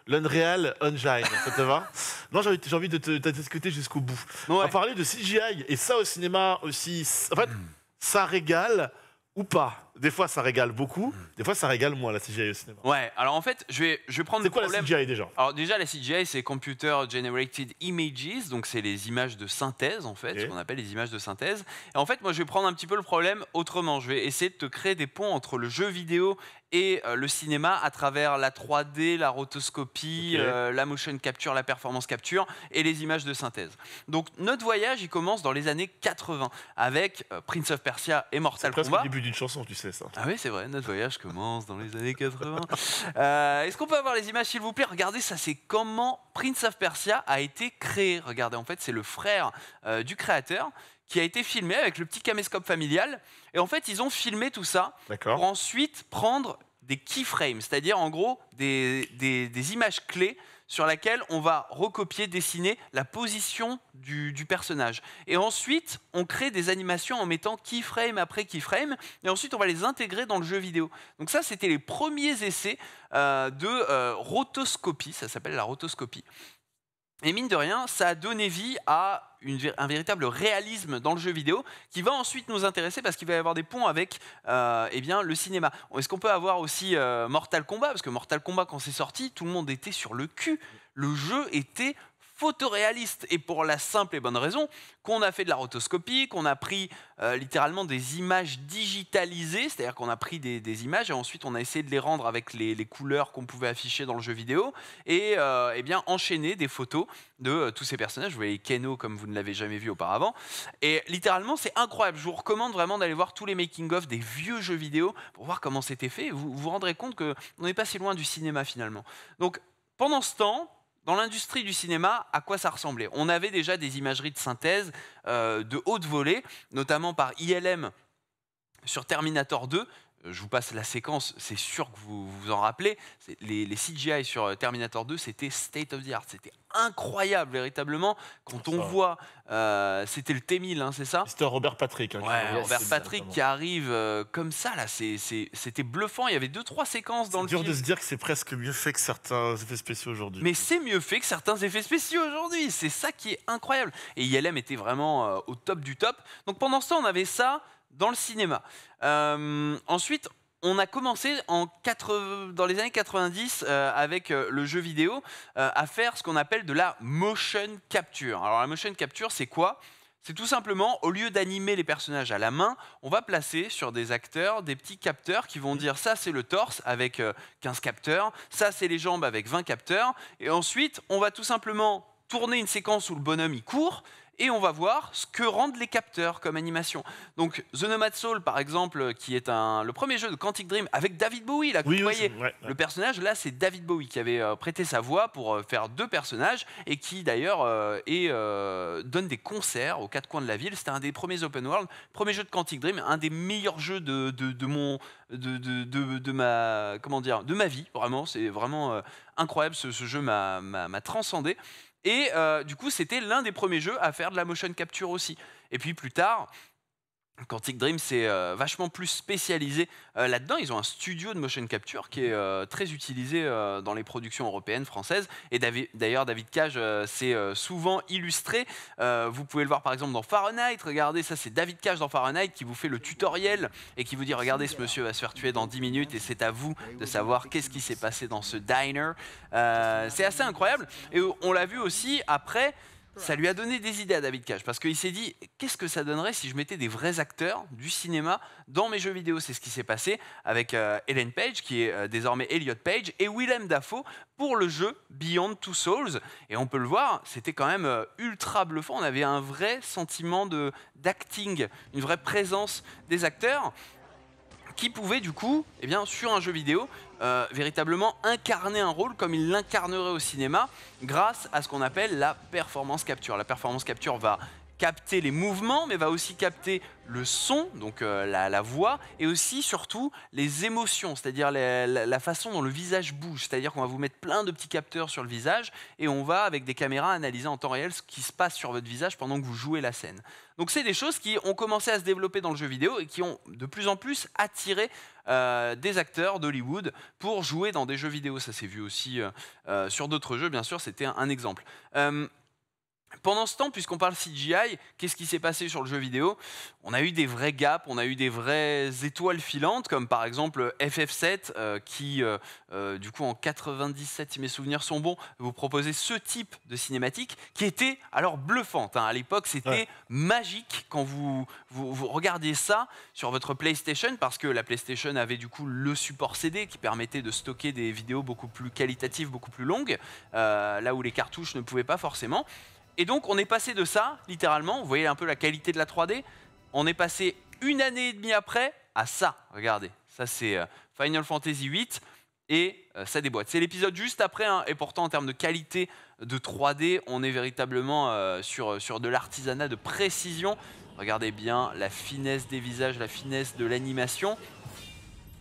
l'Unreal Engine, ça te va Non, j'ai envie, de te, discuter jusqu'au bout. On va parler de CGI, et ça au cinéma aussi, en fait, mm. ça régale ou pas des fois ça régale beaucoup, des fois ça régale moins la CGI au cinéma. Ouais, alors en fait, je vais, je vais prendre. C'est quoi la CGI déjà Alors déjà, la CGI, c'est Computer Generated Images, donc c'est les images de synthèse en fait, ce qu'on appelle les images de synthèse. Et en fait, moi je vais prendre un petit peu le problème autrement. Je vais essayer de te créer des ponts entre le jeu vidéo et euh, le cinéma à travers la 3D, la rotoscopie, euh, la motion capture, la performance capture et les images de synthèse. Donc notre voyage, il commence dans les années 80 avec euh, Prince of Persia et Mortal Kombat. C'est le début d'une chanson, tu sais. Ah oui, c'est vrai, notre voyage commence dans les années 80. Euh, est-ce qu'on peut avoir les images, s'il vous plaît Regardez, ça, c'est comment Prince of Persia a été créé. Regardez, en fait, c'est le frère euh, du créateur qui a été filmé avec le petit caméscope familial. Et en fait, ils ont filmé tout ça pour ensuite prendre des keyframes, c'est-à-dire en gros des images clés sur laquelle on va recopier, dessiner la position du, personnage. Et ensuite, on crée des animations en mettant keyframe après keyframe, et ensuite on va les intégrer dans le jeu vidéo. Donc ça, c'était les premiers essais euh, de euh, rotoscopie, ça s'appelle la rotoscopie. Et mine de rien, ça a donné vie à un véritable réalisme dans le jeu vidéo qui va ensuite nous intéresser parce qu'il va y avoir des ponts avec euh, eh bien, le cinéma. Est-ce qu'on peut avoir aussi euh, Mortal Kombat Parce que Mortal Kombat, quand c'est sorti, tout le monde était sur le cul. Le jeu était photoréaliste, et pour la simple et bonne raison qu'on a fait de la rotoscopie, qu'on a pris euh, littéralement des images digitalisées, c'est-à-dire qu'on a pris des, images et ensuite on a essayé de les rendre avec les, couleurs qu'on pouvait afficher dans le jeu vidéo, et, euh, eh bien enchaîner des photos de euh, tous ces personnages. Vous voyez Keno comme vous ne l'avez jamais vu auparavant, et littéralement c'est incroyable. Je vous recommande vraiment d'aller voir tous les making-of des vieux jeux vidéo pour voir comment c'était fait. Vous vous rendrez compte qu'on n'est pas si loin du cinéma finalement. Donc pendant ce temps, dans l'industrie du cinéma, à quoi ça ressemblait On avait déjà des imageries de synthèse euh, de haute volée, notamment par ILM sur Terminator 2, je vous passe la séquence, c'est sûr que vous vous en rappelez, les, CGI sur euh, Terminator 2, c'était state of the art, c'était incroyable véritablement, quand on voit, euh, c'était le T-1000, hein, c'est ça C'était Robert Patrick. Hein, ouais, Robert Patrick qui arrive euh, comme ça, là, c'était bluffant, il y avait deux, trois séquences dans le film. C'est dur de se dire que c'est presque mieux fait que certains effets spéciaux aujourd'hui. Mais c'est mieux fait que certains effets spéciaux aujourd'hui, c'est ça qui est incroyable. Et ILM était vraiment au top du top, donc pendant ce temps on avait ça, dans le cinéma. Euh, ensuite, on a commencé en dans les années 90 euh, avec euh, le jeu vidéo à faire ce qu'on appelle de la motion capture. Alors la motion capture, c'est quoi c'est tout simplement, au lieu d'animer les personnages à la main, on va placer sur des acteurs des petits capteurs qui vont dire ça c'est le torse avec 15 capteurs, ça c'est les jambes avec 20 capteurs, et ensuite on va tout simplement tourner une séquence où le bonhomme il court, et on va voir ce que rendent les capteurs comme animation. Donc The Nomad Soul, par exemple, qui est un, le premier jeu de Quantic Dream avec David Bowie, là, que vous voyez, le personnage, là, c'est David Bowie qui avait euh, prêté sa voix pour euh, faire deux personnages et qui, d'ailleurs, euh, donne des concerts aux quatre coins de la ville. C'était un des premiers open world, premier jeu de Quantic Dream, un des meilleurs jeux de, de, de mon... De, de, ma comment dire de ma vie vraiment c'est vraiment incroyable ce, ce jeu m'a transcendé et euh, du coup, c'était l'un des premiers jeux à faire de la motion capture aussi. Et puis plus tard, Quantic Dream, c'est euh, vachement plus spécialisé euh, là-dedans. Ils ont un studio de motion capture qui est euh, très utilisé dans les productions européennes, françaises. Et d'ailleurs, David Cage s'est souvent illustré. vous pouvez le voir par exemple dans Fahrenheit. Regardez, ça, c'est David Cage dans Fahrenheit qui vous fait le tutoriel et qui vous dit Regardez, ce monsieur va se faire tuer dans 10 minutes et c'est à vous de savoir qu'est-ce qui s'est passé dans ce diner. c'est assez incroyable. Et on l'a vu aussi après ça lui a donné des idées à David Cage, parce qu'il s'est dit, qu'est-ce que ça donnerait si je mettais des vrais acteurs du cinéma dans mes jeux vidéo C'est ce qui s'est passé avec Hélène euh, Page, qui est euh, désormais Elliot Page, et Willem Dafoe pour le jeu Beyond Two Souls. Et on peut le voir, c'était quand même euh, ultra bluffant, on avait un vrai sentiment d'acting, une vraie présence des acteurs qui pouvait du coup, eh bien, sur un jeu vidéo, euh, véritablement incarner un rôle comme il l'incarnerait au cinéma grâce à ce qu'on appelle la performance capture. La performance capture va capter les mouvements, mais va aussi capter le son, donc euh, la, voix, et aussi surtout les émotions, c'est-à-dire la, façon dont le visage bouge. C'est-à-dire qu'on va vous mettre plein de petits capteurs sur le visage et on va, avec des caméras, analyser en temps réel ce qui se passe sur votre visage pendant que vous jouez la scène. Donc c'est des choses qui ont commencé à se développer dans le jeu vidéo et qui ont de plus en plus attiré euh, des acteurs d'Hollywood pour jouer dans des jeux vidéo. Ça s'est vu aussi euh, sur d'autres jeux, bien sûr, c'était un, un exemple. Pendant ce temps, puisqu'on parle CGI, qu'est-ce qui s'est passé sur le jeu vidéo On a eu des vrais gaps, on a eu des vraies étoiles filantes, comme par exemple FF7, euh, qui, euh, euh, du coup, en 97, si mes souvenirs sont bons, vous proposait ce type de cinématique qui était alors bluffante. Hein. À l'époque, c'était magique quand vous, vous, vous, regardiez ça sur votre PlayStation, parce que la PlayStation avait du coup le support CD qui permettait de stocker des vidéos beaucoup plus qualitatives, beaucoup plus longues, là où les cartouches ne pouvaient pas forcément. Et donc on est passé de ça, littéralement, vous voyez un peu la qualité de la 3D, on est passé une année et demie après à ça, regardez. Ça c'est euh, Final Fantasy VIII et euh, ça déboîte. C'est l'épisode juste après, hein, et pourtant en termes de qualité de 3D, on est véritablement euh, sur, de l'artisanat de précision. Regardez bien la finesse des visages, la finesse de l'animation.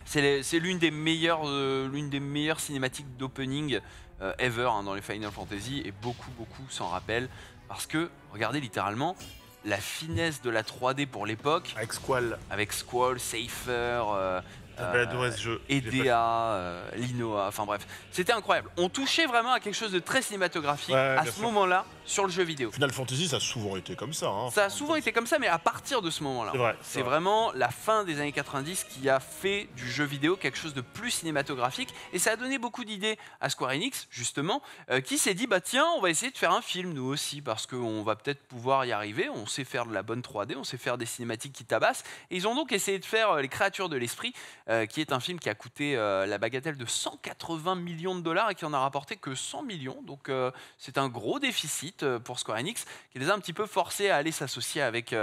C'est l'une des, meilleures, des meilleures cinématiques d'opening euh, ever hein, dans les Final Fantasy et beaucoup beaucoup s'en rappellent parce que regardez littéralement la finesse de la 3D pour l'époque avec Squall avec Squall Safer euh, euh, ce jeu. Euh, Edea, euh, l'INOA, enfin bref. C'était incroyable. On touchait vraiment à quelque chose de très cinématographique à ce moment-là sur le jeu vidéo. Final Fantasy, ça a souvent été comme ça. Hein. ça a souvent été comme ça, mais à partir de ce moment-là. C'est vraiment la fin des années 90 qui a fait du jeu vidéo quelque chose de plus cinématographique. Et ça a donné beaucoup d'idées à Square Enix, justement, euh, qui s'est dit bah tiens, on va essayer de faire un film nous aussi, parce qu'on va peut-être pouvoir y arriver. On sait faire de la bonne 3D, on sait faire des cinématiques qui tabassent. Et ils ont donc essayé de faire les créatures de l'esprit. Euh, qui est un film qui a coûté euh, la bagatelle de 180 millions de dollars et qui en a rapporté que 100 millions. Donc euh, c'est un gros déficit pour Square Enix, qui les a un petit peu forcés à aller s'associer avec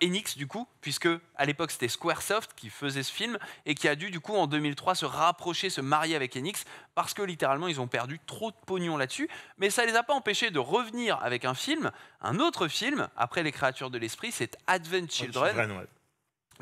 Enix, du coup, puisque à l'époque c'était Squaresoft qui faisait ce film et qui a dû, du coup, en 2003 se rapprocher, se marier avec Enix, parce que littéralement ils ont perdu trop de pognon là-dessus. Mais ça les a pas empêchés de revenir avec un film, un autre film, après Les créatures de l'esprit, c'est Advent Children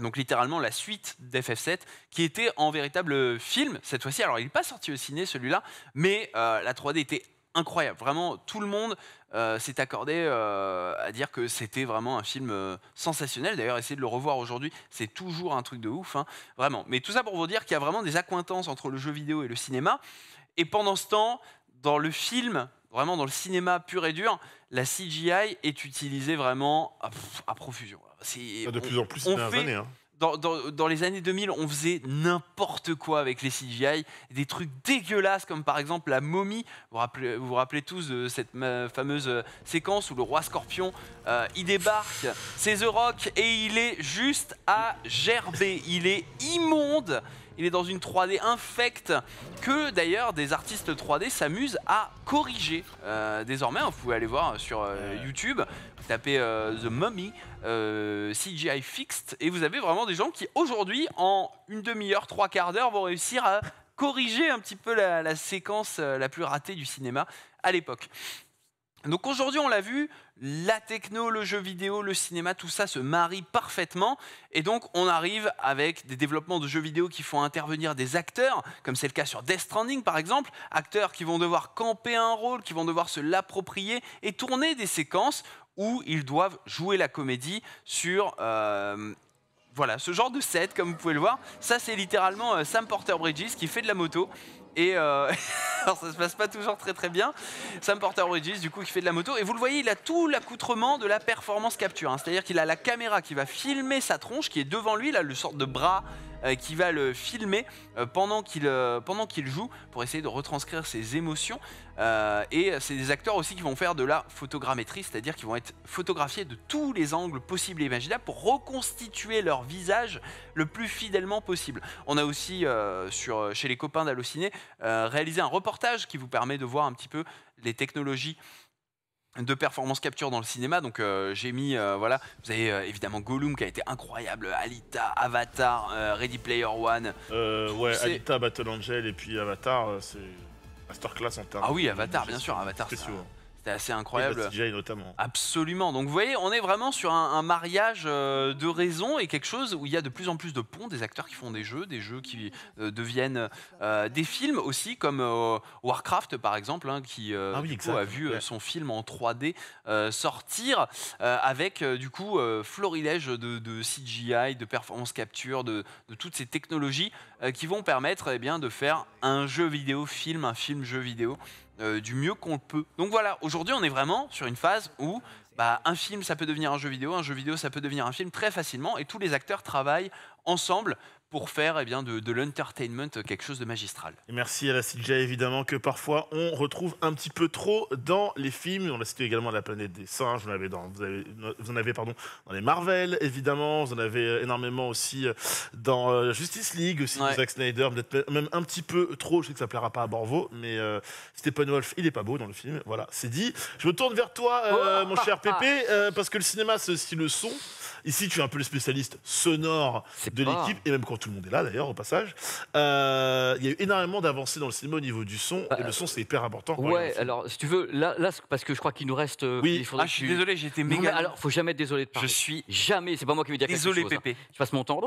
donc littéralement la suite d'FF7, qui était en véritable film cette fois-ci. Alors il n'est pas sorti au ciné celui-là, mais euh, la 3D était incroyable. Vraiment, tout le monde euh, s'est accordé euh, à dire que c'était vraiment un film sensationnel. D'ailleurs, essayer de le revoir aujourd'hui, c'est toujours un truc de ouf, hein, vraiment. Mais tout ça pour vous dire qu'il y a vraiment des accointances entre le jeu vidéo et le cinéma. Et pendant ce temps, dans le film, vraiment dans le cinéma pur et dur, la CGI est utilisée vraiment à, profusion. Ah, de plus en plus, hein. dans, les années 2000, on faisait n'importe quoi avec les CGI, des trucs dégueulasses comme par exemple la momie. Vous vous, rappelez tous de euh, cette fameuse euh, séquence où le roi scorpion, euh, il débarque, c'est The Rock et il est juste à gerber, il est immonde il est dans une 3D infecte que d'ailleurs des artistes 3D s'amusent à corriger. Euh, désormais, hein, vous pouvez aller voir euh, sur euh, YouTube, vous tapez The Mummy CGI Fixed et vous avez vraiment des gens qui aujourd'hui, en une demi-heure, trois quarts d'heure, vont réussir à corriger un petit peu la séquence la plus ratée du cinéma à l'époque. Donc aujourd'hui, on l'a vu, la techno, le jeu vidéo, le cinéma, tout ça se marie parfaitement. Et donc on arrive avec des développements de jeux vidéo qui font intervenir des acteurs, comme c'est le cas sur Death Stranding par exemple, acteurs qui vont devoir camper un rôle, qui vont devoir se l'approprier et tourner des séquences où ils doivent jouer la comédie sur... Euh, voilà, ce genre de set, comme vous pouvez le voir, ça c'est littéralement euh, Sam Porter Bridges qui fait de la moto et euh, alors ça se passe pas toujours très très bien. Sam Porter Bridges, du coup, qui fait de la moto. Et vous le voyez, il a tout l'accoutrement de la performance capture. Hein. C'est-à-dire qu'il a la caméra qui va filmer sa tronche, qui est devant lui, là, le sorte de bras euh, qui va le filmer euh, euh, pendant qu'il joue pour essayer de retranscrire ses émotions. et c'est des acteurs aussi qui vont faire de la photogrammétrie, c'est-à-dire qu'ils vont être photographiés de tous les angles possibles et imaginables pour reconstituer leur visage le plus fidèlement possible. On a aussi sur, chez les copains d'Allociné réalisé un reportage qui vous permet de voir un petit peu les technologies de performances capture dans le cinéma. Donc euh, j'ai mis, euh, voilà, vous avez euh, évidemment Gollum qui a été incroyable, Alita, Avatar, Ready Player One. ouais, Alita, Battle Angel et puis Avatar, c'est masterclass en termes. Ah oui, Avatar, bien sûr, Avatar. c'est sûr c'était assez incroyable. notamment. Absolument. Donc vous voyez, on est vraiment sur un, mariage euh, de raisons et quelque chose où il y a de plus en plus de ponts, des acteurs qui font des jeux, des jeux qui euh, deviennent euh, des films aussi, comme Warcraft par exemple, hein, qui ah a vu son film en 3D sortir avec du coup florilège de, CGI, de performance capture, de, toutes ces technologies qui vont permettre eh bien, de faire un jeu vidéo film, un film jeu vidéo. Euh, du mieux qu'on le peut. Donc voilà, aujourd'hui on est vraiment sur une phase où bah, un film ça peut devenir un jeu vidéo, un jeu vidéo ça peut devenir un film très facilement et tous les acteurs travaillent ensemble pour faire eh bien, de, l'entertainment quelque chose de magistral. Et merci à la CJ évidemment que parfois on retrouve un petit peu trop dans les films. On l'a cité également la planète des singes, vous en avez dans, vous, avez, pardon, dans les Marvel évidemment, vous en avez euh, énormément aussi euh, dans euh, la Justice League aussi, Zack Snyder, peut-être même un petit peu trop, je sais que ça plaira pas à Borvo, mais Stephen Wolf il est pas beau dans le film, voilà c'est dit. Je me tourne vers toi oh. mon cher Pépé, parce que le cinéma c'est aussi le son. Ici, tu es un peu le spécialiste sonore de l'équipe, et même quand tout le monde est là, d'ailleurs, au passage. Euh, il y a eu énormément d'avancées dans le cinéma au niveau du son, et euh, le son, c'est hyper important. Ouais, alors, si tu veux, là, là parce que je crois qu'il nous reste. Euh, oui, ah, je suis désolé, j'étais méga. Non, alors, faut jamais être désolé de parler. Je suis. Jamais, c'est pas moi qui vais dire désolé, quelque chose. Désolé, hein. Pépé. Je passe mon temps.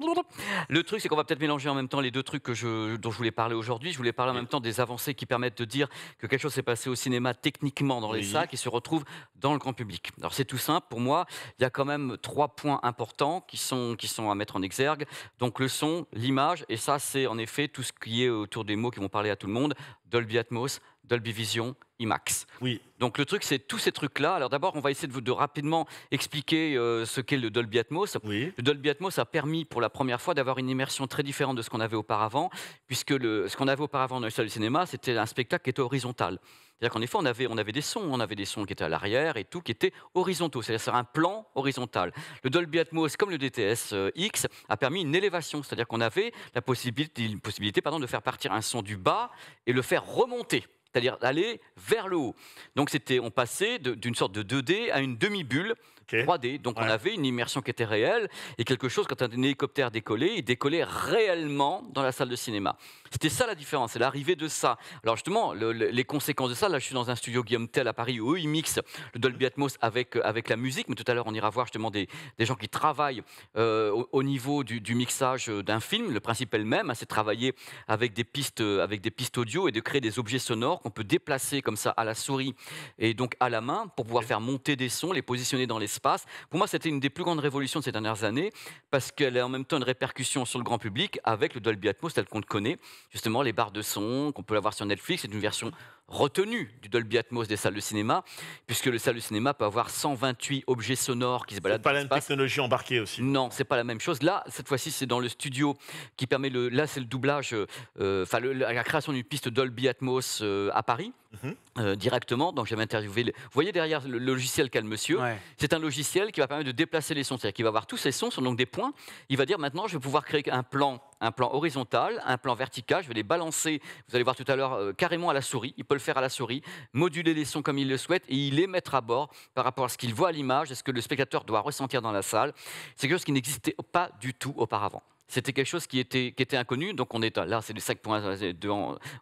Le truc, c'est qu'on va peut-être mélanger en même temps les deux trucs que je, dont je voulais parler aujourd'hui. Je voulais parler en même temps des avancées qui permettent de dire que quelque chose s'est passé au cinéma techniquement dans les sacs salles qui se retrouve dans le grand public. Alors, c'est tout simple. Pour moi, il y a quand même trois points importants qui sont, qui sont à mettre en exergue. Donc le son, l'image, et ça c'est en effet tout ce qui est autour des mots qui vont parler à tout le monde, Dolby Atmos, Dolby Vision, Max, Oui. Donc le truc, c'est tous ces trucs-là. Alors d'abord, on va essayer de, de rapidement expliquer euh, ce qu'est le Dolby Atmos. Le Dolby Atmos a permis pour la première fois d'avoir une immersion très différente de ce qu'on avait auparavant, puisque ce qu'on avait auparavant dans le salle de cinéma, c'était un spectacle qui était horizontal. C'est-à-dire qu'en effet, on avait, des sons, on avait des sons qui étaient à l'arrière et tout, qui étaient horizontaux, c'est-à-dire un plan horizontal. Le Dolby Atmos, comme le DTS euh, X, a permis une élévation, c'est-à-dire qu'on avait la possibilité, une possibilité pardon, de faire partir un son du bas et le faire remonter c'est-à-dire aller vers le haut. Donc c'était, on passait d'une sorte de 2D à une demi-bulle 3D. Donc on avait une immersion qui était réelle et quelque chose, quand un hélicoptère décollait, il décollait réellement dans la salle de cinéma. C'était ça la différence, c'est l'arrivée de ça. Alors justement, les conséquences de ça, là je suis dans un studio Guillaume Tell à Paris où eux, ils mixent le Dolby Atmos avec, euh, avec la musique, mais tout à l'heure on ira voir justement des, des gens qui travaillent euh, au, niveau du, mixage euh, d'un film. Le principe est le même, hein, c'est de travailler avec des, pistes, avec des pistes audio et de créer des objets sonores qu'on peut déplacer comme ça à la souris et donc à la main pour pouvoir faire monter des sons, les positionner dans les pour moi, c'était une des plus grandes révolutions de ces dernières années, parce qu'elle a en même temps une répercussion sur le grand public avec le Dolby Atmos tel qu'on le connaît. Justement, les barres de son qu'on peut avoir sur Netflix, c'est une version retenu du Dolby Atmos des salles de cinéma, puisque le salle de cinéma peut avoir 128 objets sonores qui se baladent. C'est pas dans la technologie embarquée aussi. Non, c'est pas la même chose. Là, cette fois-ci, c'est dans le studio qui permet le. Là, c'est le doublage, euh, enfin la création d'une piste Dolby Atmos euh, à Paris. Mhm. Euh, directement, donc j'avais interviewé. Vous voyez derrière le logiciel qu'a le monsieur, c'est un logiciel qui va permettre de déplacer les sons, c'est-à-dire qu'il va avoir tous ces sons, sont donc des points. Il va dire maintenant, je vais pouvoir créer un plan un plan horizontal, un plan vertical. Je vais les balancer, vous allez voir tout à l'heure, euh, carrément à la souris. Il peut le faire à la souris, moduler les sons comme il le souhaite et il les mettre à bord par rapport à ce qu'il voit à l'image et ce que le spectateur doit ressentir dans la salle. C'est quelque chose qui n'existait pas du tout auparavant. C'était quelque chose qui était, inconnu, donc on est là, c'est les 5 points. Euh,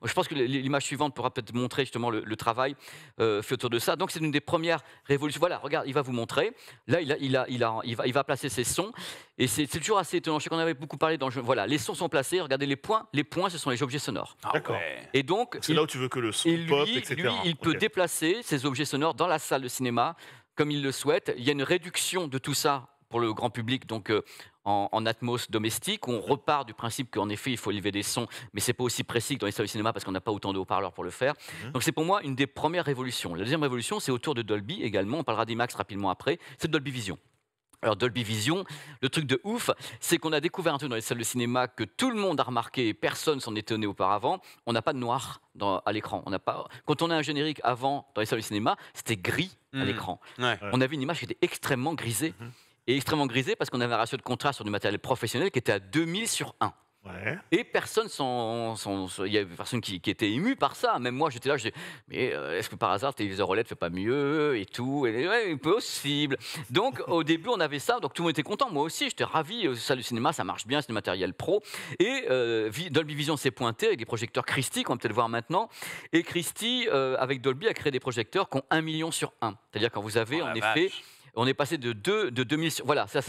je pense que l'image suivante pourra peut-être montrer justement le, travail euh, fait autour de ça. Donc c'est une des premières révolutions. Voilà, regarde, il va vous montrer. Là, il, a, il, a, il, va, placer ses sons, et c'est toujours assez étonnant. Je sais qu'on avait beaucoup parlé dans Voilà, les sons sont placés. Regardez les points. Les points, ce sont les objets sonores. Ah D'accord. Et donc, c'est là où tu veux que le son pop, etc. il peut déplacer ses objets sonores dans la salle de cinéma comme il le souhaite. Il y a une réduction de tout ça pour le grand public, donc euh, en, atmos domestique. on repart du principe qu'en effet, il faut élever des sons, mais c'est pas aussi précis que dans les salles de cinéma parce qu'on n'a pas autant de haut-parleurs pour le faire. Mhm. Donc c'est pour moi une des premières révolutions. La deuxième révolution, c'est autour de Dolby également. On parlera d'IMAX rapidement après. C'est Dolby Vision. Alors Dolby Vision, le truc de ouf, c'est qu'on a découvert un truc dans les salles de cinéma que tout le monde a remarqué et personne s'en étonné auparavant. On n'a pas de noir dans, à l'écran. On n'a pas. Quand on a un générique avant dans les salles de cinéma, c'était gris à mhm. l'écran. On avait une image qui était extrêmement grisée. Mhm et extrêmement grisé parce qu'on avait un ratio de contrat sur du matériel professionnel qui était à 2000 sur 1. Et personne il y avait personne qui, était ému par ça. Même moi, j'étais là, je disais, mais euh, est-ce que par hasard, le téléviseur OLED fait pas mieux et tout et, Impossible. Donc, au début, on avait ça, donc tout le monde était content. Moi aussi, j'étais ravi. Euh, ça, du cinéma, ça marche bien, c'est du matériel pro. Et euh, Dolby Vision s'est pointé avec des projecteurs Christie, qu'on va peut-être voir maintenant. Et Christie, avec Dolby, a créé des projecteurs qui ont 1 million sur 1. C'est-à-dire quand vous avez, oh en effet. On est passé de 2 de 2000. Voilà, ça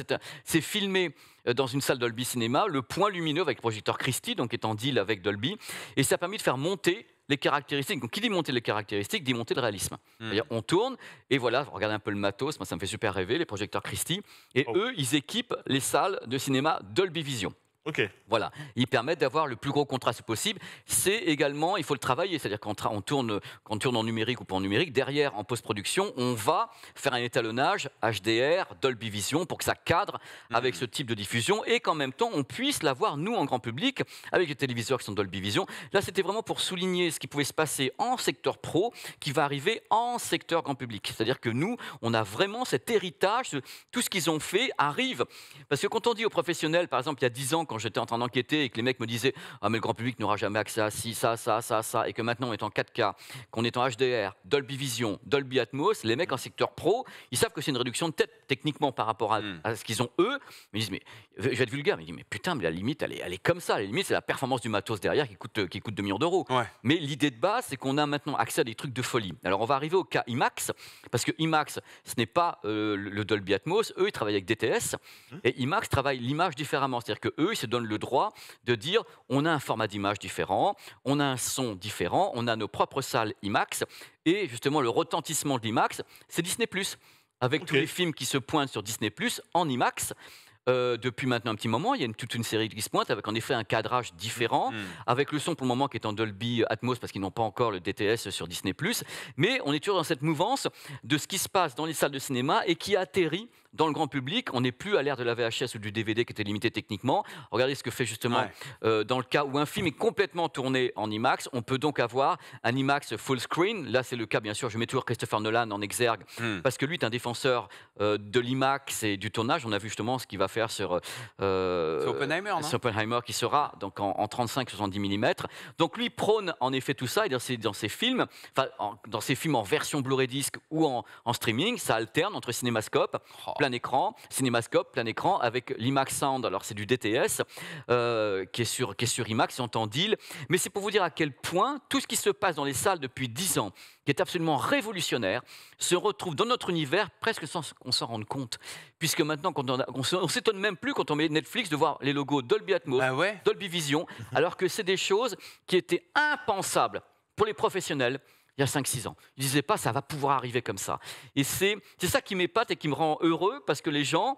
c'est filmé euh, dans une salle Dolby Cinéma, le point lumineux avec le projecteur Christie, donc étant deal avec Dolby, et ça a permis de faire monter les caractéristiques. Donc, qui dit monter les caractéristiques dit monter le réalisme. Hmm. C'est-à-dire On tourne et voilà, regardez un peu le matos, moi ça me fait super rêver, les projecteurs Christie. Et oh. eux, ils équipent les salles de cinéma Dolby Vision. Ok. Voilà, ils permettent d'avoir le plus gros contraste possible. C'est également, il faut le travailler, c'est-à-dire qu'on tourne, en numérique ou pas en numérique, derrière en post-production, on va faire un étalonnage HDR, Dolby Vision pour que ça cadre mhm. avec ce type de diffusion et qu'en même temps on puisse l'avoir nous en grand public avec les téléviseurs qui sont Dolby Vision. Là, c'était vraiment pour souligner ce qui pouvait se passer en secteur pro qui va arriver en secteur grand public. C'est-à-dire que nous, on a vraiment cet héritage, tout ce qu'ils ont fait arrive parce que quand on dit aux professionnels, par exemple, il y a 10 ans quand j'étais en train d'enquêter et que les mecs me disaient Ah, mais le grand public n'aura jamais accès à ci, ça, ça, ça, ça, et que maintenant on est en 4K, qu'on est en HDR, Dolby Vision, Dolby Atmos, les mecs en secteur pro, ils savent que c'est une réduction de tête techniquement par rapport à, hmm. ce qu'ils ont eux. Mais ils disent Mais je vais être vulgaire, mais ils disent Mais putain, mais la limite, elle est, elle est comme ça. La limite, c'est la performance du matos derrière qui coûte, euh, qui coûte 2 millions d'euros. Mais l'idée de base, c'est qu'on a maintenant accès à des trucs de folie. Alors on va arriver au cas IMAX, parce que IMAX, ce n'est pas euh, le Dolby Atmos. Eux, ils travaillent avec DTS, hmm. et IMAX travaille l'image différemment. C'est-à-dire que eux, donne le droit de dire on a un format d'image différent, on a un son différent, on a nos propres salles IMAX, et justement le retentissement de l'IMAX, c'est Disney ⁇ avec tous les films qui se pointent sur Disney ⁇ en IMAX. Euh, depuis maintenant un petit moment, il y a une, toute une série qui se pointe avec en effet un cadrage différent, mm, mm. avec le son pour le moment qui est en Dolby Atmos parce qu'ils n'ont pas encore le DTS sur Disney+. Plus. Mais on est toujours dans cette mouvance de ce qui se passe dans les salles de cinéma et qui atterrit dans le grand public, on n'est plus à l'ère de la VHS ou du DVD qui était limité techniquement. Regardez ce que fait justement euh, dans le cas où un film est complètement tourné en IMAX. On peut donc avoir un IMAX full screen. Là, c'est le cas, bien sûr. Je mets toujours Christopher Nolan en exergue hmm. parce que lui est un défenseur euh, de l'IMAX et du tournage. On a vu justement ce qu'il va faire sur euh, Oppenheimer, non Oppenheimer qui sera donc en, 35-70 mm. Donc lui prône en effet tout ça et dans ses, dans ses films, enfin dans ses films en version Blu-ray disque ou en, streaming, ça alterne entre cinémascope, oh plein écran, cinémascope, plein écran, avec l'IMAX Sound. Alors c'est du DTS euh, qui, est sur, qui est sur IMAX, c'est en temps deal. Mais c'est pour vous dire à quel point tout ce qui se passe dans les salles depuis 10 ans, qui est absolument révolutionnaire, se retrouve dans notre univers presque sans qu'on s'en rende compte. Puisque maintenant, quand on, s'étonne même plus quand on met Netflix de voir les logos Dolby Atmos, ah Dolby Vision, mhm. alors que c'est des choses qui étaient impensables pour les professionnels il y a 5-6 ans. Je ne disaient pas ça va pouvoir arriver comme ça. Et c'est ça qui m'épate et qui me rend heureux parce que les gens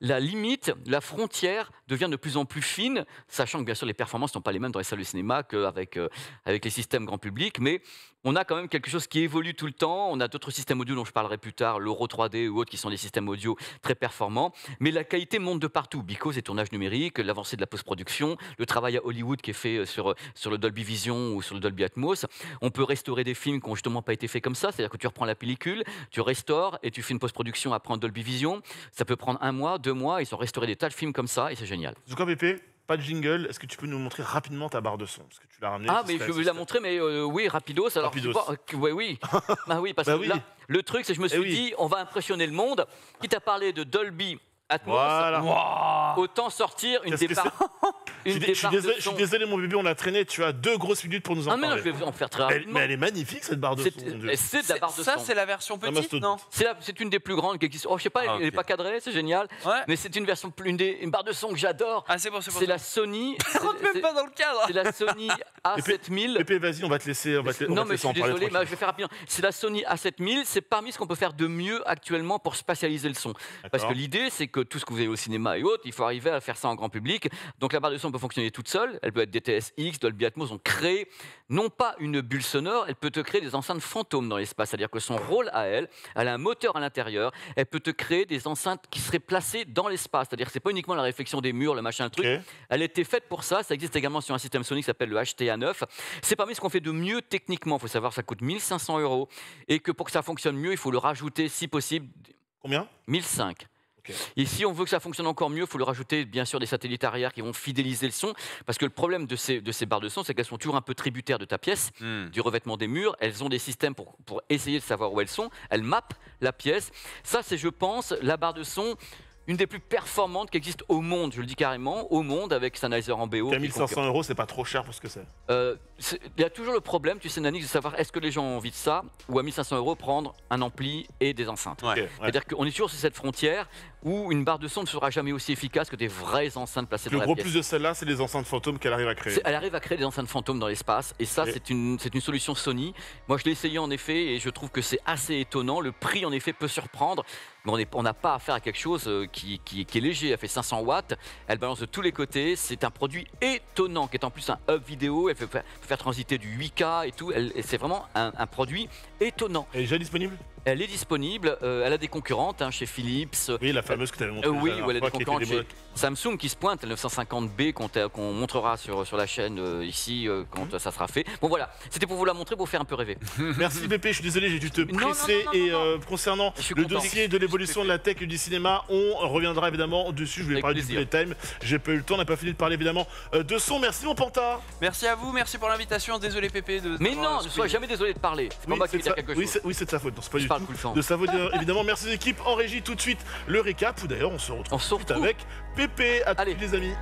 la, limite, la frontière devient de plus en plus fine, sachant que bien sûr les performances ne sont pas les mêmes dans les salles de cinéma qu'avec euh, avec les systèmes grand public, mais on a quand même quelque chose qui évolue tout le temps. On a d'autres systèmes audio dont je parlerai plus tard, l'Euro 3D ou autres, qui sont des systèmes audio très performants. Mais la qualité monte de partout. Because et tournage numérique, l'avancée de la post-production, le travail à Hollywood qui est fait euh, sur, euh, sur le Dolby Vision ou sur le Dolby Atmos. On peut restaurer des films qui n'ont justement pas été faits comme ça. C'est-à-dire que tu reprends la pellicule, tu restaures et tu fais une post-production après un Dolby Vision. Ça peut prendre un mois, deux mois, ils ont restauré des tas de films comme ça et c'est génial. Zuka BP, pas de jingle. Est-ce que tu peux nous montrer rapidement ta barre de son Parce que tu l'as ramenée. Ah, mais je vais vous la montrer, mais euh, oui, rapidos. Alors, rapidos. Euh, oui, bah, oui. parce bah le truc, c'est que je me eh suis dit, on va impressionner le monde. Qui t'a parlé de Dolby voilà. autant sortir une départ. Une je, suis désolé, je, désolé, mon bébé, on l'a traîné. Tu as deux grosses minutes pour nous en ah, mais parler. Non, je vais en faire très rapidement. Elle, mais elle est magnifique cette barre de son. C'est la barre de ça, son. Ça, c'est la version ah, petite, non, non C'est une des plus grandes qui existe. Oh, je sais pas, ah, elle n'est pas cadrée, c'est génial. Mais c'est une version, une, des, une barre de son que j'adore. Ah, c'est bon, c'est bon. C'est la Sony. rentre même pas dans le cadre. C'est la Sony A7000. Pépé, vas-y, on va te laisser. On va te, non, mais je suis désolé, je vais faire rapidement. C'est la Sony A7000. C'est parmi ce qu'on peut faire de mieux actuellement pour spatialiser le son. Parce que l'idée, c'est que tout ce que vous avez au cinéma et autres, il faut arriver à faire ça en grand public. Donc la barre de son peut fonctionner toute seule, elle peut être DTS X, Dolby Atmos, on crée non pas une bulle sonore, elle peut te créer des enceintes fantômes dans l'espace, c'est-à-dire que son rôle à elle, elle a un moteur à l'intérieur, elle peut te créer des enceintes qui seraient placées dans l'espace, c'est-à-dire que c'est pas uniquement la réflexion des murs, le machin, le truc. Elle Elle était faite pour ça, ça existe également sur un système Sony qui s'appelle le HTA9. C'est parmi ce qu'on fait de mieux techniquement, il faut savoir ça coûte 1500 euros et que pour que ça fonctionne mieux, il faut le rajouter si possible. Combien 1005. Et si on veut que ça fonctionne encore mieux, il faut le rajouter bien sûr des satellites arrière qui vont fidéliser le son, parce que le problème de ces, de ces barres de son, c'est qu'elles sont toujours un peu tributaires de ta pièce, hmm. du revêtement des murs, elles ont des systèmes pour, pour essayer de savoir où elles sont, elles mappent la pièce. Ça, c'est, je pense, la barre de son une des plus performantes qui existe au monde, je le dis carrément, au monde avec Sennheiser en BO. 1500 euros, c'est pas trop cher pour ce que c'est. Euh, il y a toujours le problème, tu sais, Nanix, de savoir est-ce que les gens ont envie de ça ou à 1500 euros prendre un ampli et des enceintes. C'est-à-dire qu'on est toujours sur cette frontière où une barre de son ne sera jamais aussi efficace que des vraies enceintes placées dans la Le gros plus de celle-là, c'est les enceintes fantômes qu'elle arrive à créer. Elle arrive à créer des enceintes fantômes dans l'espace et ça, c'est une, une solution Sony. Moi, je l'ai essayé en effet et je trouve que c'est assez étonnant. Le prix, en effet, peut surprendre on n'a pas affaire à quelque chose euh, qui, est léger. Elle fait 500 watts, elle balance de tous les côtés. C'est un produit étonnant qui est en plus un hub vidéo. Elle peut faire, transiter du 8K et tout. C'est vraiment un, un produit étonnant. Elle est déjà disponible elle est disponible, euh, elle a des concurrentes hein, chez Philips. Euh, oui, la fameuse que tu avais montrée. Euh, oui, elle a des chez Samsung qui se pointe, la 950B qu'on montrera sur, sur la chaîne ici quand mhm. ça sera fait. Bon voilà, c'était pour vous la montrer, pour vous faire un peu rêver. Merci Pépé je suis désolé, j'ai dû te presser. et concernant le dossier de l'évolution de la tech et du cinéma, on reviendra évidemment dessus. Je voulais parler du Time. j'ai pas eu le temps, on n'a pas fini de parler évidemment de son. Merci mon Panta. Merci à vous, merci pour l'invitation. Désolé Pépé de. Mais non, ne sois jamais désolé de parler. C'est pas moi qui quelque chose. Oui, c'est de sa faute, non, c'est pas du de sa évidemment. Merci équipe en régie tout de suite le récap ou d'ailleurs on se retrouve on avec Pépé. À les amis.